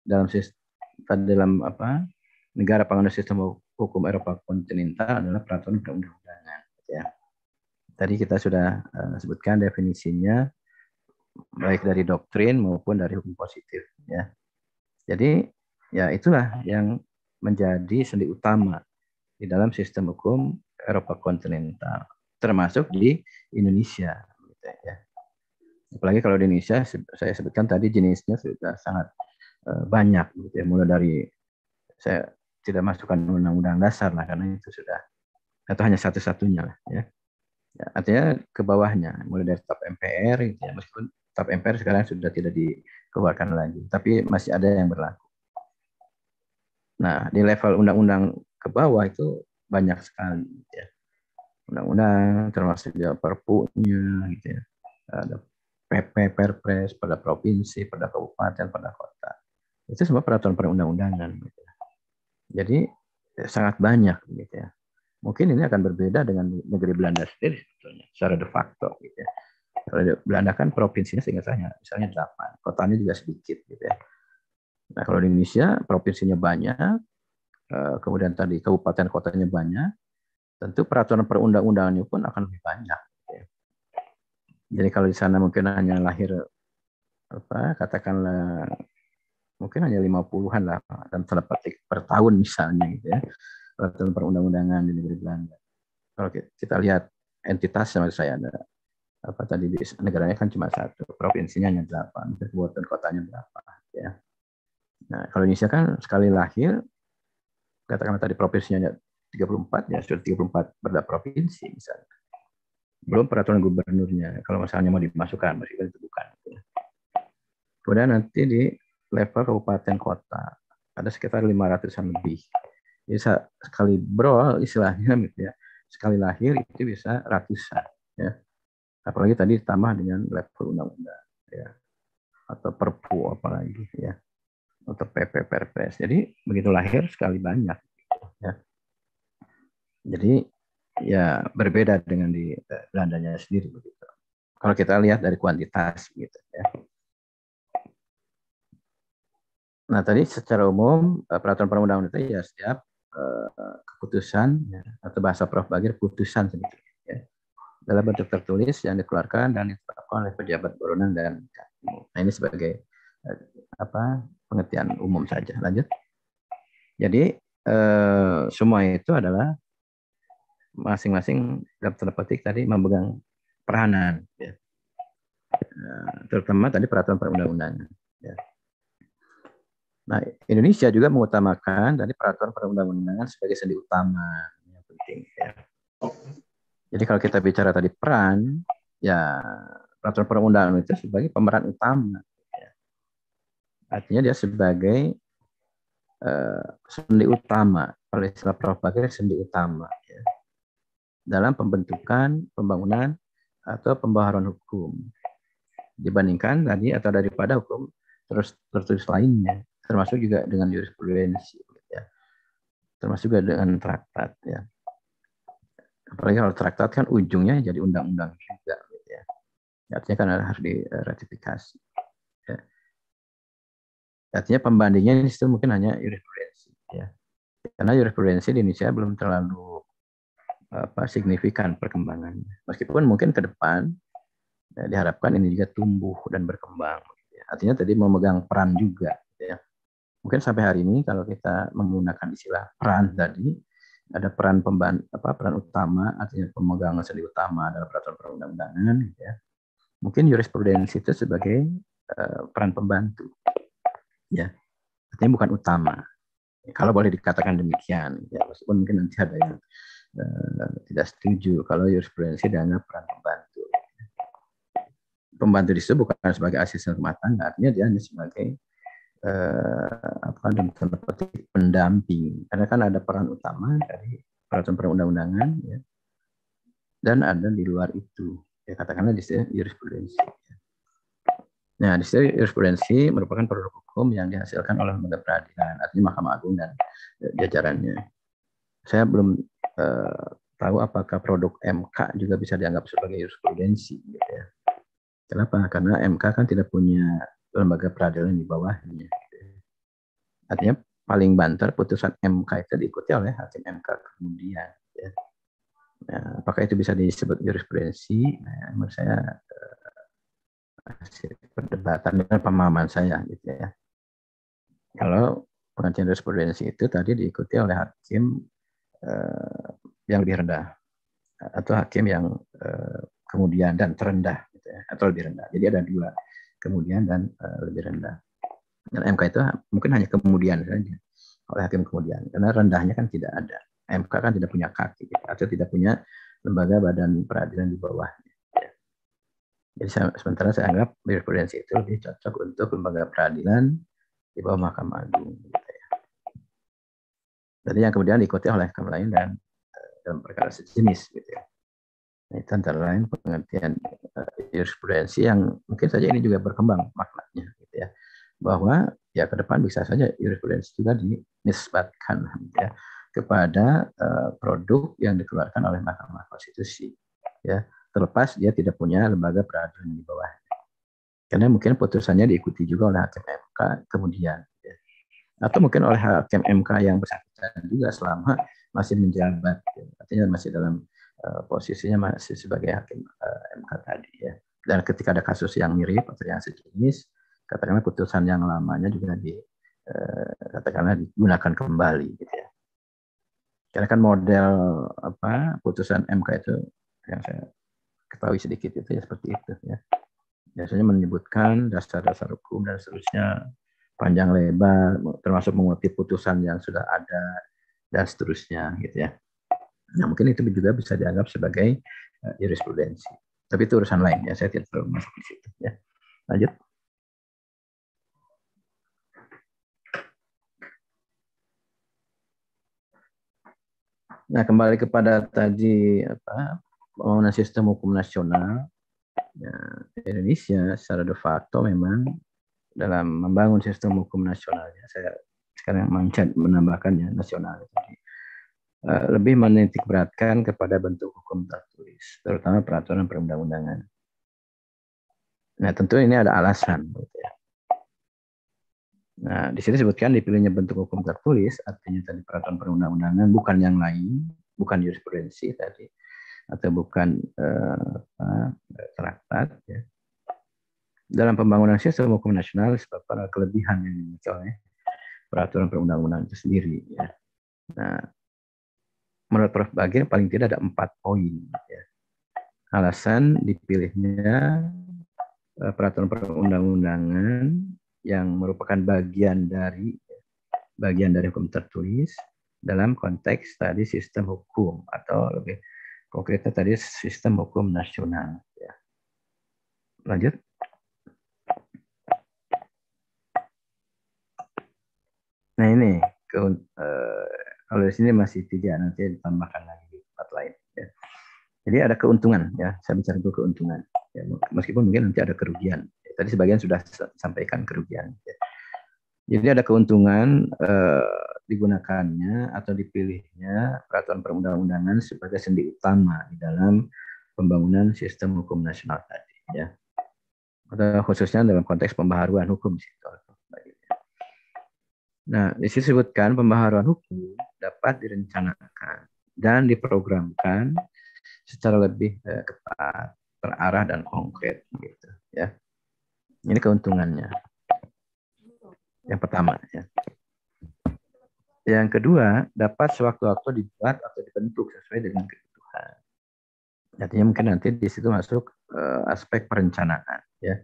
dalam sistem dalam apa negara penganut sistem hukum Eropa kontinental adalah peraturan perundang-undangan. Gitu ya. Tadi kita sudah uh, sebutkan definisinya baik dari doktrin maupun dari hukum positif. Ya. Jadi ya itulah yang menjadi sendi utama di dalam sistem hukum Eropa kontinental, termasuk di Indonesia. Gitu ya. Apalagi kalau di Indonesia, saya sebutkan tadi jenisnya sudah sangat eh, banyak, gitu ya. mulai dari saya tidak masukkan undang-undang dasar lah karena itu sudah atau hanya satu-satunya lah ya. ya artinya ke bawahnya mulai dari tap MPR gitu ya meskipun tap MPR sekarang sudah tidak dikeluarkan lagi tapi masih ada yang berlaku nah di level undang-undang ke bawah itu banyak sekali ya undang-undang termasuk juga perpunya gitu ya ada PP Perpres pada provinsi pada kabupaten pada kota itu semua peraturan perundang-undangan gitu ya jadi eh, sangat banyak gitu ya. Mungkin ini akan berbeda dengan negeri Belanda sendiri sebetulnya secara de facto gitu ya. Kalau Belanda kan provinsinya sehingga saya misalnya delapan, kotanya juga sedikit gitu ya. Nah kalau di Indonesia provinsinya banyak, eh, kemudian tadi kabupaten kotanya banyak, tentu peraturan perundang-undangannya pun akan lebih banyak. Gitu ya. Jadi kalau di sana mungkin hanya lahir apa katakanlah mungkin hanya 50-an lah dan tanda petik per tahun misalnya gitu ya peraturan perundang-undangan di negeri Belanda. Kalau kita lihat entitas sama saya ada apa tadi di negaranya kan cuma satu, provinsinya hanya delapan, kekuatan kotanya berapa gitu ya. Nah, kalau Indonesia kan sekali lahir katakanlah tadi provinsinya hanya 34 ya sudah 34 berda provinsi misalnya. Belum peraturan gubernurnya kalau misalnya mau dimasukkan masih kan itu bukan. Gitu ya. Kemudian nanti di level kabupaten kota. Ada sekitar 500-an lebih. Bisa sekali bro istilahnya gitu ya. Sekali lahir itu bisa ratusan ya. Apalagi tadi ditambah dengan level undang-undang ya. Atau perpu apalagi ya. Atau PP Perpres. Jadi begitu lahir sekali banyak ya. Jadi ya berbeda dengan di eh, Belandanya sendiri begitu. Kalau kita lihat dari kuantitas gitu ya. Nah tadi secara umum eh, peraturan perundang-undangan itu ya setiap eh, keputusan ya, atau bahasa Prof Bagir putusan sendiri ya, dalam bentuk tertulis yang dikeluarkan dan ditetapkan oleh pejabat berwenang dan Nah ini sebagai eh, apa pengertian umum saja. Lanjut. Jadi eh, semua itu adalah masing-masing dalam tanda petik tadi memegang peranan, ya. terutama tadi peraturan perundang-undangan. Ya. Nah, Indonesia juga mengutamakan dari peraturan perundang-undangan sebagai sendi utama yang penting. Ya. Jadi kalau kita bicara tadi peran, ya peraturan perundangan itu sebagai pemeran utama. Ya. Artinya dia sebagai uh, eh, sendi utama, kalau istilah Prof. Bagir sendi utama ya. dalam pembentukan, pembangunan atau pembaharuan hukum dibandingkan tadi atau daripada hukum terus tertulis lainnya termasuk juga dengan jurisprudensi ya. termasuk juga dengan traktat ya apalagi kalau traktat kan ujungnya jadi undang-undang juga ya artinya kan harus diratifikasi ya. artinya pembandingnya ini situ mungkin hanya jurisprudensi ya karena jurisprudensi di Indonesia belum terlalu apa signifikan perkembangannya meskipun mungkin ke depan ya, diharapkan ini juga tumbuh dan berkembang. Ya. Artinya tadi memegang peran juga. Ya mungkin sampai hari ini kalau kita menggunakan istilah peran tadi ada peran pemban apa peran utama artinya pemegang sendi utama adalah peraturan perundang-undangan gitu ya mungkin jurisprudensi itu sebagai uh, peran pembantu ya artinya bukan utama ya, kalau boleh dikatakan demikian ya meskipun mungkin nanti ada yang uh, tidak setuju kalau jurisprudensi dianggap peran pembantu pembantu itu bukan sebagai asisten rumah tangga artinya dia hanya sebagai eh, apa dalam tanda petik pendamping karena kan ada peran utama dari peraturan perundang-undangan ya dan ada di luar itu ya katakanlah di sini jurisprudensi ya. nah di sini jurisprudensi merupakan produk hukum yang dihasilkan oleh lembaga peradilan artinya Mahkamah Agung dan eh, jajarannya saya belum eh, tahu apakah produk MK juga bisa dianggap sebagai jurisprudensi gitu ya kenapa karena MK kan tidak punya lembaga peradilan di bawahnya. Artinya paling banter putusan MK itu diikuti oleh hakim MK kemudian. Ya. Nah, apakah itu bisa disebut jurisprudensi? Nah, menurut saya eh, masih perdebatan dengan pemahaman saya gitu ya. Kalau pengertian jurisprudensi itu tadi diikuti oleh hakim eh, yang lebih rendah atau hakim yang eh, kemudian dan terendah gitu ya, atau lebih rendah. Jadi ada dua kemudian dan uh, lebih rendah. Dan MK itu mungkin hanya kemudian saja oleh hakim kemudian karena rendahnya kan tidak ada. MK kan tidak punya kaki atau tidak punya lembaga badan peradilan di bawahnya. Jadi sementara saya anggap jurisprudensi itu lebih cocok untuk lembaga peradilan di bawah Mahkamah Agung. Gitu ya. Jadi yang kemudian diikuti oleh hakim lain dan eh, dalam perkara sejenis gitu ya. Nah, itu antara lain pengertian eh, jurisprudensi yang mungkin saja ini juga berkembang maknanya gitu ya. Bahwa ya ke depan bisa saja jurisprudensi juga dinisbatkan gitu ya kepada uh, produk yang dikeluarkan oleh Mahkamah Konstitusi ya terlepas dia tidak punya lembaga peradilan di bawah, karena mungkin putusannya diikuti juga oleh hakim MK kemudian gitu ya. atau mungkin oleh hakim MK yang bersangkutan juga selama masih menjabat gitu ya. artinya masih dalam Eh, posisinya masih sebagai hakim eh, MK tadi ya. Dan ketika ada kasus yang mirip atau yang sejenis, katakanlah putusan yang lamanya juga di eh, katakanlah digunakan kembali gitu ya. Karena kan model apa putusan MK itu yang saya ketahui sedikit itu ya seperti itu ya. Biasanya menyebutkan dasar-dasar hukum dan seterusnya panjang lebar termasuk mengutip putusan yang sudah ada dan seterusnya gitu ya. Nah, mungkin itu juga bisa dianggap sebagai uh, jurisprudensi. Tapi itu urusan lain ya, saya tidak perlu masuk di situ ya. Lanjut. Nah, kembali kepada tadi apa pembangunan sistem hukum nasional ya, Indonesia secara de facto memang dalam membangun sistem hukum nasionalnya saya sekarang mencet ya nasional jadi Eh, lebih menitik beratkan kepada bentuk hukum tertulis, terutama peraturan perundang-undangan. Nah, tentu ini ada alasan. Gitu ya. Nah, di sini disebutkan dipilihnya bentuk hukum tertulis, artinya tadi peraturan perundang-undangan, bukan yang lain, bukan jurisprudensi tadi, atau bukan eh, traktat. Ya. Dalam pembangunan sistem hukum nasional sebab kelebihan yang dimiliki oleh peraturan perundang-undangan itu sendiri. Ya. Nah, menurut Prof. Bagir paling tidak ada empat poin. Ya. Alasan dipilihnya eh, peraturan perundang-undangan yang merupakan bagian dari bagian dari hukum tertulis dalam konteks tadi sistem hukum atau lebih konkretnya tadi sistem hukum nasional. Ya. Lanjut. Nah ini ke, eh, kalau di sini masih tiga, nanti ditambahkan lagi di tempat lain. Ya. Jadi ada keuntungan ya, saya bicara itu keuntungan. Ya, meskipun mungkin nanti ada kerugian. Ya. Tadi sebagian sudah sampaikan kerugian. Ya. Jadi ada keuntungan eh, digunakannya atau dipilihnya peraturan perundang-undangan sebagai sendi utama di dalam pembangunan sistem hukum nasional tadi. Ya. Atau khususnya dalam konteks pembaharuan hukum. Nah, disebutkan pembaharuan hukum dapat direncanakan dan diprogramkan secara lebih eh, ketat, terarah dan konkret gitu ya. Ini keuntungannya. Yang pertama ya. Yang kedua, dapat sewaktu-waktu dibuat atau dibentuk sesuai dengan kebutuhan. Artinya mungkin nanti di situ masuk uh, aspek perencanaan ya.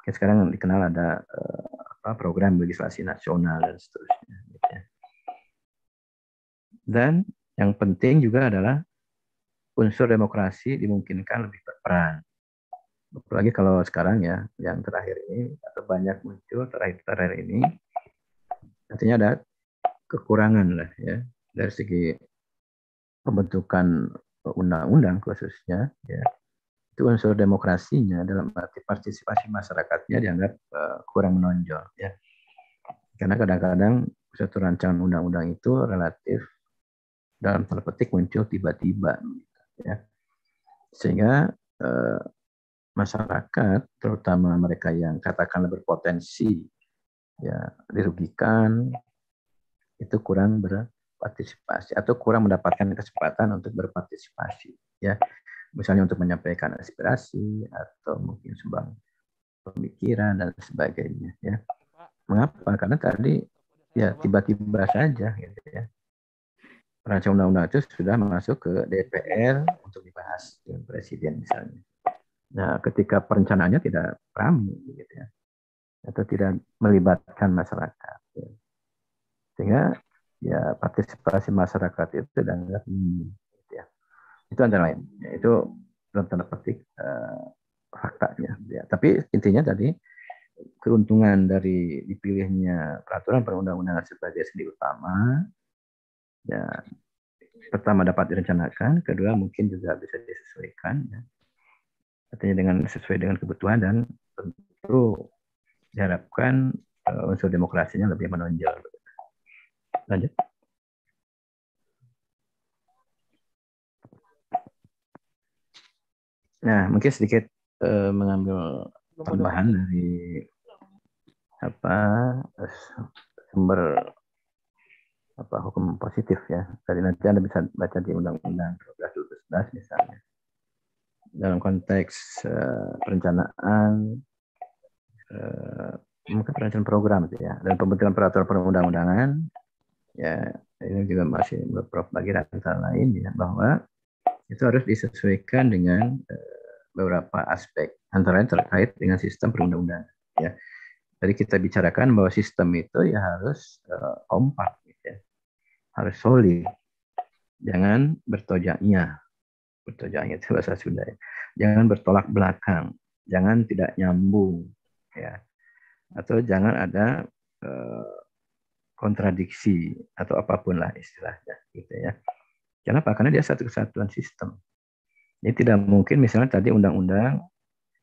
Oke, sekarang dikenal ada uh, program legislasi nasional dan seterusnya. Dan yang penting juga adalah unsur demokrasi dimungkinkan lebih berperan. Apalagi kalau sekarang ya, yang terakhir ini atau banyak muncul terakhir-terakhir ini, artinya ada kekurangan lah ya dari segi pembentukan undang-undang khususnya ya itu unsur demokrasinya dalam arti partisipasi masyarakatnya dianggap eh, kurang menonjol ya karena kadang-kadang satu rancangan undang-undang itu relatif dalam tanda petik muncul tiba-tiba gitu, ya sehingga eh, masyarakat terutama mereka yang katakanlah berpotensi ya dirugikan itu kurang berpartisipasi atau kurang mendapatkan kesempatan untuk berpartisipasi ya misalnya untuk menyampaikan aspirasi atau mungkin sumbang pemikiran dan sebagainya ya mengapa karena tadi ya tiba-tiba saja gitu ya Rancangan undang-undang itu sudah masuk ke DPR untuk dibahas dengan presiden misalnya. Nah, ketika perencanaannya tidak ramai gitu ya, atau tidak melibatkan masyarakat, ya. sehingga ya partisipasi masyarakat itu dan minim. Gitu ya. Itu antara lain. Ya, itu dalam tanda petik uh, faktanya. Gitu ya. Tapi intinya tadi keuntungan dari dipilihnya peraturan perundang-undangan sebagai sendi utama ya pertama dapat direncanakan, kedua mungkin juga bisa disesuaikan, ya. artinya dengan sesuai dengan kebutuhan dan tentu diharapkan uh, unsur demokrasinya lebih menonjol. Lanjut. Nah, mungkin sedikit uh, mengambil tambahan dari apa eh, sumber apa hukum positif ya. Jadi nanti Anda bisa baca di Undang-Undang 12 misalnya. Dalam konteks uh, perencanaan uh, mungkin perencanaan program ya dan pembentukan peraturan perundang-undangan ya ini juga masih Prof bagi rata-rata lain ya bahwa itu harus disesuaikan dengan uh, beberapa aspek antara lain terkait dengan sistem perundang-undangan ya. Jadi kita bicarakan bahwa sistem itu ya harus uh, kompak harus solid. Jangan bertojaknya. Bertojaknya itu bahasa Sunda. Ya. Jangan bertolak belakang. Jangan tidak nyambung. ya Atau jangan ada eh, kontradiksi atau apapun lah istilahnya gitu ya. Kenapa? Karena dia satu kesatuan sistem. Ini tidak mungkin misalnya tadi undang-undang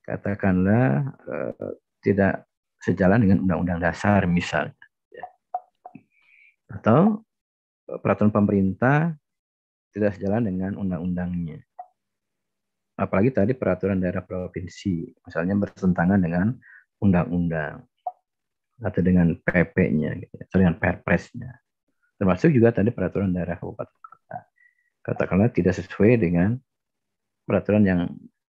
katakanlah eh, tidak sejalan dengan undang-undang dasar misalnya. Ya. Atau peraturan pemerintah tidak sejalan dengan undang-undangnya. Apalagi tadi peraturan daerah provinsi, misalnya bertentangan dengan undang-undang atau dengan PP-nya, gitu, atau dengan Perpresnya. Termasuk juga tadi peraturan daerah kabupaten kota. Katakanlah tidak sesuai dengan peraturan yang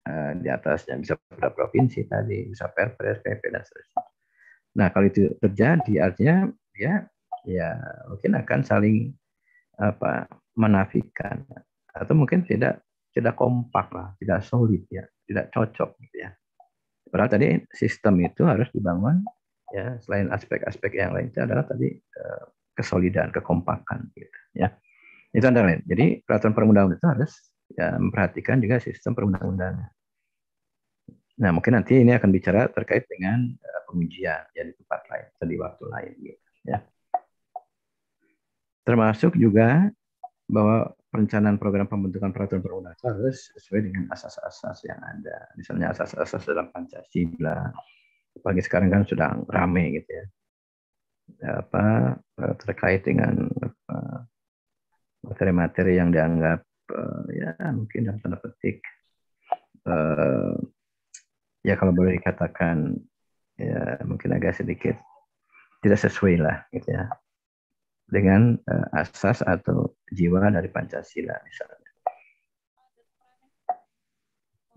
uh, di yang bisa pada provinsi tadi, bisa Perpres, PP dan seterusnya. Nah kalau itu terjadi artinya ya ya mungkin akan saling apa menafikan atau mungkin tidak tidak kompak lah, tidak solid ya, tidak cocok gitu ya. Padahal tadi sistem itu harus dibangun ya selain aspek-aspek yang lain itu adalah tadi eh, kesolidan, kekompakan gitu ya. Itu antara lain. Jadi peraturan perundang-undangan itu harus ya, memperhatikan juga sistem perundang-undangan. Nah, mungkin nanti ini akan bicara terkait dengan eh, pengujian ya di tempat lain, atau di waktu lain gitu ya. Termasuk juga bahwa perencanaan program pembentukan peraturan perundang harus sesuai dengan asas-asas yang ada. Misalnya asas-asas dalam Pancasila. Pagi sekarang kan sudah rame gitu ya. Apa eh, terkait dengan materi-materi yang dianggap eh, ya mungkin dalam tanda petik eh, ya kalau boleh dikatakan ya mungkin agak sedikit tidak sesuai lah gitu ya dengan uh, asas atau jiwa dari Pancasila misalnya.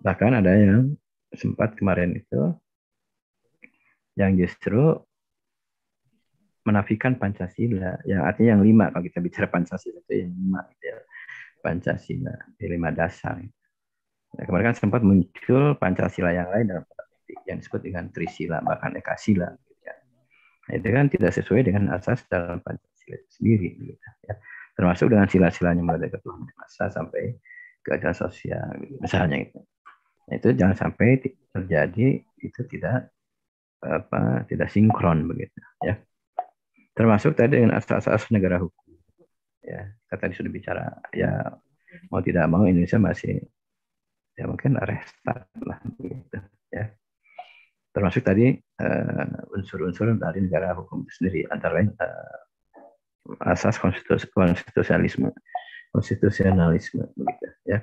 Bahkan ada yang sempat kemarin itu yang justru menafikan Pancasila, yang artinya yang lima kalau kita bicara Pancasila itu yang lima gitu ya. Pancasila di lima dasar. Nah, kemarin kan sempat muncul Pancasila yang lain dalam politik yang disebut dengan Trisila bahkan Ekasila. Gitu ya. Nah, itu kan tidak sesuai dengan asas dalam Pancasila kita sendiri gitu, ya. termasuk dengan sila-silanya mulai dari ketuhanan masa sampai keadaan sosial gitu, misalnya itu Nah, itu jangan sampai terjadi itu tidak apa tidak sinkron begitu ya termasuk tadi dengan asas-asas negara hukum ya kata sudah bicara ya mau tidak mau Indonesia masih ya mungkin restart lah begitu ya termasuk tadi eh, unsur-unsur uh, dari negara hukum sendiri antara lain uh, asas konstitus konstitusionalisme konstitusionalisme begitu ya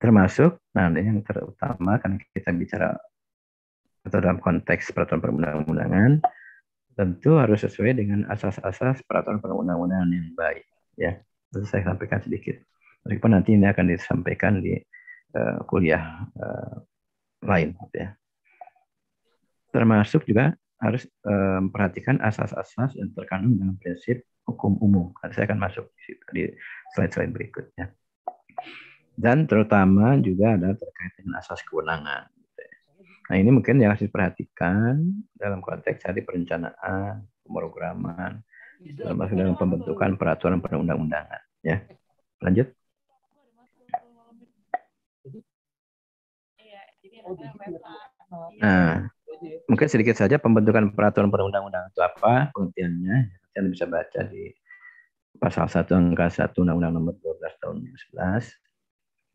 termasuk nah yang terutama karena kita bicara atau dalam konteks peraturan perundang-undangan tentu harus sesuai dengan asas-asas peraturan perundang-undangan yang baik ya itu saya sampaikan sedikit meskipun nanti ini akan disampaikan di uh, kuliah uh, lain gitu ya termasuk juga harus eh, memperhatikan um, asas-asas yang terkandung dalam prinsip hukum umum. Nanti Saya akan masuk di situ di slide-slide berikutnya. Dan terutama juga ada terkait dengan asas kewenangan. Nah ini mungkin yang harus diperhatikan dalam konteks dari perencanaan, pemrograman, termasuk dalam pembentukan peraturan perundang-undangan. Ya, lanjut. Nah, mungkin sedikit saja pembentukan peraturan perundang-undangan itu apa pengertiannya ya. Anda bisa baca di pasal 1 angka 1 Undang-Undang nomor 12 tahun 2011.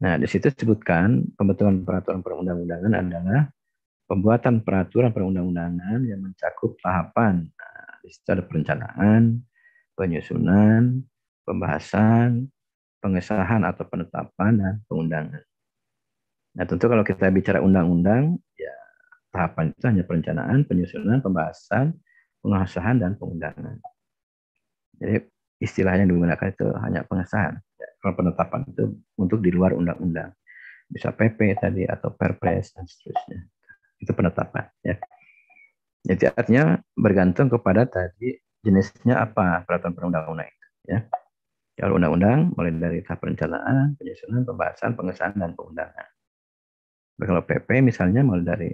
Nah, di situ disebutkan pembentukan peraturan perundang-undangan adalah pembuatan peraturan perundang-undangan yang mencakup tahapan. Nah, di situ ada perencanaan, penyusunan, pembahasan, pengesahan atau penetapan dan pengundangan. Nah, tentu kalau kita bicara undang-undang, ya tahapan itu hanya perencanaan, penyusunan, pembahasan, pengesahan dan pengundangan. Jadi istilahnya yang digunakan itu hanya pengesahan. Kalau penetapan itu untuk di luar undang-undang. Bisa PP tadi atau Perpres dan seterusnya. Itu penetapan ya. Jadi artinya bergantung kepada tadi jenisnya apa peraturan perundang-undang itu ya. Kalau undang-undang mulai dari tahap perencanaan, penyusunan, pembahasan, pengesahan dan pengundangan. kalau PP misalnya mulai dari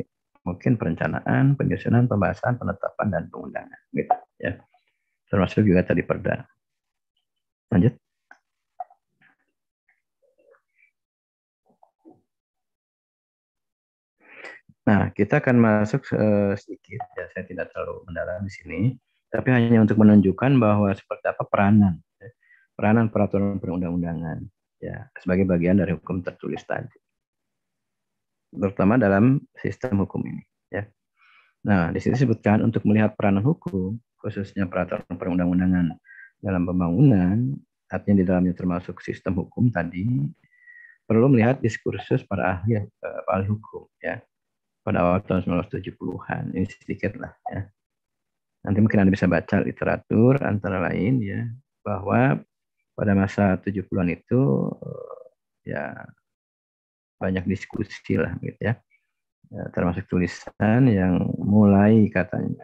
mungkin perencanaan, penyusunan, pembahasan, penetapan dan pengundangan gitu ya termasuk juga tadi perda. Lanjut. Nah, kita akan masuk eh, sedikit, ya, saya tidak terlalu mendalam di sini, tapi hanya untuk menunjukkan bahwa seperti apa peranan, ya. peranan peraturan perundang-undangan, ya, sebagai bagian dari hukum tertulis tadi, terutama dalam sistem hukum ini. Nah, di situ disebutkan untuk melihat peranan hukum, khususnya peraturan perundang-undangan dalam pembangunan, artinya di dalamnya termasuk sistem hukum tadi, perlu melihat diskursus para ahli, para eh, ahli hukum ya pada awal tahun 1970-an ini sedikit lah ya. Nanti mungkin Anda bisa baca literatur antara lain ya bahwa pada masa 70-an itu eh, ya banyak diskusi lah gitu ya ya, termasuk tulisan yang mulai katanya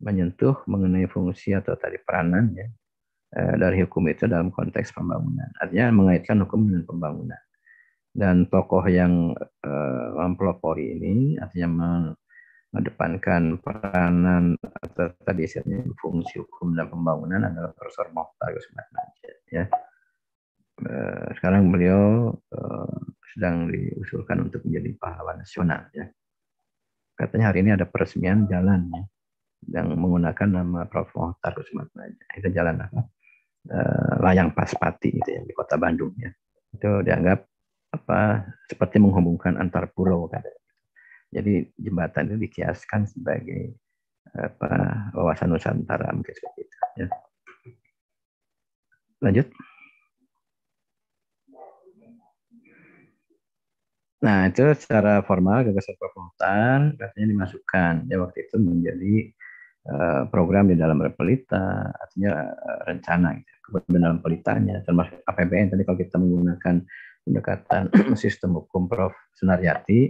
menyentuh mengenai fungsi atau tadi peranan ya eh, dari hukum itu dalam konteks pembangunan. Artinya mengaitkan hukum dengan pembangunan. Dan tokoh yang uh, mempelopori ini artinya mengedepankan peranan atau tadi istilahnya fungsi hukum dan pembangunan adalah Profesor Mohtar Yusuf ya. uh, sekarang beliau uh, sedang diusulkan untuk menjadi pahlawan nasional ya. Katanya hari ini ada peresmian jalan ya, yang menggunakan nama Prof. Mohtar Itu jalan apa? Eh, layang Paspati itu ya, di kota Bandung ya. Itu dianggap apa seperti menghubungkan antar pulau kan. Jadi jembatan itu dikiaskan sebagai apa wawasan Nusantara mungkin seperti itu ya. Lanjut. Nah, itu secara formal gagasan proposal katanya dimasukkan. Ya waktu itu menjadi uh, program di dalam repelita, artinya uh, rencana gitu. Kemudian dalam pelitanya termasuk APBN tadi kalau kita menggunakan pendekatan sistem hukum Prof. senaryati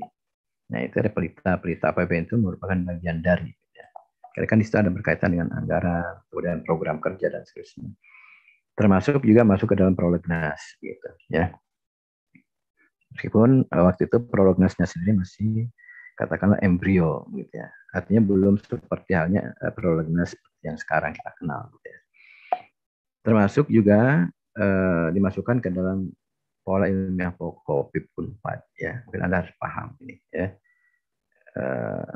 nah itu repelita, pelita APBN itu merupakan bagian dari ya. karena kan di situ ada berkaitan dengan anggaran, kemudian program kerja dan seterusnya. Termasuk juga masuk ke dalam prolegnas gitu ya Meskipun eh, waktu itu prolognasnya sendiri masih katakanlah embrio gitu ya. Artinya belum seperti halnya eh, prolognas yang sekarang kita kenal gitu ya. Termasuk juga uh, dimasukkan ke dalam pola ilmiah pokok pipun 4 ya. Mungkin Anda harus paham ini ya. uh,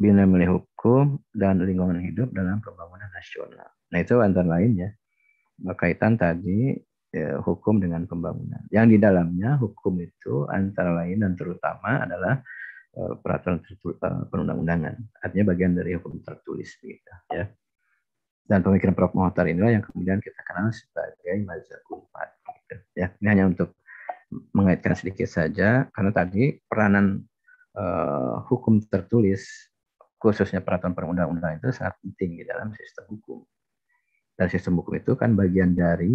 bina milih hukum dan lingkungan hidup dalam pembangunan nasional. Nah itu antara lain ya berkaitan tadi ya, hukum dengan pembangunan. Yang di dalamnya hukum itu antara lain dan terutama adalah uh, peraturan uh, perundang-undangan. Artinya bagian dari hukum tertulis gitu ya. Dan pemikiran Prof. Mohtar inilah yang kemudian kita kenal sebagai mazhab empat. Gitu, ya. Ini hanya untuk mengaitkan sedikit saja karena tadi peranan uh, hukum tertulis khususnya peraturan perundang-undangan itu sangat penting di dalam sistem hukum. Dan sistem hukum itu kan bagian dari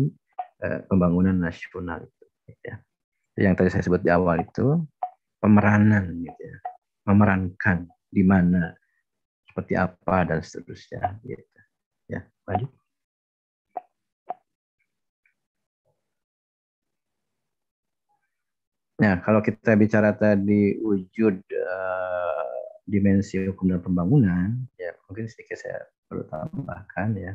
Eh, pembangunan nasional itu gitu ya. Yang tadi saya sebut di awal itu pemeranan gitu ya. Memerankan di mana seperti apa dan seterusnya gitu. Ya, lanjut. Nah, kalau kita bicara tadi wujud uh, dimensi hukum dan pembangunan, ya mungkin sedikit saya perlu tambahkan ya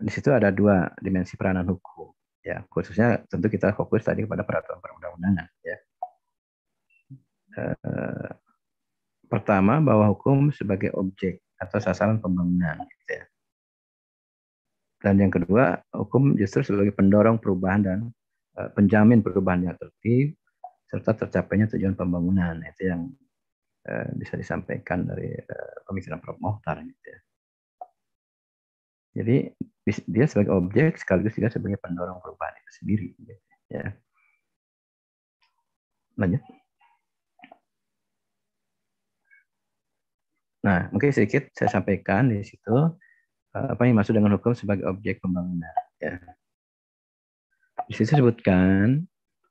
di situ ada dua dimensi peranan hukum ya khususnya tentu kita fokus tadi kepada peraturan perundang-undangan ya eh, pertama bahwa hukum sebagai objek atau sasaran pembangunan gitu ya. dan yang kedua hukum justru sebagai pendorong perubahan dan eh, penjamin perubahan yang tertib serta tercapainya tujuan pembangunan itu yang eh, bisa disampaikan dari pemikiran Prof. Mohtar gitu ya. Jadi dia sebagai objek sekaligus juga sebagai pendorong perubahan itu sendiri. Gitu, ya. Lanjut. Nah, mungkin sedikit saya sampaikan di situ eh, apa yang maksud dengan hukum sebagai objek pembangunan. Ya. Di situ sebutkan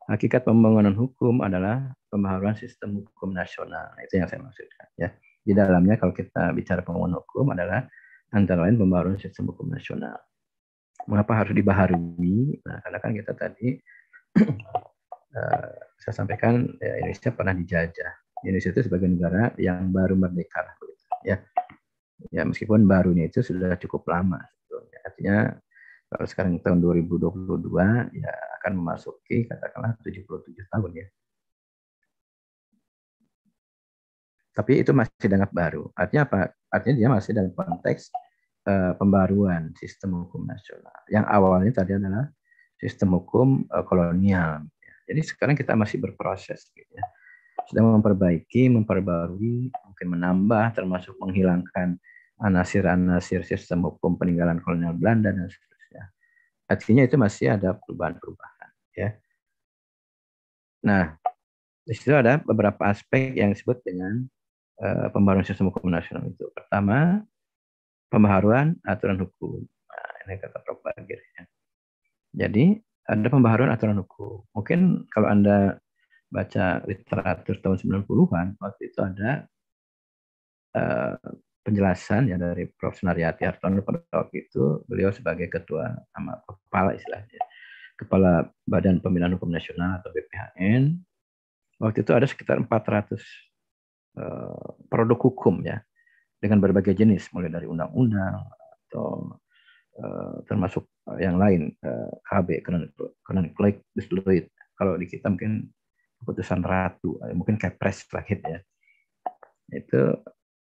hakikat pembangunan hukum adalah pembaharuan sistem hukum nasional. Itu yang saya maksudkan. Ya. Di dalamnya kalau kita bicara pembangunan hukum adalah antara lain pembaruan sistem hukum nasional. Mengapa harus dibaharui? Nah, karena kan kita tadi eh, saya sampaikan ya, Indonesia pernah dijajah. Indonesia itu sebagai negara yang baru merdeka, gitu, ya. Ya meskipun barunya itu sudah cukup lama, gitu. artinya kalau sekarang tahun 2022 ya akan memasuki katakanlah 77 tahun ya. Tapi itu masih dianggap baru. Artinya apa? Artinya dia masih dalam konteks uh, pembaruan sistem hukum nasional. Yang awalnya tadi adalah sistem hukum uh, kolonial. Jadi sekarang kita masih berproses gitu ya. Sedang memperbaiki, memperbarui, mungkin menambah termasuk menghilangkan anasir-anasir sistem hukum peninggalan kolonial Belanda dan seterusnya. Artinya itu masih ada perubahan-perubahan ya. Nah, di situ ada beberapa aspek yang disebut dengan Eh, pembaruan sistem hukum nasional itu. Pertama, pembaharuan aturan hukum. Nah, ini kata Prof. Bagir. Ya. Jadi, ada pembaharuan aturan hukum. Mungkin kalau Anda baca literatur tahun 90-an, waktu itu ada uh, penjelasan ya dari Prof. Sunaryati Hartono pada waktu itu, beliau sebagai ketua sama kepala istilahnya, kepala Badan Pembinaan Hukum Nasional atau BPHN, waktu itu ada sekitar 400 Eh, produk hukum ya dengan berbagai jenis mulai dari undang-undang atau eh, termasuk yang lain uh, eh, KB Kenan Lloyd kalau di kita mungkin keputusan ratu mungkin kepres terakhir ya itu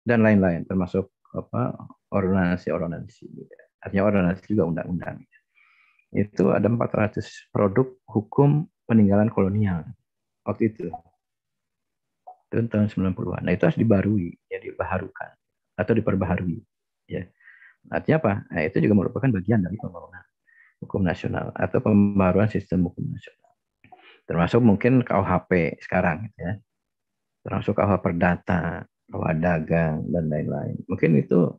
dan lain-lain termasuk apa ordonansi ordonansi artinya ordonansi juga undang-undang itu ada 400 produk hukum peninggalan kolonial waktu itu itu tahun 90-an. Nah, itu harus dibarui, ya dibaharukan atau diperbaharui, ya. Artinya apa? Nah, itu juga merupakan bagian dari pembangunan hukum nasional atau pembaruan sistem hukum nasional. Termasuk mungkin KUHP sekarang ya. Termasuk KUH perdata, KUH dagang dan lain-lain. Mungkin itu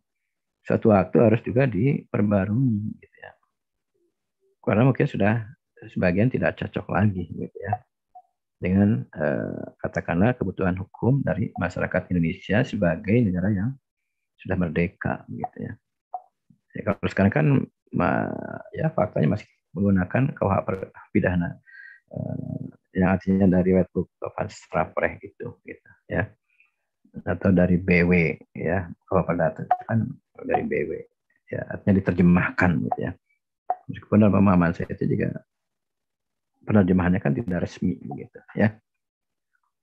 suatu waktu harus juga diperbarui gitu ya. Karena mungkin sudah sebagian tidak cocok lagi gitu ya dengan eh, katakanlah kebutuhan hukum dari masyarakat Indonesia sebagai negara yang sudah merdeka gitu ya. ya kalau sekarang kan ma, ya faktanya masih menggunakan KUH pidana eh, yang artinya dari Wetbook Strafrecht gitu gitu ya atau dari BW ya kalau pada kan dari BW ya artinya diterjemahkan gitu ya meskipun dalam pemahaman saya itu juga penerjemahannya kan tidak resmi gitu ya.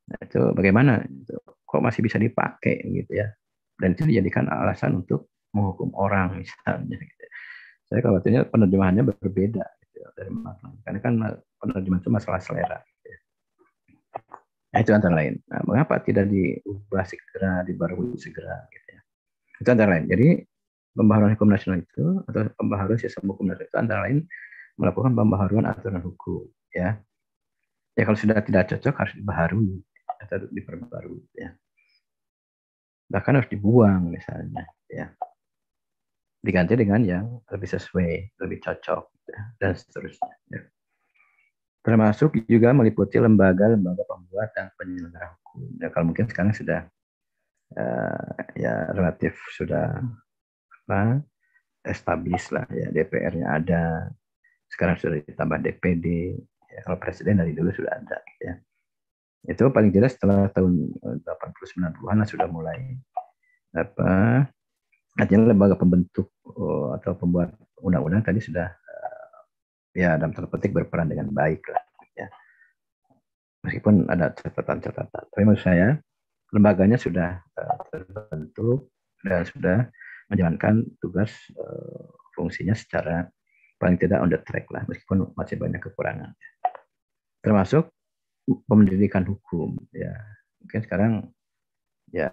Nah, itu bagaimana? Itu kok masih bisa dipakai gitu ya? Dan itu dijadikan alasan untuk menghukum orang misalnya. Gitu. Saya khawatirnya penerjemahannya berbeda gitu, ya, dari makna. Karena kan penerjemahan itu masalah selera. Gitu ya. Nah, itu antara lain. Nah, mengapa tidak diubah segera, dibarui segera? Gitu ya. Itu antara lain. Jadi pembaharuan hukum nasional itu atau pembaharuan sistem hukum nasional itu antara lain melakukan pembaharuan aturan hukum ya ya kalau sudah tidak cocok harus dibaharui atau diperbarui ya bahkan harus dibuang misalnya ya diganti dengan yang lebih sesuai lebih cocok ya, dan seterusnya ya. termasuk juga meliputi lembaga-lembaga pembuat dan penyelenggara hukum ya kalau mungkin sekarang sudah uh, ya relatif sudah apa Establis lah ya DPR-nya ada sekarang sudah ditambah DPD Ya, kalau presiden dari dulu sudah ada. Ya. Itu paling jelas setelah tahun 80-90-an eh, sudah mulai apa artinya lembaga pembentuk oh, atau pembuat undang-undang tadi sudah eh, ya dalam tanda berperan dengan baik lah ya meskipun ada catatan-catatan tapi menurut saya lembaganya sudah eh, terbentuk dan sudah menjalankan tugas fungsinya secara paling tidak on the track lah meskipun masih banyak kekurangan. Ya termasuk pendidikan hukum ya mungkin sekarang ya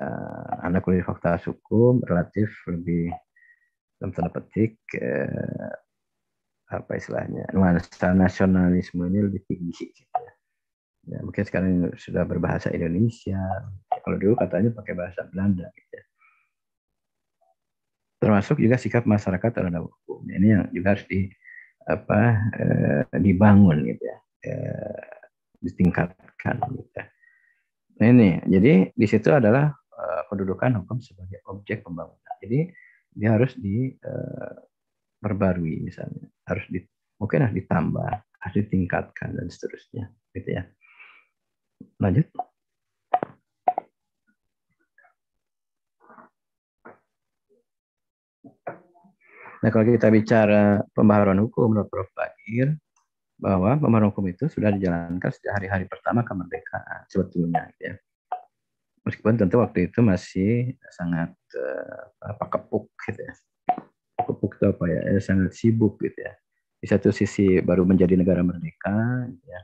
anak kuliah fakta hukum relatif lebih dalam tanda petik eh, apa istilahnya nuansa nasionalisme ini lebih tinggi gitu. ya mungkin sekarang sudah berbahasa Indonesia kalau dulu katanya pakai bahasa Belanda gitu ya. termasuk juga sikap masyarakat terhadap hukum ini yang juga harus di apa eh, dibangun gitu ya Ya, ditingkatkan. Gitu. Nah, ini jadi di situ adalah uh, kedudukan hukum sebagai objek pembangunan. Jadi dia harus diperbarui eh, uh, misalnya, harus di, mungkin harus ditambah, harus ditingkatkan dan seterusnya, gitu ya. Lanjut. Nah, kalau kita bicara pembaharuan hukum menurut Prof. Bagir, bahwa pemerintah hukum itu sudah dijalankan sejak hari-hari pertama kemerdekaan sebetulnya ya. Meskipun tentu waktu itu masih sangat uh, apa kepuk gitu ya. Kepuk itu apa ya, eh, sangat sibuk gitu ya. Di satu sisi baru menjadi negara merdeka gitu ya.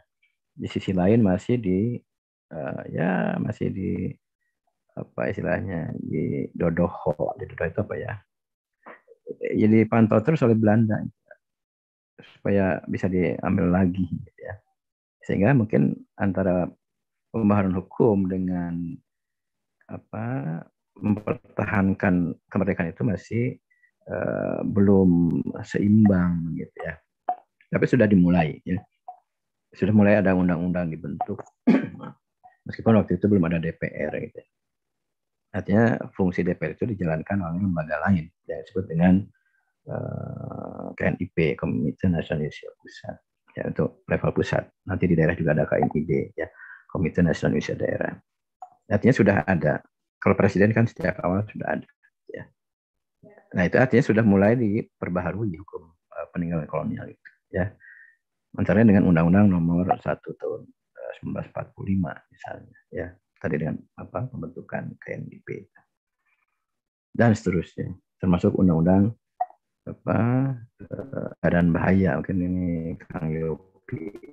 Di sisi lain masih di uh, ya masih di apa istilahnya di dodoho, di dodoho itu apa ya? Jadi pantau terus oleh Belanda. Gitu supaya bisa diambil lagi gitu ya. Sehingga mungkin antara pembaharuan hukum dengan apa mempertahankan kemerdekaan itu masih uh, belum seimbang gitu ya. Tapi sudah dimulai ya. Sudah mulai ada undang-undang dibentuk. Meskipun waktu itu belum ada DPR gitu. Ya. Artinya fungsi DPR itu dijalankan oleh lembaga lain yang disebut dengan Eh, KNIP Komite Nasional Indonesia Pusat ya untuk level pusat nanti di daerah juga ada KNID ya Komite Nasional Indonesia Daerah artinya sudah ada kalau presiden kan setiap awal sudah ada ya nah itu artinya sudah mulai diperbaharui hukum eh, peninggalan kolonial itu ya antaranya dengan Undang-Undang Nomor 1 Tahun 1945 eh, misalnya ya tadi dengan apa pembentukan KNIP dan seterusnya termasuk Undang-Undang apa eh, keadaan bahaya mungkin ini Kang Yopi.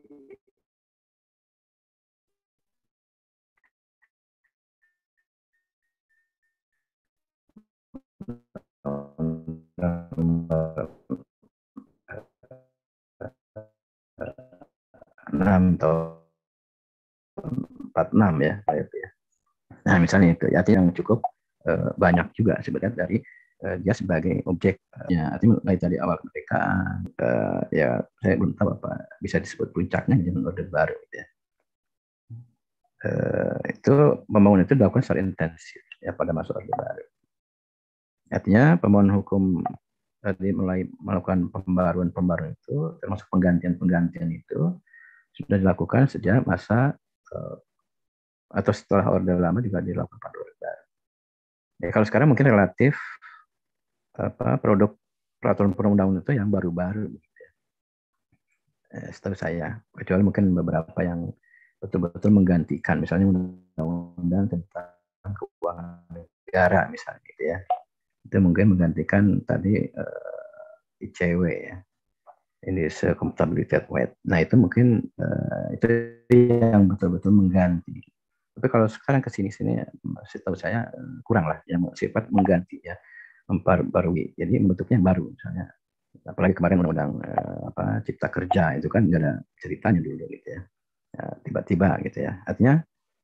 enam atau empat enam ya ya. Nah misalnya itu ya, yang cukup eh, banyak juga sebenarnya dari Eh, dia sebagai objek eh, ya artinya mulai dari awal mereka uh, ya saya belum tahu apa bisa disebut puncaknya zaman Orde Baru gitu ya. Uh, itu pembangunan itu dilakukan secara intensif ya pada masa Orde Baru. Artinya pembangunan hukum tadi mulai melakukan pembaruan-pembaruan itu termasuk penggantian-penggantian itu sudah dilakukan sejak masa uh, atau setelah Orde Lama juga dilakukan pada Orde Baru. Ya, kalau sekarang mungkin relatif apa produk peraturan perundang-undangan itu yang baru-baru gitu ya. eh, setahu saya kecuali mungkin beberapa yang betul-betul menggantikan misalnya undang-undang tentang keuangan negara misalnya gitu ya itu mungkin menggantikan tadi uh, eh, ICW ya ini sekompatibilitas wet. Nah itu mungkin uh, itu yang betul-betul mengganti. Tapi kalau sekarang ke sini sini, setahu saya kurang lah yang sifat mengganti ya memperbarui jadi bentuknya baru misalnya apalagi kemarin undang-undang eh, apa cipta kerja itu kan ada ceritanya dulu gitu ya, ya tiba-tiba ya, gitu ya artinya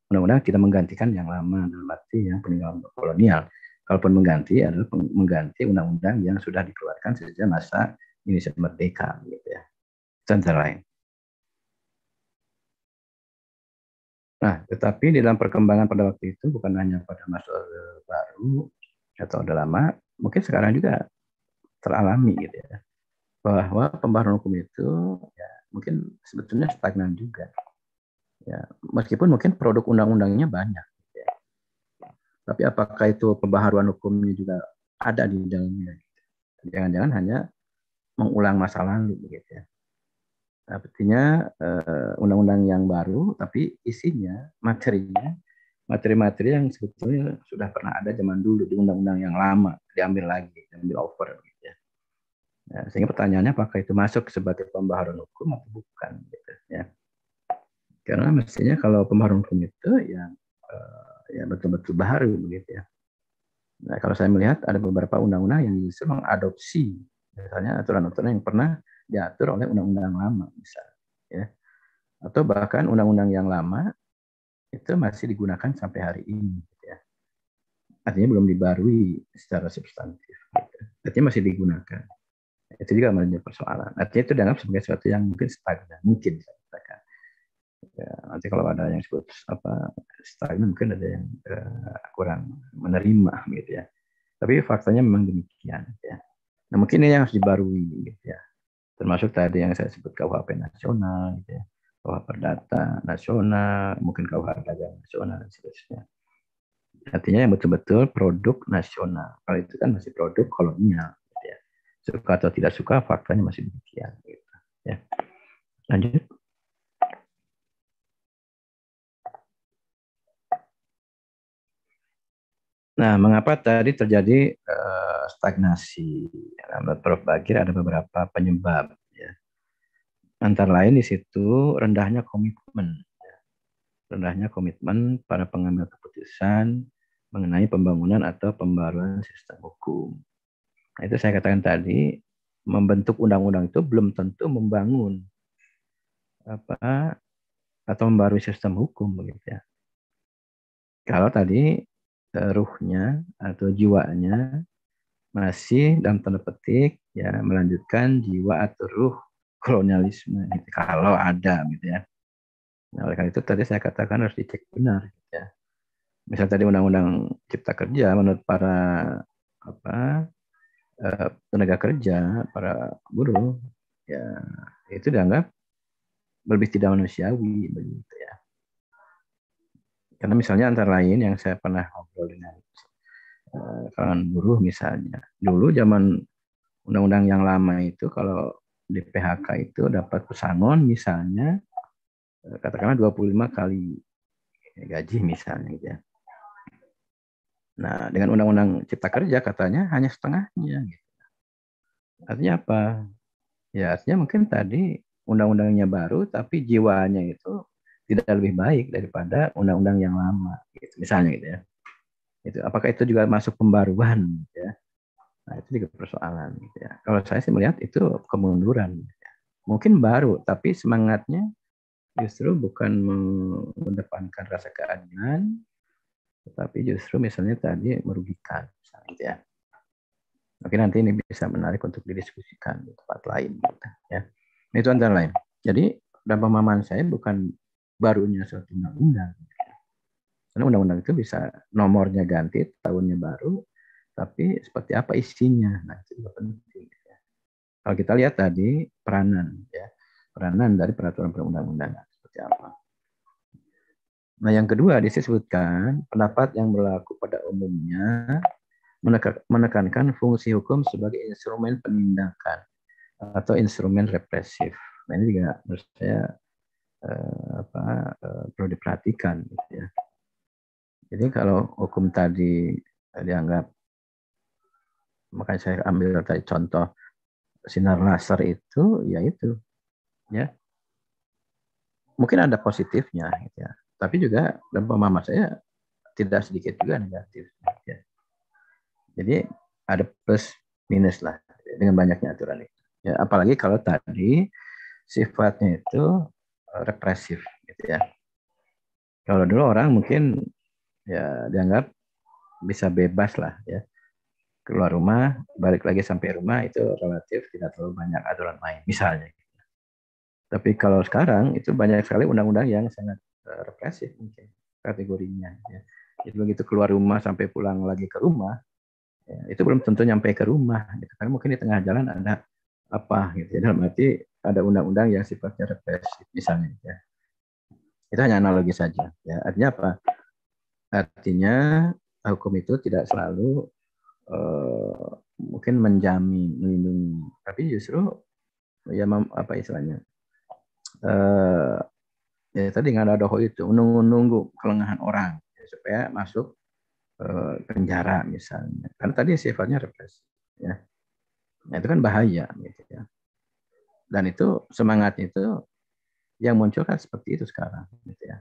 undang-undang kita menggantikan yang lama dalam arti yang peninggalan kolonial kalaupun mengganti adalah mengganti undang-undang yang sudah dikeluarkan sejak masa Indonesia merdeka gitu ya contoh lain Nah, tetapi di dalam perkembangan pada waktu itu bukan hanya pada masa baru atau udah lama, mungkin sekarang juga teralami gitu ya bahwa pembaruan hukum itu ya, mungkin sebetulnya stagnan juga ya meskipun mungkin produk undang-undangnya banyak gitu ya. tapi apakah itu pembaharuan hukumnya juga ada di dalamnya gitu. jangan-jangan hanya mengulang masa lalu begitu ya artinya eh, undang-undang yang baru tapi isinya materinya materi-materi yang sebetulnya sudah pernah ada zaman dulu di undang-undang yang lama diambil lagi, diambil over gitu ya. Nah, sehingga pertanyaannya apakah itu masuk sebagai pembaharuan hukum atau bukan gitu ya. Karena mestinya kalau pembaharuan hukum itu yang eh, ya betul-betul baru begitu ya. Nah, kalau saya melihat ada beberapa undang-undang yang justru mengadopsi misalnya aturan-aturan yang pernah diatur oleh undang-undang lama misalnya ya. Atau bahkan undang-undang yang lama itu masih digunakan sampai hari ini. Gitu ya. Artinya belum dibarui secara substantif. Gitu. Artinya masih digunakan. Itu juga menjadi persoalan. Artinya itu dianggap sebagai sesuatu yang mungkin stagnan. Mungkin saya katakan. Ya, nanti kalau ada yang sebut apa stagnan mungkin ada yang uh, kurang menerima gitu ya. Tapi faktanya memang demikian. Gitu ya. Nah mungkin ini yang harus dibarui gitu ya. Termasuk tadi yang saya sebut KUHP nasional gitu ya bahwa Perdata Nasional, mungkin kau Dagang Nasional, dan seterusnya. Artinya yang betul-betul produk nasional. Kalau itu kan masih produk kolonial. Gitu ya. Suka atau tidak suka, faktanya masih demikian. Gitu, ya. Lanjut. Nah, mengapa tadi terjadi uh, stagnasi? Nah, menurut Prof. Bagir ada beberapa penyebab. Antara lain di situ rendahnya komitmen. Rendahnya komitmen para pengambil keputusan mengenai pembangunan atau pembaruan sistem hukum. Nah, itu saya katakan tadi, membentuk undang-undang itu belum tentu membangun apa atau membarui sistem hukum begitu ya. Kalau tadi eh, ruhnya atau jiwanya masih dalam tanda petik ya melanjutkan jiwa atau ruh kolonialisme gitu, kalau ada gitu ya. Nah, oleh karena itu tadi saya katakan harus dicek benar gitu ya. Misal tadi undang-undang cipta kerja menurut para apa eh, tenaga kerja, para buruh ya itu dianggap lebih tidak manusiawi begitu ya. Karena misalnya antara lain yang saya pernah ngobrol dengan eh, kalangan buruh misalnya. Dulu zaman undang-undang yang lama itu kalau di PHK itu dapat pesangon misalnya eh, katakanlah 25 kali gaji misalnya gitu ya. Nah, dengan undang-undang cipta kerja katanya hanya setengahnya gitu. Artinya apa? Ya, artinya mungkin tadi undang-undangnya baru tapi jiwanya itu tidak lebih baik daripada undang-undang yang lama gitu. Misalnya gitu ya. Itu apakah itu juga masuk pembaruan gitu ya? Nah, itu juga persoalan. Gitu ya. Kalau saya sih melihat itu kemunduran. Gitu ya. Mungkin baru, tapi semangatnya justru bukan mengedepankan rasa keadilan, tetapi justru misalnya tadi merugikan. Misalnya, gitu ya. Mungkin nanti ini bisa menarik untuk didiskusikan di tempat lain. Gitu, ya. Itu antara lain. Jadi, dalam pemahaman saya bukan barunya suatu undang-undang. Gitu ya. Karena undang-undang itu bisa nomornya ganti, tahunnya baru, tapi seperti apa isinya nah itu juga penting ya. kalau kita lihat tadi peranan ya peranan dari peraturan perundang-undangan seperti apa nah yang kedua disebutkan pendapat yang berlaku pada umumnya menekankan fungsi hukum sebagai instrumen penindakan atau instrumen represif nah ini juga menurut saya eh, apa eh, perlu diperhatikan gitu ya jadi kalau hukum tadi dianggap makanya saya ambil tadi contoh sinar laser itu ya itu ya mungkin ada positifnya gitu ya tapi juga dalam pemahaman saya tidak sedikit juga negatif ya. jadi ada plus minus lah dengan banyaknya aturan itu ya apalagi kalau tadi sifatnya itu eh, represif gitu ya kalau dulu orang mungkin ya dianggap bisa bebas lah ya keluar rumah, balik lagi sampai rumah itu relatif tidak terlalu banyak aturan main misalnya. Tapi kalau sekarang itu banyak sekali undang-undang yang sangat eh, represif mungkin kategorinya. Ya. Jadi begitu keluar rumah sampai pulang lagi ke rumah, ya, itu belum tentu nyampe ke rumah. Gitu. Karena mungkin di tengah jalan ada apa gitu. Jadi ya, dalam arti ada undang-undang yang sifatnya represif misalnya. Ya. Itu hanya analogi saja. Ya. Artinya apa? Artinya hukum itu tidak selalu Eh, mungkin menjamin melindungi tapi justru ya apa istilahnya uh, ya tadi nggak ada doho itu nunggu-nunggu kelengahan orang ya, supaya masuk uh, penjara misalnya karena tadi sifatnya represi ya nah, itu kan bahaya gitu ya dan itu semangat itu yang muncul kan seperti itu sekarang gitu ya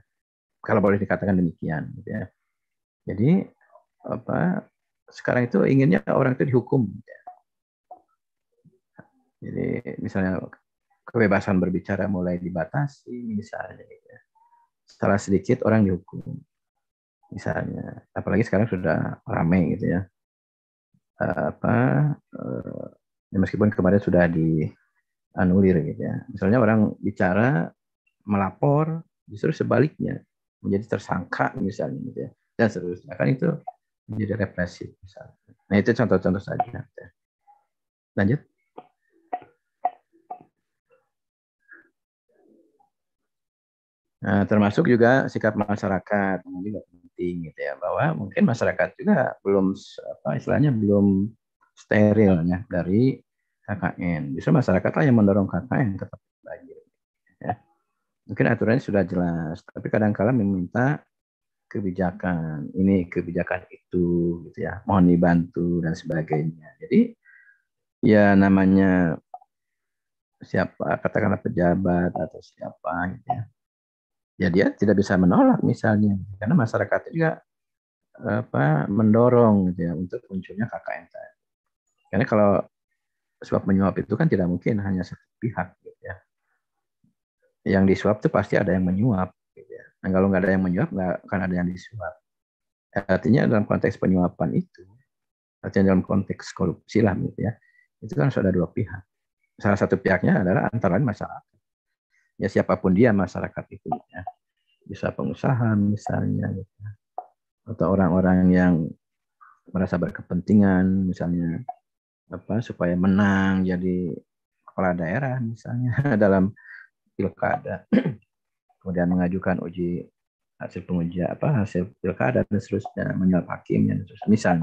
kalau boleh dikatakan demikian gitu ya jadi apa sekarang itu inginnya orang itu dihukum. Jadi misalnya kebebasan berbicara mulai dibatasi misalnya. Ya. Salah sedikit orang dihukum misalnya. Apalagi sekarang sudah ramai gitu ya. Eh, apa eh, ya meskipun kemarin sudah dianulir gitu ya. Misalnya orang bicara melapor justru sebaliknya menjadi tersangka misalnya gitu ya. Dan seterusnya kan itu menjadi represif. Misalnya. Nah itu contoh-contoh saja. Lanjut. Nah, termasuk juga sikap masyarakat ini penting gitu ya bahwa mungkin masyarakat juga belum apa istilahnya belum sterilnya dari KKN. Bisa masyarakat lah yang mendorong KKN tetap banjir. Ya. Mungkin aturannya sudah jelas, tapi kadang-kala meminta kebijakan ini kebijakan itu gitu ya mohon dibantu dan sebagainya jadi ya namanya siapa katakanlah pejabat atau siapa gitu ya ya dia tidak bisa menolak misalnya karena masyarakat juga apa mendorong gitu ya untuk munculnya KKN tadi karena kalau suap menyuap itu kan tidak mungkin hanya satu pihak gitu ya yang disuap itu pasti ada yang menyuap Nah, kalau nggak ada yang menyuap, nggak akan ada yang disuap. Artinya dalam konteks penyuapan itu, artinya dalam konteks korupsi lah gitu ya, itu kan sudah dua pihak. Salah satu pihaknya adalah antara masyarakat. Ya siapapun dia masyarakat itu ya. Bisa pengusaha misalnya gitu. Ya. Atau orang-orang yang merasa berkepentingan misalnya apa supaya menang jadi kepala daerah misalnya dalam pilkada kemudian mengajukan uji hasil pengujian apa hasil pilkada dan seterusnya menyuap hakim dan seterusnya misal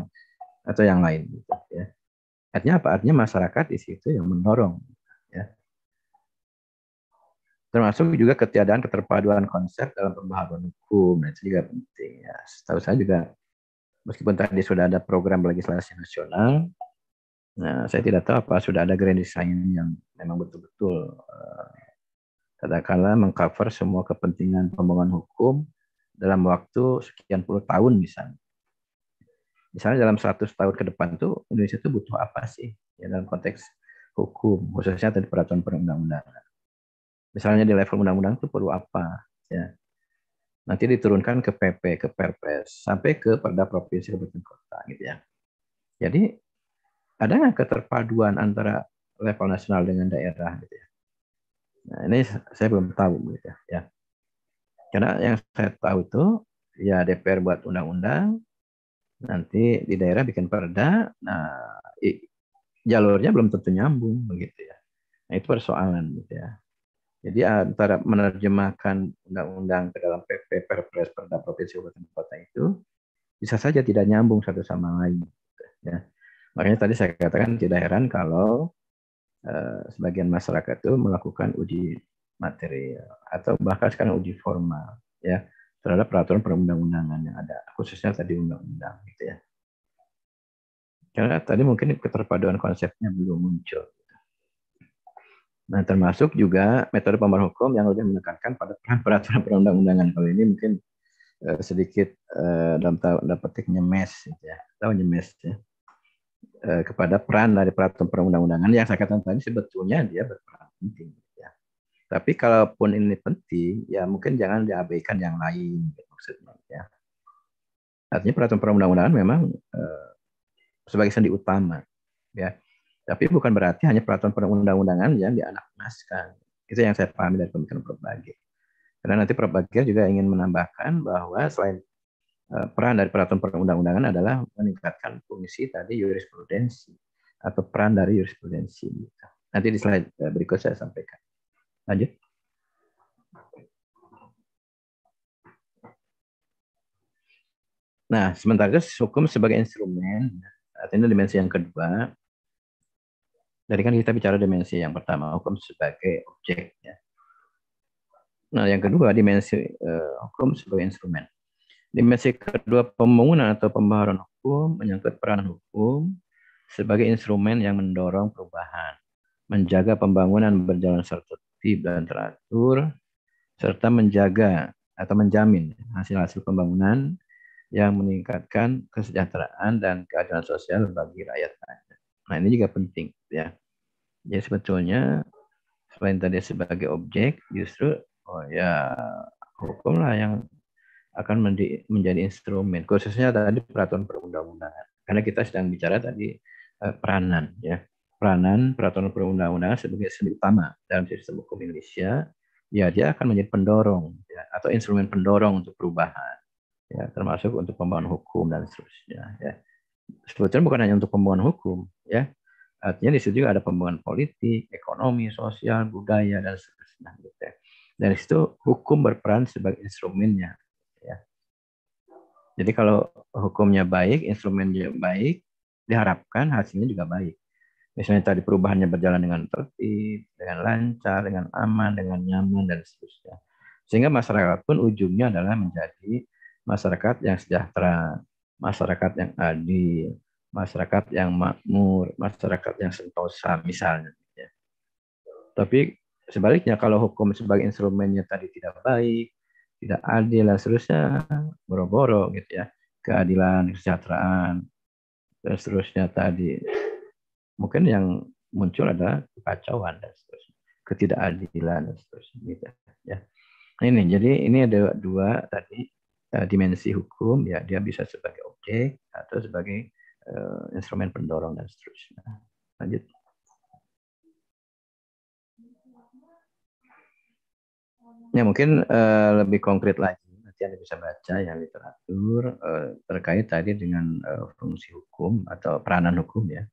atau yang lain gitu ya artinya apa artinya masyarakat di situ yang mendorong ya termasuk juga ketiadaan keterpaduan konsep dalam pembahasan hukum nah, itu juga penting ya setahu saya juga meskipun tadi sudah ada program legislasi nasional nah saya tidak tahu apa sudah ada grand design yang memang betul-betul eh, katakanlah mengcover semua kepentingan pembangunan hukum dalam waktu sekian puluh tahun misalnya. Misalnya dalam 100 tahun ke depan tuh Indonesia itu butuh apa sih ya dalam konteks hukum khususnya tadi peraturan perundang-undangan. Misalnya di level undang-undang itu perlu apa ya. Nanti diturunkan ke PP, ke Perpres, sampai ke perda provinsi kabupaten kota gitu ya. Jadi ada nggak keterpaduan antara level nasional dengan daerah gitu ya. Nah, ini saya belum tahu Bu. Ya. ya. Karena yang saya tahu itu ya DPR buat undang-undang, nanti di daerah bikin perda, nah jalurnya belum tentu nyambung begitu ya. Nah, itu persoalan gitu ya. Jadi antara menerjemahkan undang-undang ke dalam PP, Perpres, Perda Provinsi Kabupaten Kota itu bisa saja tidak nyambung satu sama lain. Gitu ya. Makanya tadi saya katakan tidak heran kalau Eh, sebagian masyarakat itu melakukan uji material atau bahkan sekarang uji formal ya terhadap peraturan perundang-undangan yang ada khususnya tadi undang-undang gitu ya karena tadi mungkin keterpaduan konsepnya belum muncul gitu. nah termasuk juga metode pembahasan hukum yang lebih menekankan pada peraturan perundang-undangan kalau ini mungkin eh, sedikit eh, dalam dapat petik nyemes gitu ya tahu nyemes ya Eh, kepada peran dari peraturan perundang-undangan yang saya katakan tadi sebetulnya dia berperan penting. Ya. Tapi kalaupun ini penting, ya mungkin jangan diabaikan yang lain maksudnya. Ya. Artinya peraturan perundang-undangan memang eh, sebagai sendi utama. Ya. Tapi bukan berarti hanya peraturan perundang-undangan yang dianakmaskan. Itu yang saya pahami dari pemikiran berbagai. Karena nanti perbagian juga ingin menambahkan bahwa selain Eh, peran dari peraturan perundang-undangan adalah meningkatkan fungsi tadi jurisprudensi atau peran dari jurisprudensi. Nanti di slide eh, berikut saya sampaikan. Lanjut. Nah, sementara hukum sebagai instrumen, artinya dimensi yang kedua. Dari kan kita bicara dimensi yang pertama, hukum sebagai objeknya. Nah, yang kedua dimensi eh, hukum sebagai instrumen. Dimensi kedua pembangunan atau pembaharuan hukum menyangkut peran hukum sebagai instrumen yang mendorong perubahan, menjaga pembangunan berjalan tertib dan teratur, serta menjaga atau menjamin hasil-hasil pembangunan yang meningkatkan kesejahteraan dan keadilan sosial bagi rakyat. Nah ini juga penting ya. Jadi ya, sebetulnya selain tadi sebagai objek justru oh ya hukumlah yang akan menjadi instrumen khususnya tadi peraturan perundang-undangan karena kita sedang bicara tadi eh, peranan ya peranan peraturan perundang-undangan sebagai seni utama dalam sistem hukum Indonesia ya dia akan menjadi pendorong ya, atau instrumen pendorong untuk perubahan ya termasuk untuk pembangunan hukum dan seterusnya ya sebetulnya bukan hanya untuk pembangunan hukum ya artinya di situ juga ada pembangunan politik ekonomi sosial budaya dan seterusnya gitu ya. dari situ hukum berperan sebagai instrumennya jadi kalau hukumnya baik, instrumennya baik, diharapkan hasilnya juga baik. Misalnya tadi perubahannya berjalan dengan tertib, dengan lancar, dengan aman, dengan nyaman, dan seterusnya. Sehingga masyarakat pun ujungnya adalah menjadi masyarakat yang sejahtera, masyarakat yang adil, masyarakat yang makmur, masyarakat yang sentosa misalnya. Tapi sebaliknya kalau hukum sebagai instrumennya tadi tidak baik, tidak adil lah seterusnya boro-boro gitu ya keadilan kesejahteraan dan seterusnya tadi mungkin yang muncul adalah kekacauan dan seterusnya ketidakadilan dan seterusnya gitu ya ini jadi ini ada dua tadi eh, dimensi hukum ya dia bisa sebagai objek atau sebagai uh, instrumen pendorong dan seterusnya lanjut Ya mungkin uh, lebih konkret lagi nanti anda bisa baca ya literatur uh, terkait tadi dengan uh, fungsi hukum atau peranan hukum ya.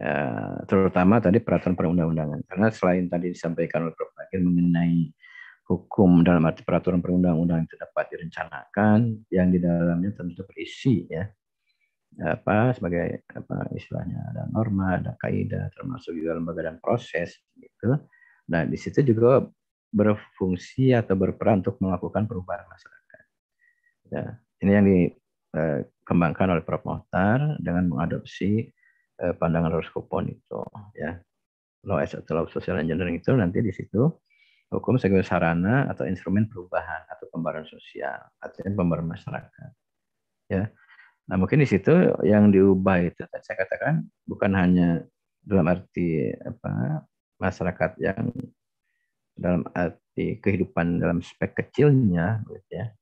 Uh, terutama tadi peraturan perundang-undangan karena selain tadi disampaikan oleh Prof. Akhir mengenai hukum dalam arti peraturan perundang-undangan itu dapat direncanakan yang di dalamnya tentu berisi ya apa sebagai apa istilahnya ada norma ada kaidah termasuk juga lembaga dan proses gitu nah di situ juga berfungsi atau berperan untuk melakukan perubahan masyarakat. Ya, ini yang dikembangkan eh, oleh Prof. Mohtar dengan mengadopsi eh, pandangan Roskopon itu ya. Law as atau law social engineering itu nanti di situ hukum sebagai sarana atau instrumen perubahan atau pembaruan sosial atau pembaruan masyarakat. Ya. Nah, mungkin di situ yang diubah itu saya katakan bukan hanya dalam arti apa masyarakat yang dalam arti kehidupan dalam spek kecilnya gitu ya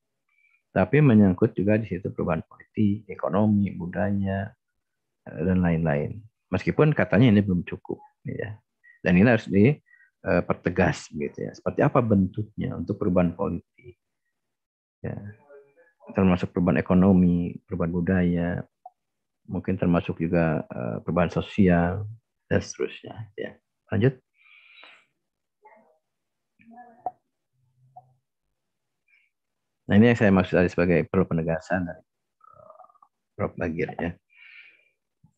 tapi menyangkut juga di situ perubahan politik ekonomi budaya eh, dan lain-lain meskipun katanya ini belum cukup gitu ya dan ini harus dipertegas eh, gitu ya seperti apa bentuknya untuk perubahan politik ya termasuk perubahan ekonomi perubahan budaya mungkin termasuk juga eh, perubahan sosial dan seterusnya gitu ya lanjut Nah ini yang saya maksud tadi sebagai perlu penegasan dari eh, Prof. Bagir ya.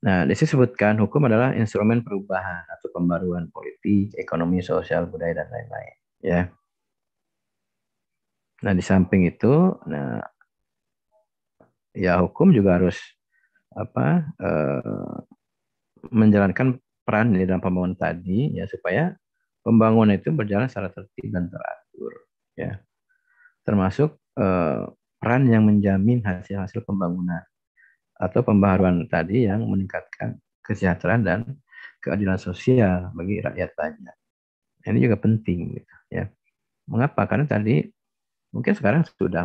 Nah, di sini sebutkan hukum adalah instrumen perubahan atau pembaruan politik, ekonomi, sosial, budaya dan lain-lain, ya. Nah, di samping itu, nah ya hukum juga harus apa? Eh, menjalankan peran di dalam pembangunan tadi ya supaya pembangunan itu berjalan secara tertib dan teratur, ya. Termasuk Eh, peran yang menjamin hasil-hasil pembangunan atau pembaharuan tadi yang meningkatkan kesejahteraan dan keadilan sosial bagi rakyat banyak. Ini juga penting gitu ya. Mengapa? Karena tadi mungkin sekarang sudah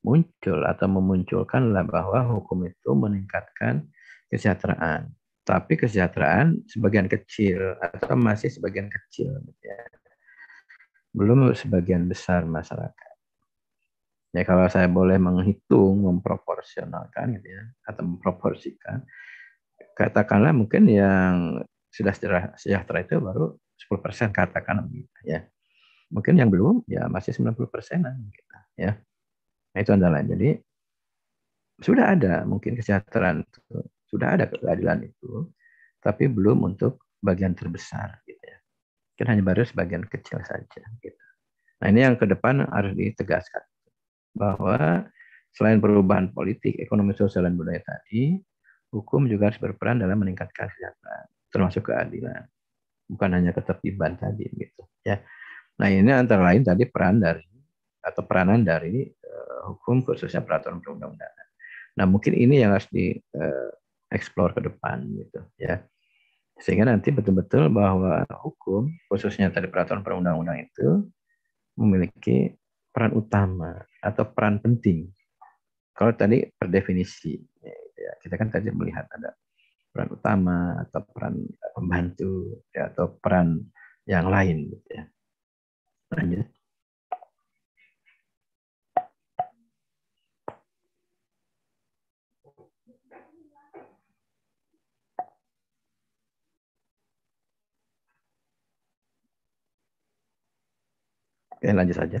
muncul atau memunculkan bahwa hukum itu meningkatkan kesejahteraan. Tapi kesejahteraan sebagian kecil atau masih sebagian kecil gitu ya. Belum sebagian besar masyarakat. Ya kalau saya boleh menghitung, memproporsionalkan gitu ya, atau memproporsikan, katakanlah mungkin yang sudah sejahtera itu baru 10% katakan begitu ya. Mungkin yang belum ya masih 90 persenan gitu ya. Nah, itu andalan. Jadi sudah ada mungkin kesejahteraan itu, sudah ada keadilan itu, tapi belum untuk bagian terbesar gitu ya. Mungkin hanya baru sebagian kecil saja gitu. Nah, ini yang ke depan harus ditegaskan bahwa selain perubahan politik, ekonomi sosial dan budaya tadi, hukum juga harus berperan dalam meningkatkan kesejahteraan, termasuk keadilan, bukan hanya ketertiban tadi gitu ya. Nah ini antara lain tadi peran dari atau peranan dari uh, hukum khususnya peraturan perundang-undangan. Nah mungkin ini yang harus di uh, explore ke depan gitu ya sehingga nanti betul-betul bahwa hukum khususnya tadi peraturan perundang-undang itu memiliki peran utama atau peran penting. Kalau tadi per definisi, ya, kita kan tadi melihat ada peran utama atau peran pembantu ya, atau peran yang lain gitu ya. Lanjut. Oke, lanjut saja.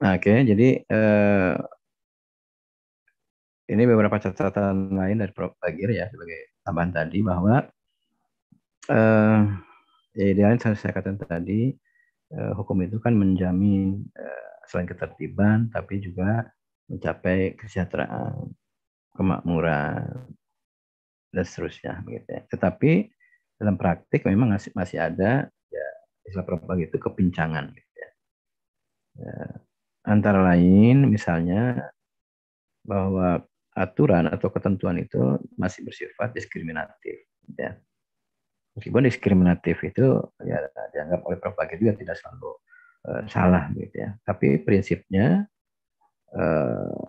oke, okay, jadi eh, ini beberapa catatan lain dari Prof. Bagir ya sebagai tambahan tadi bahwa eh, ya idealnya saya katakan tadi eh, hukum itu kan menjamin eh, selain ketertiban tapi juga mencapai kesejahteraan, kemakmuran dan seterusnya begitu ya. Tetapi dalam praktik memang masih masih ada ya istilah Prof. Bagir itu kepincangan gitu ya. ya Antara lain misalnya bahwa aturan atau ketentuan itu masih bersifat diskriminatif ya. Meskipun diskriminatif itu ya dianggap oleh berbagai juga tidak selalu uh, salah gitu ya. Tapi prinsipnya uh,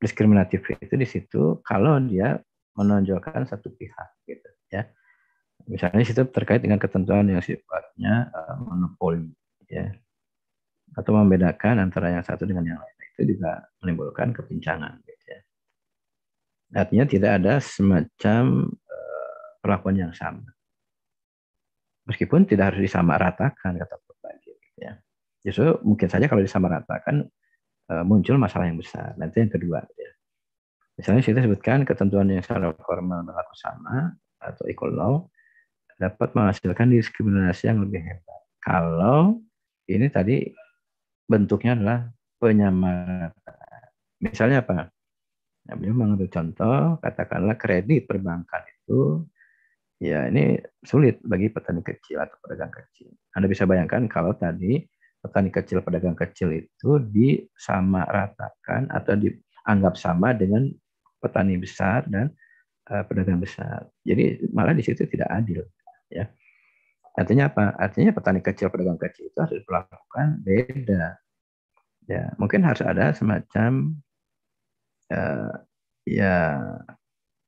diskriminatif itu di situ kalau dia menonjolkan satu pihak gitu ya misalnya situ terkait dengan ketentuan yang sifatnya uh, monopoli ya atau membedakan antara yang satu dengan yang lain itu juga menimbulkan kepincangan. Gitu ya. Artinya tidak ada semacam eh, perlakuan yang sama. Meskipun tidak harus disamaratakan kata berbagi. Gitu ya. Justru mungkin saja kalau disamaratakan uh, muncul masalah yang besar. Nanti yang kedua. Gitu ya. Misalnya kita sebutkan ketentuan yang secara formal berlaku sama atau equal law dapat menghasilkan diskriminasi yang lebih hebat. Kalau ini tadi bentuknya adalah penyamaran. Misalnya apa? Ya, beliau mengambil contoh, katakanlah kredit perbankan itu, ya ini sulit bagi petani kecil atau pedagang kecil. Anda bisa bayangkan kalau tadi petani kecil, pedagang kecil itu disama atau dianggap sama dengan petani besar dan uh, pedagang besar. Jadi malah di situ tidak adil, ya. Artinya apa? Artinya petani kecil pedagang kecil itu harus melakukan beda. Ya, mungkin harus ada semacam uh, ya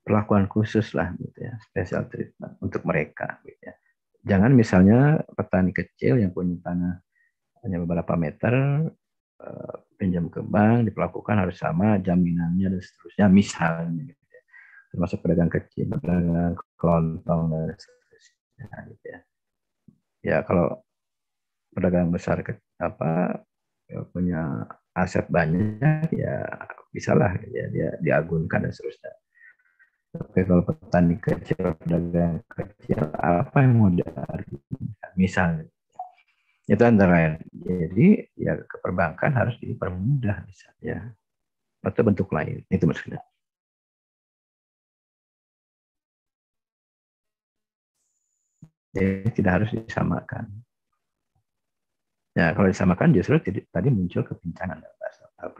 perlakuan khusus lah gitu ya, special treatment untuk mereka gitu ya. Jangan misalnya petani kecil yang punya tanah hanya beberapa meter eh, pinjam ke bank diperlakukan harus sama jaminannya dan seterusnya misalnya gitu ya. termasuk pedagang kecil pedagang kelontong dan seterusnya gitu ya ya kalau pedagang besar ke, apa ya punya aset banyak ya bisalah ya dia diagunkan dan seterusnya. Tapi kalau petani kecil, pedagang kecil, apa yang mau diagunkan? Misalnya, itu antara jadi ya perbankan harus dipermudah misalnya atau bentuk lain itu maksudnya. ya, tidak harus disamakan. Ya, kalau disamakan justru tadi muncul kebencangan. dalam bahasa al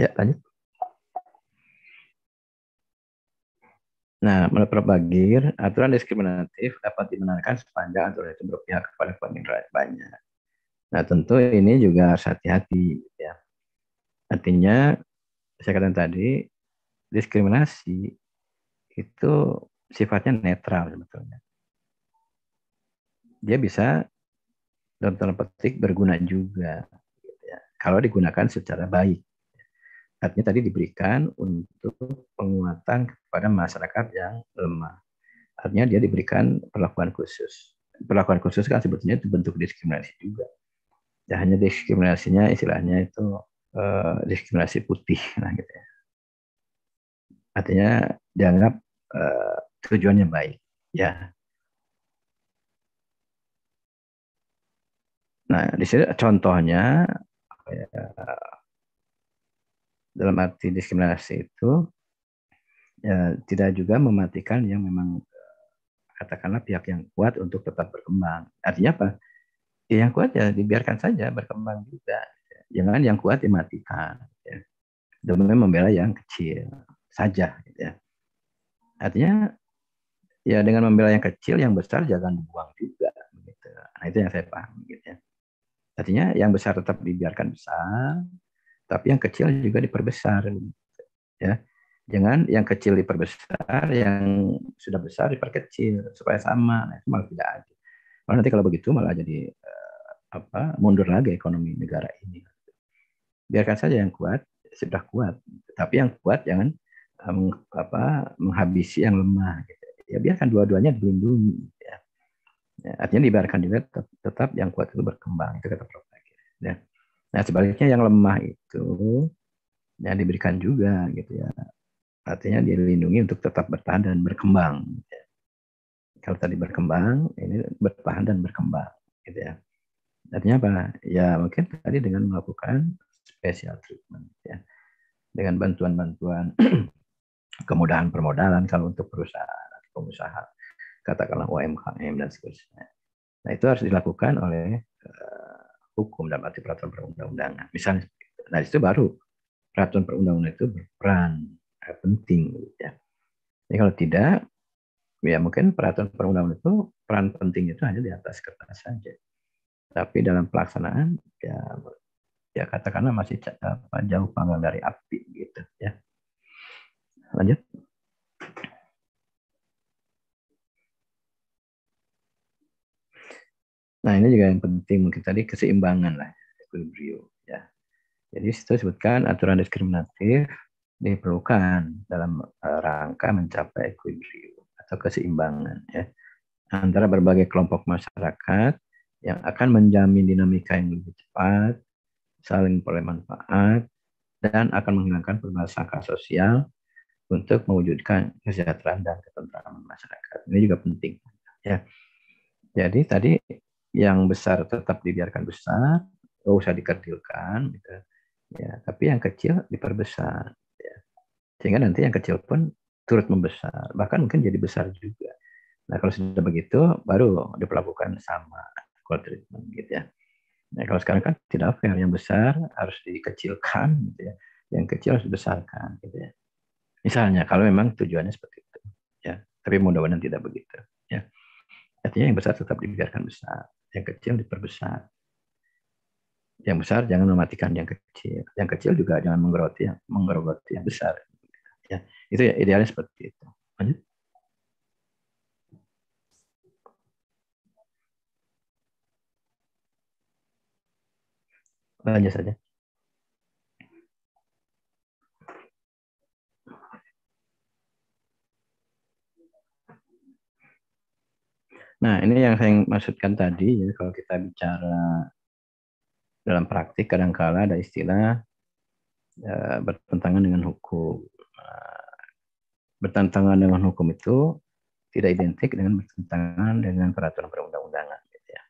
Ya, lanjut. Nah, menurut Prof. aturan diskriminatif dapat dimenangkan sepanjang aturan itu berpihak kepada kepentingan rakyat banyak. Nah, tentu ini juga harus hati-hati. Gitu ya. Artinya, saya katakan tadi, diskriminasi itu sifatnya netral sebetulnya. Dia bisa dalam tanda petik berguna juga gitu ya, kalau digunakan secara baik. Artinya tadi diberikan untuk penguatan kepada masyarakat yang lemah. Artinya dia diberikan perlakuan khusus. Perlakuan khusus kan sebetulnya itu bentuk diskriminasi juga. Ya, hanya diskriminasinya istilahnya itu eh, diskriminasi putih. Nah, gitu ya. Artinya dianggap eh, tujuannya baik. Ya. Nah, di sini contohnya ya, dalam arti diskriminasi itu ya, tidak juga mematikan yang memang eh, katakanlah pihak yang kuat untuk tetap berkembang. Artinya apa? Ya, yang kuat ya dibiarkan saja berkembang juga. Jangan yang kuat dimatikan. Ya. Demi membela yang kecil saja. Gitu ya. Artinya ya dengan membela yang kecil yang besar jangan dibuang juga gitu. nah itu yang saya paham gitu ya artinya yang besar tetap dibiarkan besar tapi yang kecil juga diperbesar gitu. ya jangan yang kecil diperbesar yang sudah besar diperkecil supaya sama nah, itu malah tidak ada malah nanti kalau begitu malah jadi eh, apa mundur lagi ekonomi negara ini biarkan saja yang kuat sudah kuat tapi yang kuat jangan eh, apa, menghabisi yang lemah gitu ya biarkan dua-duanya dilindungi ya. ya artinya dibiarkan juga tetap, tetap yang kuat itu berkembang itu kata Prof ya. nah sebaliknya yang lemah itu yang diberikan juga gitu ya artinya dilindungi untuk tetap bertahan dan berkembang gitu, ya. kalau tadi berkembang ini bertahan dan berkembang gitu ya artinya apa ya mungkin tadi dengan melakukan special treatment ya dengan bantuan-bantuan kemudahan permodalan kalau untuk perusahaan pengusaha, katakanlah UMKM dan seterusnya. Nah itu harus dilakukan oleh uh, hukum dalam arti peraturan perundang-undangan. Misalnya, nah itu baru peraturan perundang-undangan itu berperan eh, penting. Gitu ya. Jadi kalau tidak, ya mungkin peraturan perundang-undangan itu peran penting itu hanya di atas kertas saja. Tapi dalam pelaksanaan ya ya katakanlah masih eh, jauh panggang dari api gitu ya. Lanjut. Nah ini juga yang penting mungkin tadi keseimbangan lah, equilibrio ya. Jadi situ disebutkan aturan diskriminatif diperlukan dalam eh, rangka mencapai equilibrio atau keseimbangan ya antara berbagai kelompok masyarakat yang akan menjamin dinamika yang lebih cepat, saling peroleh manfaat, dan akan menghilangkan permasalahan sosial untuk mewujudkan kesejahteraan dan ketentraman masyarakat. Ini juga penting. Ya. Jadi tadi yang besar tetap dibiarkan besar, nggak usah dikecilkan, gitu. ya. Tapi yang kecil diperbesar, ya. sehingga nanti yang kecil pun turut membesar, bahkan mungkin jadi besar juga. Nah kalau sudah begitu, baru diperlakukan sama quad gitu ya. Nah kalau sekarang kan tidak fair, yang besar harus dikecilkan, gitu ya. Yang kecil harus dibesarkan, gitu ya. Misalnya kalau memang tujuannya seperti itu, ya. Tapi mudah-mudahan tidak begitu, ya. Artinya yang besar tetap dibiarkan besar yang kecil diperbesar. Yang besar jangan mematikan yang kecil. Yang kecil juga jangan menggeroti yang menggerogoti yang besar. Ya, itu ya idealnya seperti itu. Lanjut. Lanjut saja. Nah, ini yang saya maksudkan tadi, ya, kalau kita bicara dalam praktik, kadangkala ada istilah ya, bertentangan dengan hukum. Nah, bertentangan dengan hukum itu tidak identik dengan bertentangan dengan peraturan perundang-undangan. Gitu ya.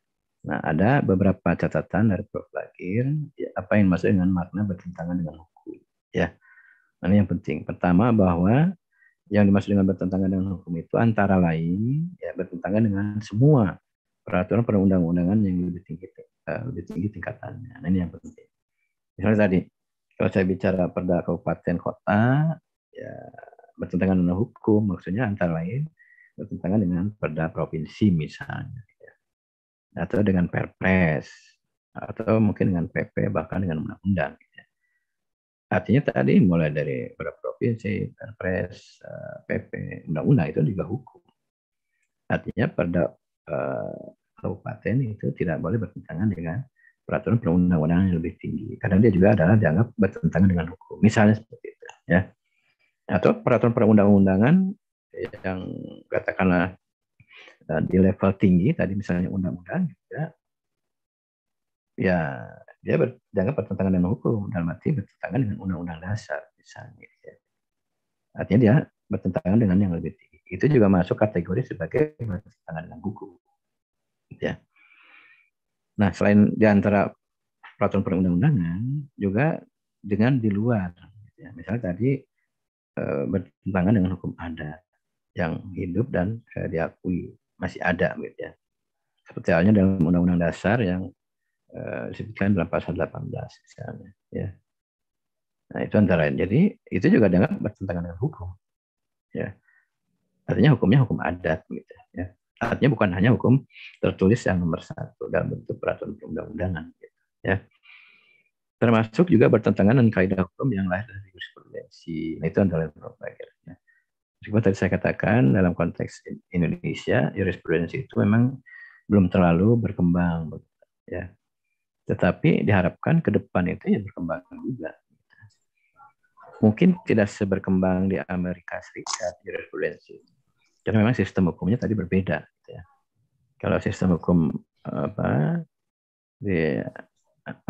Nah, ada beberapa catatan dari Prof. Lagir, ya, apa yang masuk dengan makna bertentangan dengan hukum. Ya, nah, ini yang penting. Pertama bahwa yang dimaksud dengan bertentangan dengan hukum itu antara lain ya bertentangan dengan semua peraturan perundang-undangan yang lebih tinggi eh, lebih tinggi tingkatannya. Nah, ini yang penting. Misalnya tadi kalau saya bicara perda kabupaten kota ya bertentangan dengan hukum maksudnya antara lain bertentangan dengan perda provinsi misalnya ya. atau dengan perpres atau mungkin dengan PP bahkan dengan undang-undang Artinya tadi mulai dari beberapa provinsi, perpres, PP, eh, undang-undang itu juga hukum. Artinya pada eh, kabupaten itu tidak boleh bertentangan dengan peraturan perundang-undangan yang lebih tinggi. Karena dia juga adalah dianggap bertentangan dengan hukum. Misalnya seperti itu, ya. Atau peraturan perundang-undangan yang katakanlah eh, di level tinggi tadi misalnya undang-undang juga ya dia ber, dianggap bertentangan dengan hukum dalam arti bertentangan dengan undang-undang dasar misalnya ya. artinya dia bertentangan dengan yang lebih tinggi itu juga masuk kategori sebagai bertentangan dengan hukum gitu ya nah selain di antara peraturan perundang-undangan juga dengan di luar gitu ya. misalnya tadi e, bertentangan dengan hukum adat yang hidup dan e, diakui masih ada gitu ya seperti halnya dalam undang-undang dasar yang Eh, disebutkan dalam pasal 18 misalnya ya nah itu antara lain jadi itu juga dengan bertentangan dengan hukum ya artinya hukumnya hukum adat gitu ya artinya bukan hanya hukum tertulis yang nomor satu dalam bentuk peraturan perundang-undangan gitu ya termasuk juga bertentangan dengan kaidah hukum yang lahir dari jurisprudensi nah, itu antara lain ya. seperti tadi saya katakan dalam konteks Indonesia jurisprudensi itu memang belum terlalu berkembang ya tetapi diharapkan ke depan itu ya berkembang juga. Mungkin tidak seberkembang di Amerika Serikat di jurisprudensi. Karena memang sistem hukumnya tadi berbeda. Gitu ya. Kalau sistem hukum apa di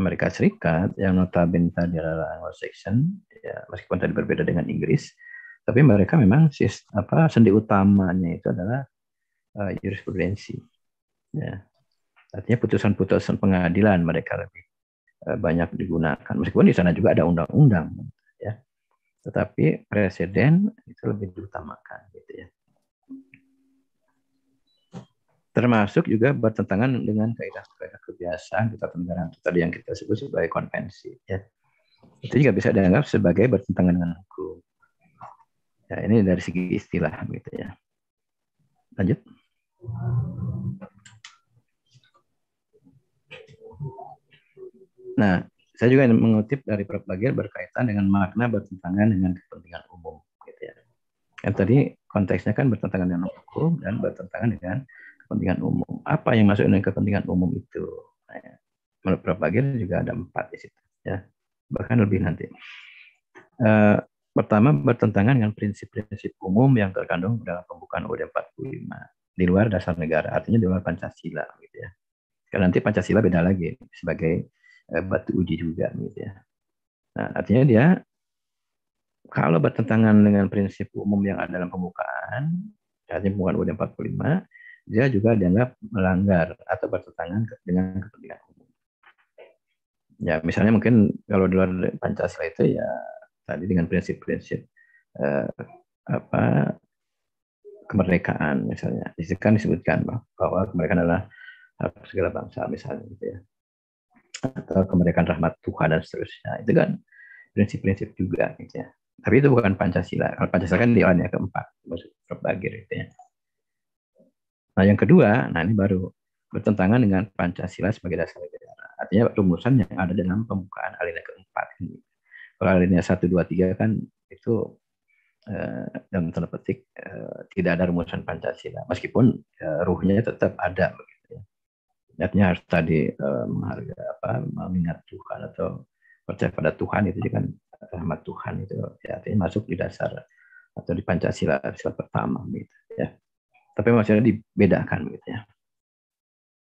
Amerika Serikat yang notabene tadi adalah anglo section ya, meskipun tadi berbeda dengan Inggris, tapi mereka memang sistem apa sendi utamanya itu adalah uh, jurisprudensi. Ya. Artinya putusan-putusan pengadilan mereka lebih eh, banyak digunakan. Meskipun di sana juga ada undang-undang, ya. Tetapi presiden itu lebih diutamakan, gitu ya. Termasuk juga bertentangan dengan kaidah-kaidah kebiasaan kita negara tadi yang kita sebut sebagai konvensi, ya. Itu juga bisa dianggap sebagai bertentangan dengan hukum. Ya, ini dari segi istilah, gitu ya. Lanjut. Nah, saya juga mengutip dari berbagai berkaitan dengan makna bertentangan dengan kepentingan umum. Gitu ya. Yang tadi konteksnya kan bertentangan dengan hukum dan bertentangan dengan kepentingan umum. Apa yang masuk dengan kepentingan umum itu? Nah, ya. Menurut berbagai juga ada empat di situ. Ya. Bahkan lebih nanti. Uh, pertama bertentangan dengan prinsip-prinsip umum yang terkandung dalam pembukaan UUD 45 di luar dasar negara artinya di luar Pancasila gitu ya karena nanti Pancasila beda lagi sebagai Eh, batu uji juga gitu ya. Nah, artinya dia kalau bertentangan dengan prinsip umum yang ada dalam pembukaan, artinya pembukaan UUD 45, dia juga dianggap melanggar atau bertentangan dengan kepentingan umum. Ya, misalnya mungkin kalau di luar Pancasila itu ya tadi dengan prinsip-prinsip eh, apa kemerdekaan misalnya. Disebutkan disebutkan bahwa kemerdekaan adalah hak segala bangsa misalnya gitu ya atau kemerdekaan rahmat Tuhan dan seterusnya itu kan prinsip-prinsip juga gitu ya tapi itu bukan Pancasila kalau Pancasila kan di yang keempat maksud berbagai gitu ya nah yang kedua nah ini baru bertentangan dengan Pancasila sebagai dasar negara artinya rumusan yang ada dalam pembukaan alinea keempat ini kalau alinea satu dua tiga kan itu eh, dalam tanda petik eh, tidak ada rumusan Pancasila meskipun eh, ruhnya tetap ada artinya harus tadi eh, menghargai apa mengingat Tuhan atau percaya pada Tuhan itu kan rahmat Tuhan itu ya artinya masuk di dasar atau di Pancasila sila pertama gitu ya tapi maksudnya dibedakan gitu ya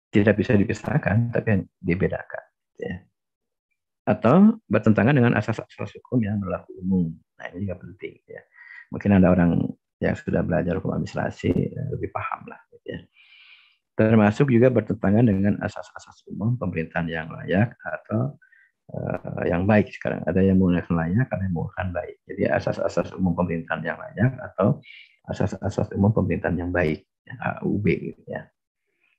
tidak bisa dipisahkan tapi dibedakan gitu, ya atau bertentangan dengan asas-asas hukum yang berlaku umum nah ini juga penting ya mungkin ada orang yang sudah belajar hukum administrasi eh, lebih paham lah termasuk juga bertentangan dengan asas-asas umum pemerintahan yang layak atau uh, yang baik sekarang ada yang menggunakan layak ada yang menggunakan baik jadi asas-asas umum pemerintahan yang layak atau asas-asas umum pemerintahan yang baik AUB ya, gitu ya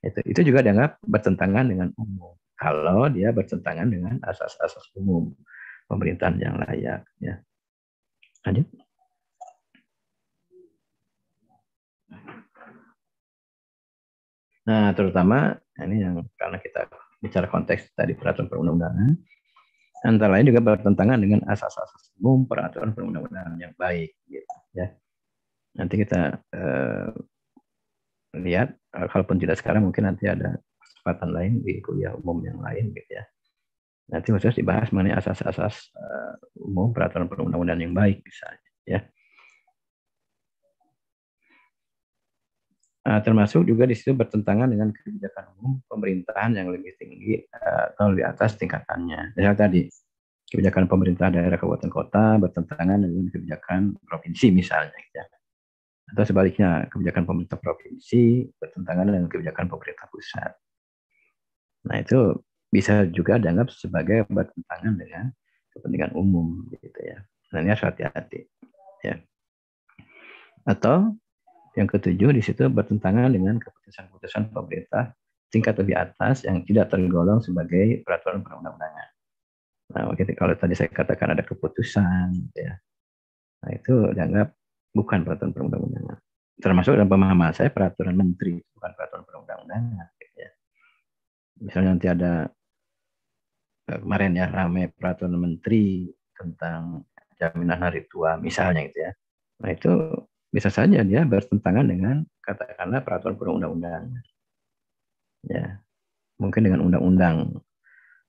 itu itu juga dianggap bertentangan dengan umum kalau dia bertentangan dengan asas-asas umum pemerintahan yang layak ya lanjut Nah, terutama nah, ini yang karena kita bicara konteks tadi peraturan perundang-undangan, antara lain juga bertentangan dengan asas-asas umum peraturan perundang-undangan yang baik. Gitu, ya. Nanti kita eh, lihat, eh, kalaupun tidak sekarang mungkin nanti ada kesempatan lain di kuliah umum yang lain, gitu ya. Nanti khusus dibahas mengenai asas-asas uh, umum peraturan perundang-undangan yang baik misalnya, ya. Eh, termasuk juga di situ bertentangan dengan kebijakan umum pemerintahan yang lebih tinggi eh, atau di atas tingkatannya. Misal tadi kebijakan pemerintah daerah kabupaten kota bertentangan dengan kebijakan provinsi misalnya, gitu ya. atau sebaliknya kebijakan pemerintah provinsi bertentangan dengan kebijakan pemerintah pusat. Nah itu bisa juga dianggap sebagai bertentangan dengan kepentingan umum gitu ya. Nah ini harus hati-hati ya. Atau yang ketujuh, di situ bertentangan dengan keputusan-keputusan pemerintah tingkat lebih atas yang tidak tergolong sebagai peraturan perundang-undangan. Nah, begitu kalau tadi saya katakan ada keputusan, ya, nah itu dianggap bukan peraturan perundang-undangan. Termasuk dalam pemahaman saya peraturan menteri bukan peraturan perundang-undangan. Ya. Misalnya nanti ada eh, kemarin ya ramai peraturan menteri tentang jaminan hari tua misalnya gitu ya. Nah itu bisa saja dia bertentangan dengan katakanlah peraturan perundang undangan Ya, mungkin dengan undang-undang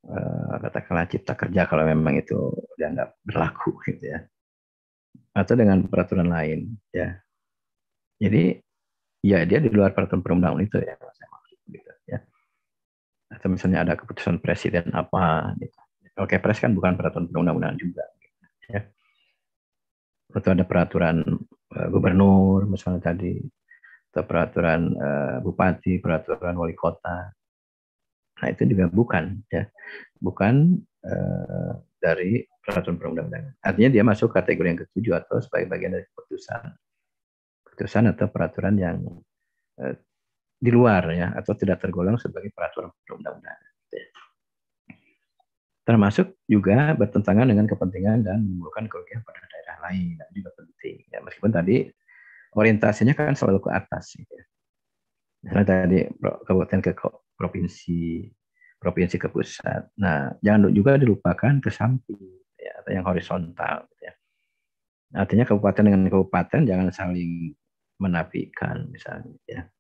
eh, katakanlah cipta kerja kalau memang itu dianggap berlaku gitu ya atau dengan peraturan lain ya jadi ya dia di luar peraturan perundang-undangan itu ya kalau saya maksud gitu ya atau misalnya ada keputusan presiden apa gitu. oke pres kan bukan peraturan perundang-undangan juga gitu ya atau ada peraturan Eh, gubernur misalnya tadi atau peraturan uh, bupati, peraturan wali kota. Nah itu juga bukan ya, bukan uh, dari peraturan perundang-undangan. Artinya dia masuk kategori yang ketujuh atau sebagai bagian dari keputusan, keputusan atau peraturan yang uh, di luar ya atau tidak tergolong sebagai peraturan perundang-undangan. Gitu ya termasuk juga bertentangan dengan kepentingan dan menimbulkan kerugian pada daerah lain nah, juga penting ya meskipun tadi orientasinya kan selalu ke atas gitu ya. misalnya tadi kabupaten ke provinsi provinsi ke pusat nah jangan juga dilupakan ke samping gitu ya, atau yang horizontal gitu ya. artinya kabupaten dengan kabupaten jangan saling menafikan misalnya gitu ya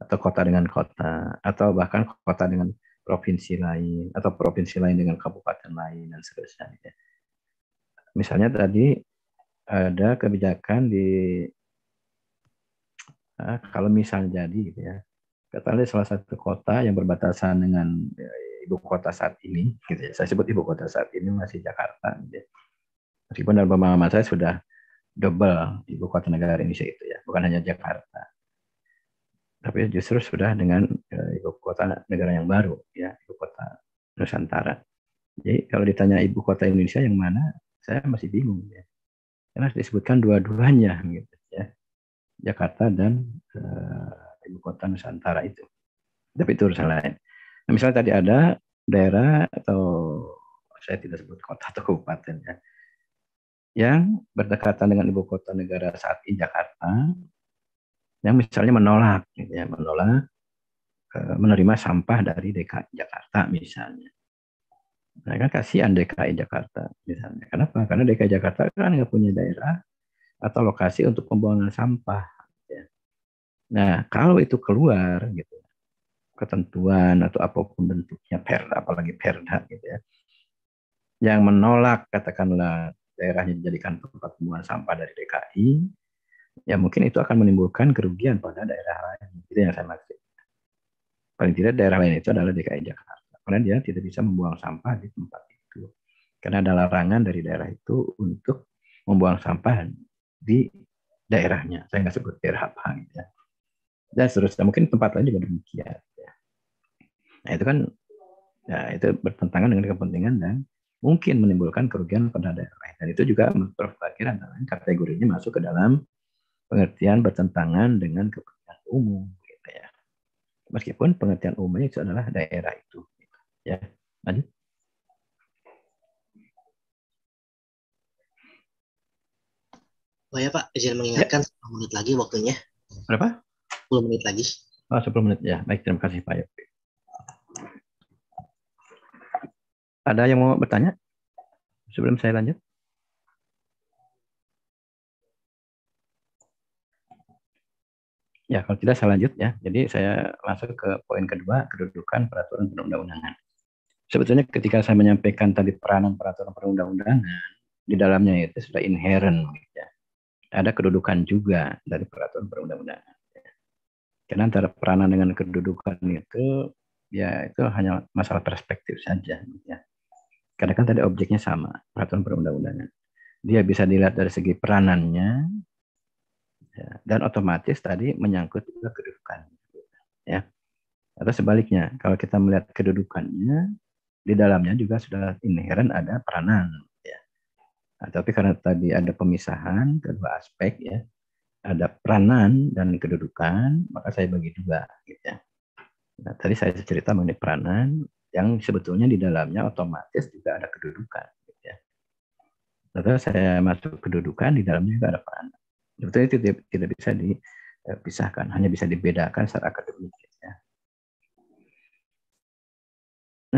atau kota dengan kota atau bahkan kota dengan provinsi lain atau provinsi lain dengan kabupaten lain dan seterusnya. Misalnya tadi ada kebijakan di eh, kalau misalnya jadi gitu ya katakanlah salah satu kota yang berbatasan dengan eh, ibu kota saat ini gitu ya. saya sebut ibu kota saat ini masih Jakarta gitu ya. meskipun dalam pemahaman saya sudah double ibu kota negara Indonesia itu ya bukan hanya Jakarta tapi justru sudah dengan eh, ibu kota negara yang baru Nusantara. Jadi kalau ditanya ibu kota Indonesia yang mana, saya masih bingung ya. Karena disebutkan dua-duanya gitu ya. Jakarta dan uh, ibu kota Nusantara itu. Tapi itu urusan lain. Nah, misalnya tadi ada daerah atau saya tidak sebut kota atau kabupaten ya yang berdekatan dengan ibu kota negara saat ini Jakarta yang misalnya menolak gitu, ya, menolak Eh, menerima sampah dari DKI Jakarta misalnya. Mereka nah, kasihan DKI Jakarta misalnya. Kenapa? Karena DKI Jakarta kan nggak punya daerah atau lokasi untuk pembuangan sampah. Ya. Nah, kalau itu keluar gitu, ketentuan atau apapun bentuknya perda, apalagi perda gitu ya, yang menolak katakanlah daerahnya dijadikan tempat pembuangan sampah dari DKI, ya mungkin itu akan menimbulkan kerugian pada daerah lain. Itu yang saya maksud. Paling tidak daerah lain itu adalah DKI Jakarta. Karena dia tidak bisa membuang sampah di tempat itu. Karena ada larangan dari daerah itu untuk membuang sampah di daerahnya. Saya nggak sebut daerah apa gitu ya. Dan seterusnya mungkin tempat lain juga demikian. Ya. Nah itu kan ya, itu bertentangan dengan kepentingan dan mungkin menimbulkan kerugian pada daerah lain. Dan itu juga menurut Bakir antara kategorinya masuk ke dalam pengertian bertentangan dengan kepentingan umum meskipun pengertian umumnya itu adalah daerah itu. Ya, Adi? Oh ya Pak, izin ya. mengingatkan ya. 10 menit lagi waktunya. Berapa? 10 menit lagi. Oh, 10 menit ya. Baik, terima kasih Pak Ada yang mau bertanya? Sebelum saya lanjut. Ya, kalau tidak saya lanjut ya. Jadi saya masuk ke poin kedua, kedudukan peraturan perundang-undangan. Sebetulnya ketika saya menyampaikan tadi peranan peraturan perundang-undangan, di dalamnya itu sudah inherent. Gitu ya. Ada kedudukan juga dari peraturan perundang-undangan. Ya. Karena antara peranan dengan kedudukan itu, ya itu hanya masalah perspektif saja. Gitu ya. Karena kan tadi objeknya sama, peraturan perundang-undangan. Dia bisa dilihat dari segi peranannya, ya. dan otomatis tadi menyangkut juga kedudukan ya atau sebaliknya kalau kita melihat kedudukannya di dalamnya juga sudah inheren ada peranan ya nah, tapi karena tadi ada pemisahan kedua aspek ya ada peranan dan kedudukan maka saya bagi dua gitu ya nah, tadi saya cerita mengenai peranan yang sebetulnya di dalamnya otomatis juga ada kedudukan gitu ya lalu saya masuk kedudukan di dalamnya juga ada peranan sebetulnya itu tidak, tidak bisa dipisahkan, eh, hanya bisa dibedakan secara akademik. Ya.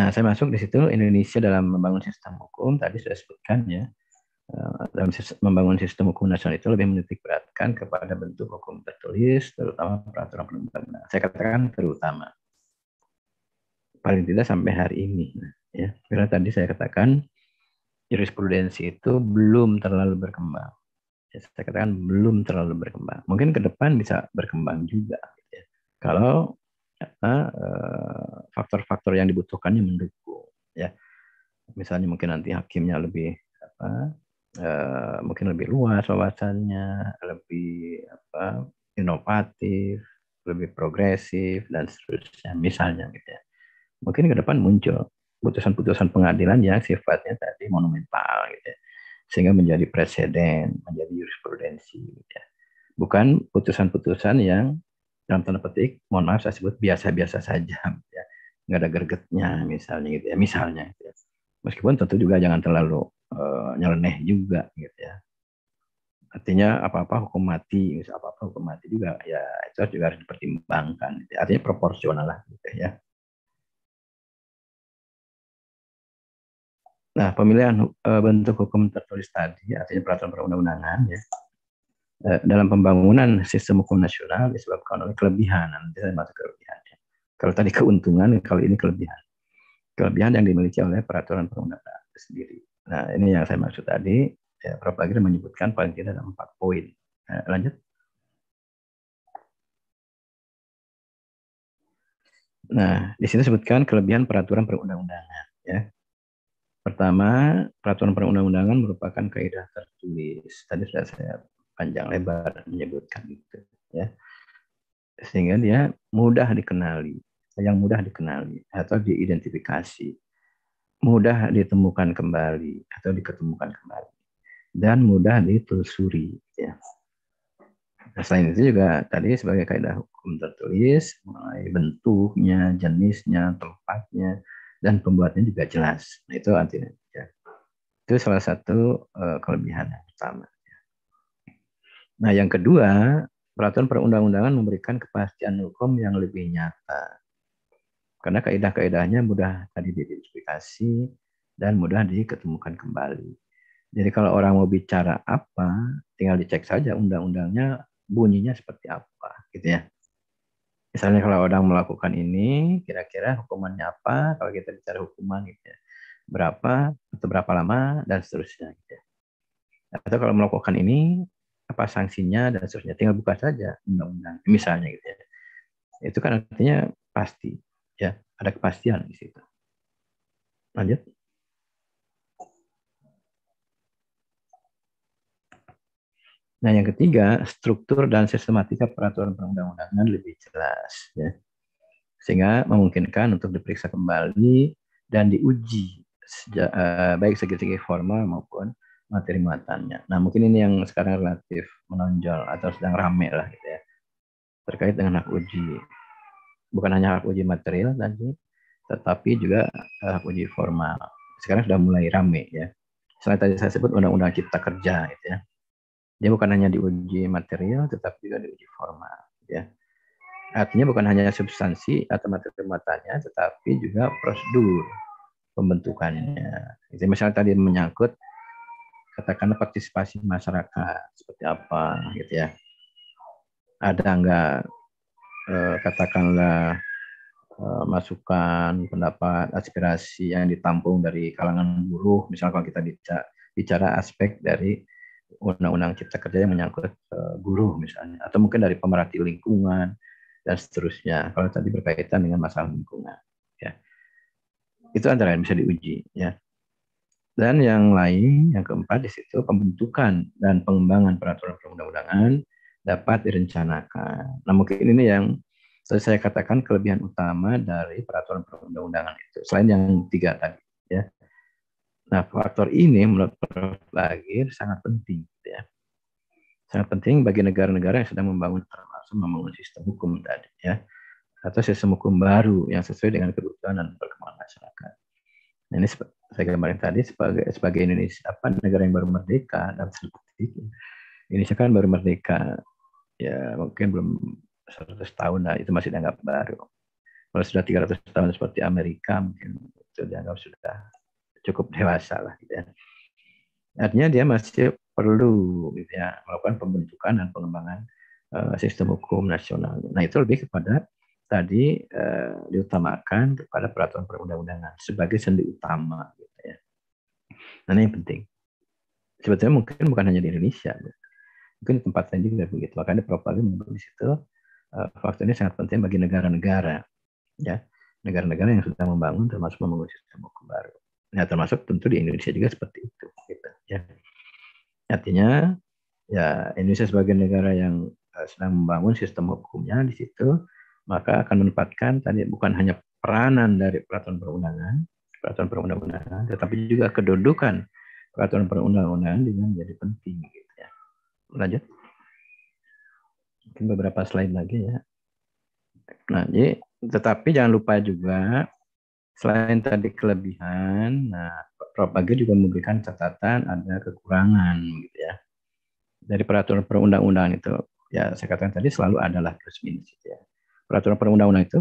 Nah, saya masuk di situ Indonesia dalam membangun sistem hukum tadi sudah sebutkan ya eh, dalam membangun sistem hukum nasional itu lebih menitik beratkan kepada bentuk hukum tertulis, terutama peraturan perundang-undangan. Nah, saya katakan terutama. Paling tidak sampai hari ini. Ya. Karena tadi saya katakan jurisprudensi itu belum terlalu berkembang ya saya katakan belum terlalu berkembang. Mungkin ke depan bisa berkembang juga. Gitu ya. Kalau eh, faktor-faktor yang dibutuhkannya mendukung ya misalnya mungkin nanti hakimnya lebih apa eh, mungkin lebih luas wawasannya lebih apa inovatif lebih progresif dan seterusnya misalnya gitu ya mungkin ke depan muncul putusan-putusan pengadilan yang sifatnya tadi monumental gitu ya sehingga menjadi presiden, menjadi jurisprudensi. Gitu ya. Bukan putusan-putusan yang dalam tanda petik, mohon maaf saya sebut biasa-biasa saja, gitu ya. nggak ada gergetnya misalnya gitu ya, misalnya. Gitu ya. Meskipun tentu juga jangan terlalu uh, nyeleneh juga gitu ya. Artinya apa-apa hukum mati, misal apa-apa hukum mati juga ya itu juga harus dipertimbangkan. Gitu. Ya. Artinya proporsional lah gitu ya. Nah, pemilihan uh, bentuk hukum tertulis tadi, artinya peraturan perundang-undangan, ya, eh, dalam pembangunan sistem hukum nasional disebabkan oleh kelebihan, nanti saya masuk kelebihan. Ya. Kalau tadi keuntungan, kalau ini kelebihan. Kelebihan yang dimiliki oleh peraturan perundang-undangan itu sendiri. Nah, ini yang saya maksud tadi, ya, Prof. Agri menyebutkan paling tidak ada empat poin. Nah, lanjut. Nah, di sini disebutkan kelebihan peraturan perundang-undangan. Ya. Pertama, peraturan perundang-undangan merupakan kaidah tertulis. Tadi sudah saya panjang lebar menyebutkan itu, ya. Sehingga dia mudah dikenali, yang mudah dikenali atau diidentifikasi, mudah ditemukan kembali atau diketemukan kembali, dan mudah ditelusuri, ya. Nah, selain itu juga tadi sebagai kaidah hukum tertulis, mulai bentuknya, jenisnya, tempatnya, dan pembuatnya juga jelas. Nah, itu anti ya. Itu salah satu uh, kelebihan yang pertama. Ya. Nah, yang kedua, peraturan perundang-undangan memberikan kepastian hukum yang lebih nyata. Karena keedah-keedahnya mudah tadi diidentifikasi dan mudah diketemukan kembali. Jadi kalau orang mau bicara apa, tinggal dicek saja undang-undangnya bunyinya seperti apa, gitu ya misalnya kalau orang melakukan ini kira-kira hukumannya apa kalau kita bicara hukuman gitu ya berapa atau berapa lama dan seterusnya gitu ya. atau kalau melakukan ini apa sanksinya dan seterusnya tinggal buka saja undang-undang misalnya gitu ya itu kan artinya pasti ya ada kepastian di situ lanjut Nah, yang ketiga, struktur dan sistematika peraturan perundang-undangan lebih jelas, ya. sehingga memungkinkan untuk diperiksa kembali dan diuji sejak, eh, baik segi-segi formal maupun materi muatannya. Nah, mungkin ini yang sekarang relatif menonjol atau sedang rame lah, gitu ya, terkait dengan hak uji, bukan hanya hak uji material tadi, tetapi juga eh, hak uji formal. Sekarang sudah mulai rame ya. Selain tadi saya sebut undang-undang cipta kerja, gitu ya dia bukan hanya diuji material, tetapi juga diuji formal. Ya. Artinya bukan hanya substansi atau materi matanya tetapi juga prosedur pembentukannya. Jadi misalnya tadi menyangkut katakanlah partisipasi masyarakat seperti apa gitu ya. Ada enggak eh, katakanlah eh, masukan, pendapat, aspirasi yang ditampung dari kalangan buruh, misalnya kalau kita bicara aspek dari undang-undang cipta kerja yang menyangkut eh, guru misalnya atau mungkin dari pemerhati lingkungan dan seterusnya kalau tadi berkaitan dengan masalah lingkungan ya itu antara yang bisa diuji ya dan yang lain yang keempat di situ pembentukan dan pengembangan peraturan perundang-undangan dapat direncanakan nah mungkin ini yang saya katakan kelebihan utama dari peraturan perundang-undangan itu selain yang tiga tadi ya Nah, faktor ini menurut Prof. Bagir sangat penting. Gitu ya. Sangat penting bagi negara-negara yang sedang membangun termasuk membangun sistem hukum tadi ya atau sistem hukum baru yang sesuai dengan kebutuhan dan perkembangan masyarakat. Nah, ini saya gambarin tadi sebagai sebagai Indonesia apa negara yang baru merdeka dan seperti Indonesia kan baru merdeka ya mungkin belum 100 tahun lah itu masih dianggap baru. Kalau sudah 300 tahun seperti Amerika mungkin sudah dianggap sudah cukup dewasa lah gitu ya. Artinya dia masih perlu gitu ya melakukan pembentukan dan pengembangan uh, sistem hukum nasional. Nah, itu lebih kepada tadi uh, diutamakan kepada peraturan perundang-undangan sebagai sendi utama gitu ya. Nah, ini yang penting. Sebetulnya mungkin bukan hanya di Indonesia, mungkin tempat lain juga begitu. Makanya propaganda menyebut di situ uh, faktor ini sangat penting bagi negara-negara ya, negara-negara yang sudah membangun termasuk membangun sistem hukum baru. Nah, termasuk tentu di Indonesia juga seperti itu. Gitu, ya. Artinya, ya Indonesia sebagai negara yang uh, sedang membangun sistem hukumnya di situ, maka akan menempatkan tadi bukan hanya peranan dari peraturan perundangan, peraturan perundang-undangan, tetapi juga kedudukan peraturan perundang-undangan dengan menjadi penting. Gitu ya. Lanjut. Mungkin beberapa slide lagi ya. Nah, jadi, tetapi jangan lupa juga Selain tadi kelebihan, nah propaganda juga memberikan catatan ada kekurangan gitu ya. Dari peraturan perundang-undangan itu ya saya katakan tadi selalu adalah plus minus gitu ya. Peraturan perundang-undangan itu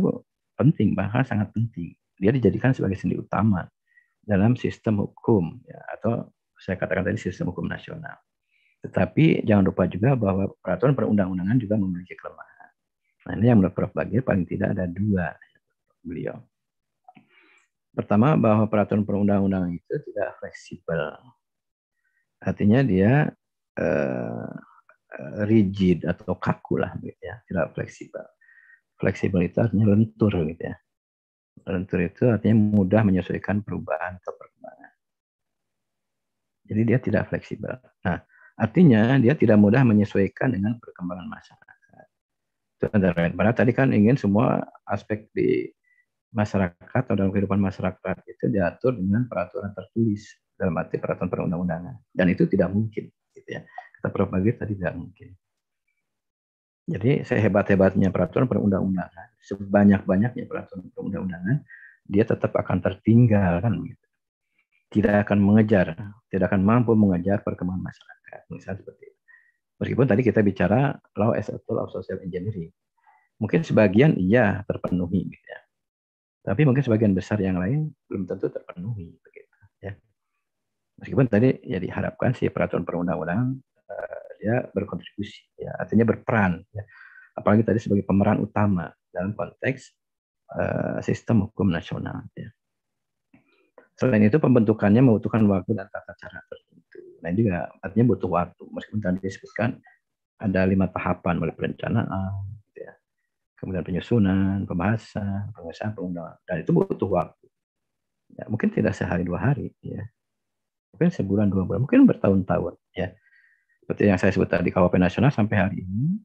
penting bahkan sangat penting. Dia dijadikan sebagai sendi utama dalam sistem hukum ya, atau saya katakan tadi sistem hukum nasional. Tetapi jangan lupa juga bahwa peraturan perundang-undangan juga memiliki kelemahan. Nah ini yang menurut Prof. Bagir paling tidak ada dua ya, beliau. Pertama, bahwa peraturan perundang-undangan itu tidak fleksibel. Artinya dia uh, rigid atau kaku lah gitu ya, tidak fleksibel. Fleksibel itu artinya lentur gitu ya. Lentur itu artinya mudah menyesuaikan perubahan atau perkembangan. Jadi dia tidak fleksibel. Nah, artinya dia tidak mudah menyesuaikan dengan perkembangan masyarakat. Itu ada tadi kan ingin semua aspek di masyarakat atau dalam kehidupan masyarakat itu diatur dengan peraturan tertulis dalam arti peraturan perundang-undangan dan itu tidak mungkin gitu ya kata Prof Bagir tadi tidak mungkin jadi sehebat-hebatnya peraturan perundang-undangan sebanyak-banyaknya peraturan perundang-undangan dia tetap akan tertinggal kan gitu. tidak akan mengejar tidak akan mampu mengejar perkembangan masyarakat misalnya seperti itu meskipun tadi kita bicara law as a tool of social engineering mungkin sebagian iya terpenuhi gitu ya tapi mungkin sebagian besar yang lain belum tentu terpenuhi begitu ya. Meskipun tadi ya diharapkan si peraturan perundang undangan eh, dia ya berkontribusi ya artinya berperan ya. Apalagi tadi sebagai pemeran utama dalam konteks uh, sistem hukum nasional ya. Selain itu pembentukannya membutuhkan waktu dan tata cara tertentu. Nah ini juga artinya butuh waktu. Meskipun tadi disebutkan ada lima tahapan mulai perencanaan, kemudian penyusunan, pembahasan, pengesahan perundangan. Dan itu butuh waktu. Ya, mungkin tidak sehari dua hari, ya. mungkin sebulan dua bulan, mungkin bertahun-tahun. Ya. Seperti yang saya sebut tadi KWP nasional sampai hari ini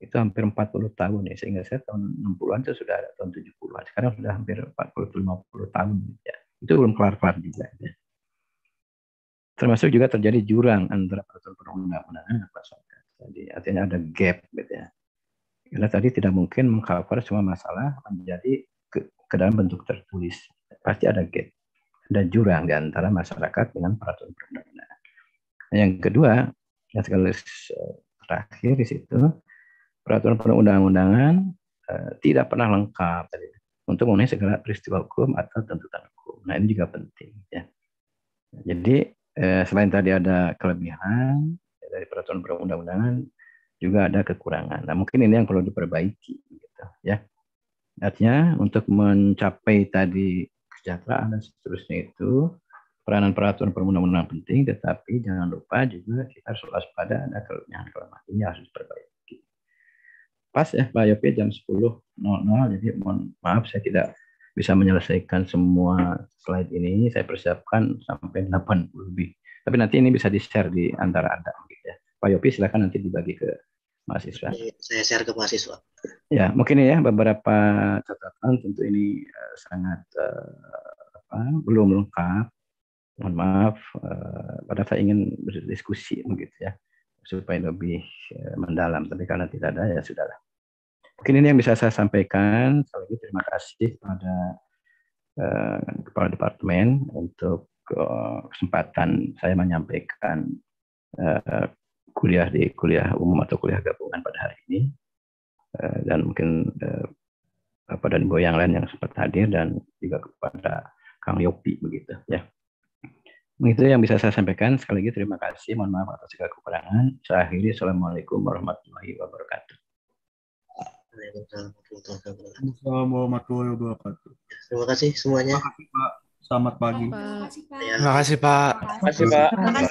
itu hampir 40 tahun ya. Sehingga saya tahun 60-an itu sudah ada, tahun 70-an. Sekarang sudah hampir 40-50 tahun. Ya. Itu belum kelar-kelar juga. Ya. Termasuk juga terjadi jurang antara peraturan perundang-undangan dan pasal Jadi artinya ada gap gitu ya karena tadi tidak mungkin mengcover semua masalah menjadi ke, ke dalam bentuk tertulis. Pasti ada gap, ada jurang di antara masyarakat dengan peraturan perundang-undangan. Nah, yang kedua, yang sekaligus eh, terakhir di situ, peraturan perundang-undangan eh, tidak pernah lengkap tadi untuk memenuhi segala peristiwa hukum atau tuntutan hukum. Nah ini juga penting ya. Jadi eh, selain tadi ada kelebihan dari peraturan perundang-undangan, juga ada kekurangan. Nah, mungkin ini yang perlu diperbaiki gitu ya. Artinya untuk mencapai tadi kesejahteraan dan seterusnya itu peranan peraturan perundang-undangan penting, tetapi jangan lupa juga kita harus waspada ada kelebihan kelemahan ini harus diperbaiki. Pas ya Pak Yopi jam 10.00 jadi mohon maaf saya tidak bisa menyelesaikan semua slide ini saya persiapkan sampai 80 lebih. Tapi nanti ini bisa di-share di antara Anda gitu ya. Pak Yopi silakan nanti dibagi ke mahasiswa. Iya, saya share ke mahasiswa. Ya, mungkin ya beberapa catatan tentu ini eh, sangat uh, apa, belum lengkap. Mohon maaf, uh, eh, pada saya ingin berdiskusi begitu ya supaya lebih mendalam. Tapi karena tidak ada ya sudahlah. Mungkin ini yang bisa saya sampaikan. Sekali lagi terima kasih kepada kepala departemen untuk kesempatan saya menyampaikan kuliah di kuliah umum atau kuliah gabungan pada hari ini eh, dan mungkin eh, apa dan ibu yang lain yang sempat hadir dan juga kepada Kang Yopi begitu ya. Begitu yang bisa saya sampaikan. Sekali lagi terima kasih. Mohon maaf atas segala kekurangan. Saya akhiri. Assalamualaikum warahmatullahi wabarakatuh. Assalamualaikum warahmatullahi wabarakatuh. Terima kasih semuanya. Selamat pagi. Terima kasih, Pak. Terima kasih, Pak.